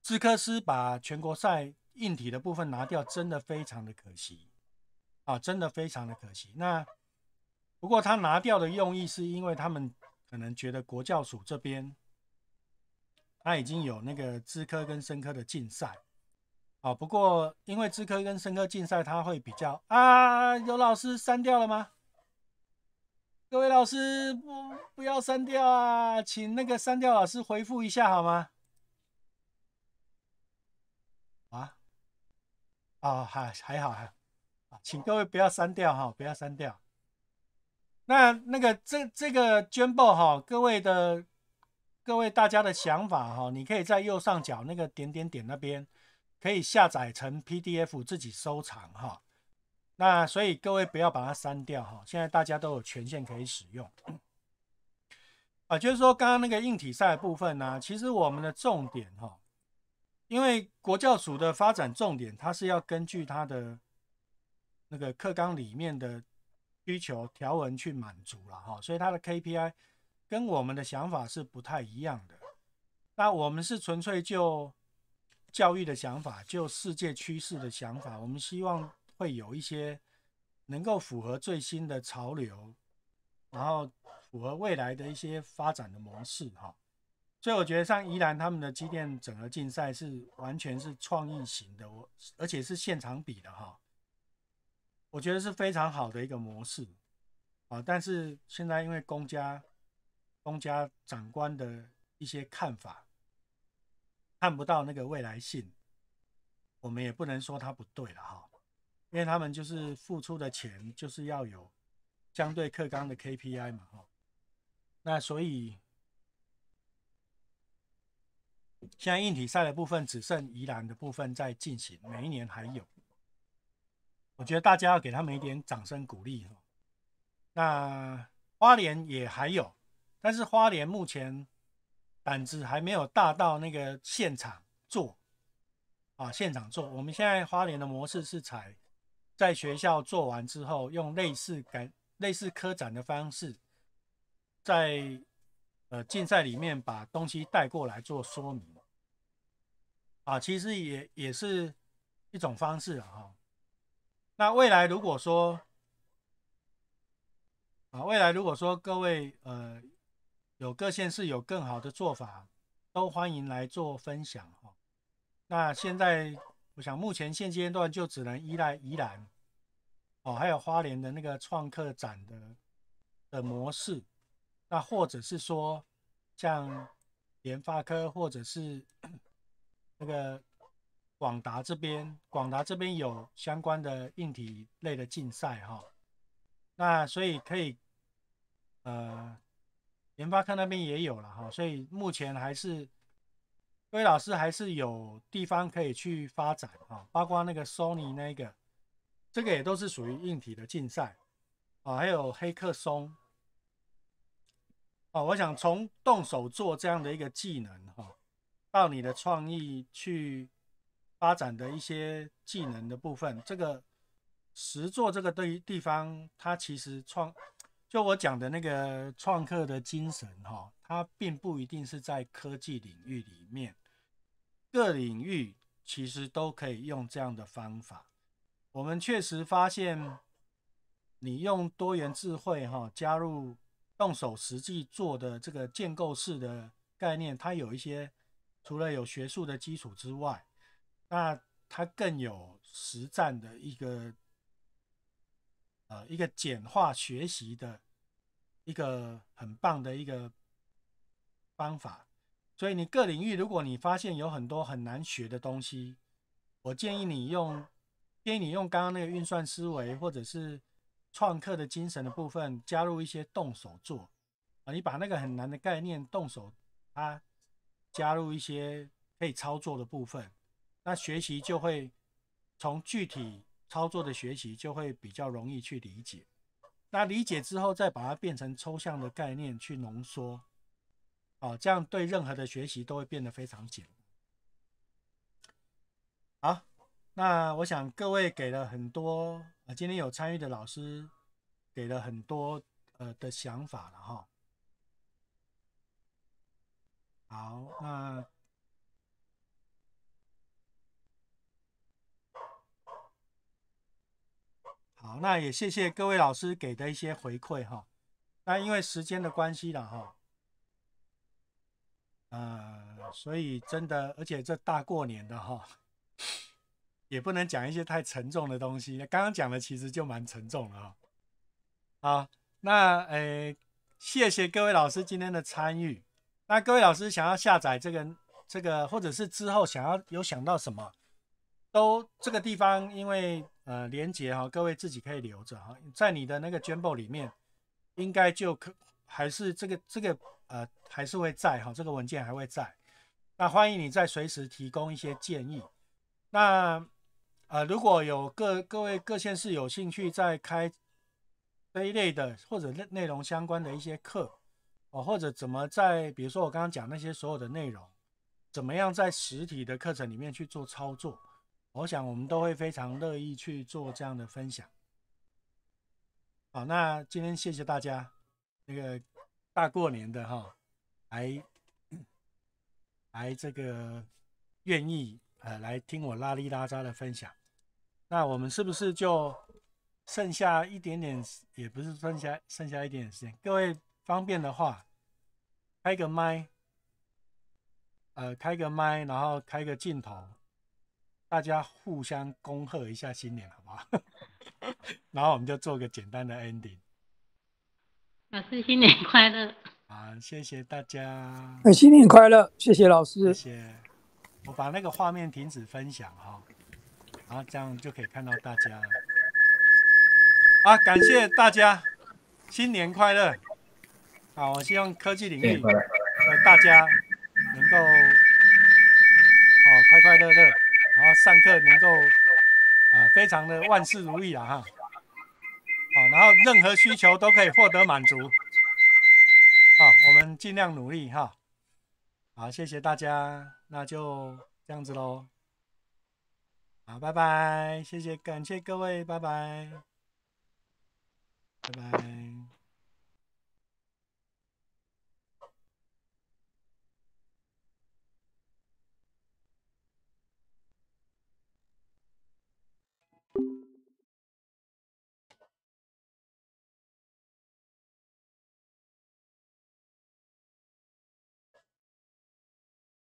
资科师把全国赛硬体的部分拿掉，真的非常的可惜啊，真的非常的可惜。那不过他拿掉的用意，是因为他们可能觉得国教署这边他已经有那个资科跟生科的竞赛。哦，不过因为资科跟生科竞赛，他会比较啊。有老师删掉了吗？各位老师不不要删掉啊，请那个删掉老师回复一下好吗？啊？啊，还还好还啊，请各位不要删掉哈，不要删掉。那那个这这个捐报哈，各位的各位大家的想法哈，你可以在右上角那个点点点那边。可以下载成 PDF 自己收藏哈，那所以各位不要把它删掉哈。现在大家都有权限可以使用，啊，就是说刚刚那个硬体赛部分呢，其实我们的重点哈，因为国教署的发展重点，它是要根据它的那个课纲里面的需求条文去满足了哈，所以它的 KPI 跟我们的想法是不太一样的。那我们是纯粹就。教育的想法，就世界趋势的想法，我们希望会有一些能够符合最新的潮流，然后符合未来的一些发展的模式哈。所以我觉得像宜兰他们的机电整合竞赛是完全是创意型的，我而且是现场比的哈，我觉得是非常好的一个模式啊。但是现在因为公家公家长官的一些看法。看不到那个未来性，我们也不能说他不对了哈，因为他们就是付出的钱，就是要有相对客观的 KPI 嘛哈。那所以现在硬体赛的部分只剩宜兰的部分在进行，每一年还有，我觉得大家要给他们一点掌声鼓励哈。那花莲也还有，但是花莲目前。胆子还没有大到那个现场做啊，现场做。我们现在花莲的模式是采在学校做完之后，用类似感类似科展的方式，在呃竞赛里面把东西带过来做说明啊，其实也也是一种方式哈。那未来如果说啊，未来如果说各位呃。有各县市有更好的做法，都欢迎来做分享哈。那现在，我想目前现阶段就只能依赖宜兰，哦，还有花莲的那个创客展的的模式。那或者是说，像联发科或者是那个广达这边，广达这边有相关的硬体类的竞赛哈。那所以可以，呃。研发科那边也有了哈，所以目前还是各位老师还是有地方可以去发展哈，包括那个 Sony 那个，这个也都是属于硬体的竞赛啊，还有黑客松啊。我想从动手做这样的一个技能哈，到你的创意去发展的一些技能的部分，这个实做这个对于地方，它其实创。就我讲的那个创客的精神，哈，它并不一定是在科技领域里面，各领域其实都可以用这样的方法。我们确实发现，你用多元智慧，哈，加入动手实际做的这个建构式的概念，它有一些除了有学术的基础之外，那它更有实战的一个。呃，一个简化学习的一个很棒的一个方法。所以你各领域，如果你发现有很多很难学的东西，我建议你用，建议你用刚刚那个运算思维或者是创客的精神的部分，加入一些动手做啊，你把那个很难的概念动手啊，加入一些可以操作的部分，那学习就会从具体。操作的学习就会比较容易去理解，那理解之后再把它变成抽象的概念去浓缩，啊，这样对任何的学习都会变得非常简。好，那我想各位给了很多，啊，今天有参与的老师给了很多，呃，的想法了哈。好，那。好，那也谢谢各位老师给的一些回馈哈。那因为时间的关系了哈，呃，所以真的，而且这大过年的哈，也不能讲一些太沉重的东西。刚刚讲的其实就蛮沉重了哈。好，那呃，谢谢各位老师今天的参与。那各位老师想要下载这个这个，或者是之后想要有想到什么？都这个地方，因为呃，连接哈，各位自己可以留着哈，在你的那个 Jumbo 里面，应该就可还是这个这个呃，还是会在哈，这个文件还会在。那欢迎你再随时提供一些建议。那呃，如果有各各位各县市有兴趣再开这一类的或者内内容相关的一些课哦，或者怎么在，比如说我刚刚讲那些所有的内容，怎么样在实体的课程里面去做操作？我想我们都会非常乐意去做这样的分享。好，那今天谢谢大家，那个大过年的哈，还还这个愿意呃来听我拉里拉扎的分享。那我们是不是就剩下一点点？也不是剩下剩下一点点时间。各位方便的话，开个麦，呃，开个麦，然后开个镜头。大家互相恭贺一下新年，好不好？然后我们就做个简单的 ending。老师，新年快乐！啊，谢谢大家。哎，新年快乐！谢谢老师。谢谢。我把那个画面停止分享哈，然后这样就可以看到大家。啊，感谢大家，新年快乐！啊，我希望科技领域呃大家能够哦快快乐乐。然后上课能够，啊，非常的万事如意了哈。好，然后任何需求都可以获得满足。好，我们尽量努力哈。好，谢谢大家，那就这样子喽。好，拜拜，谢谢，感谢各位，拜拜，拜拜。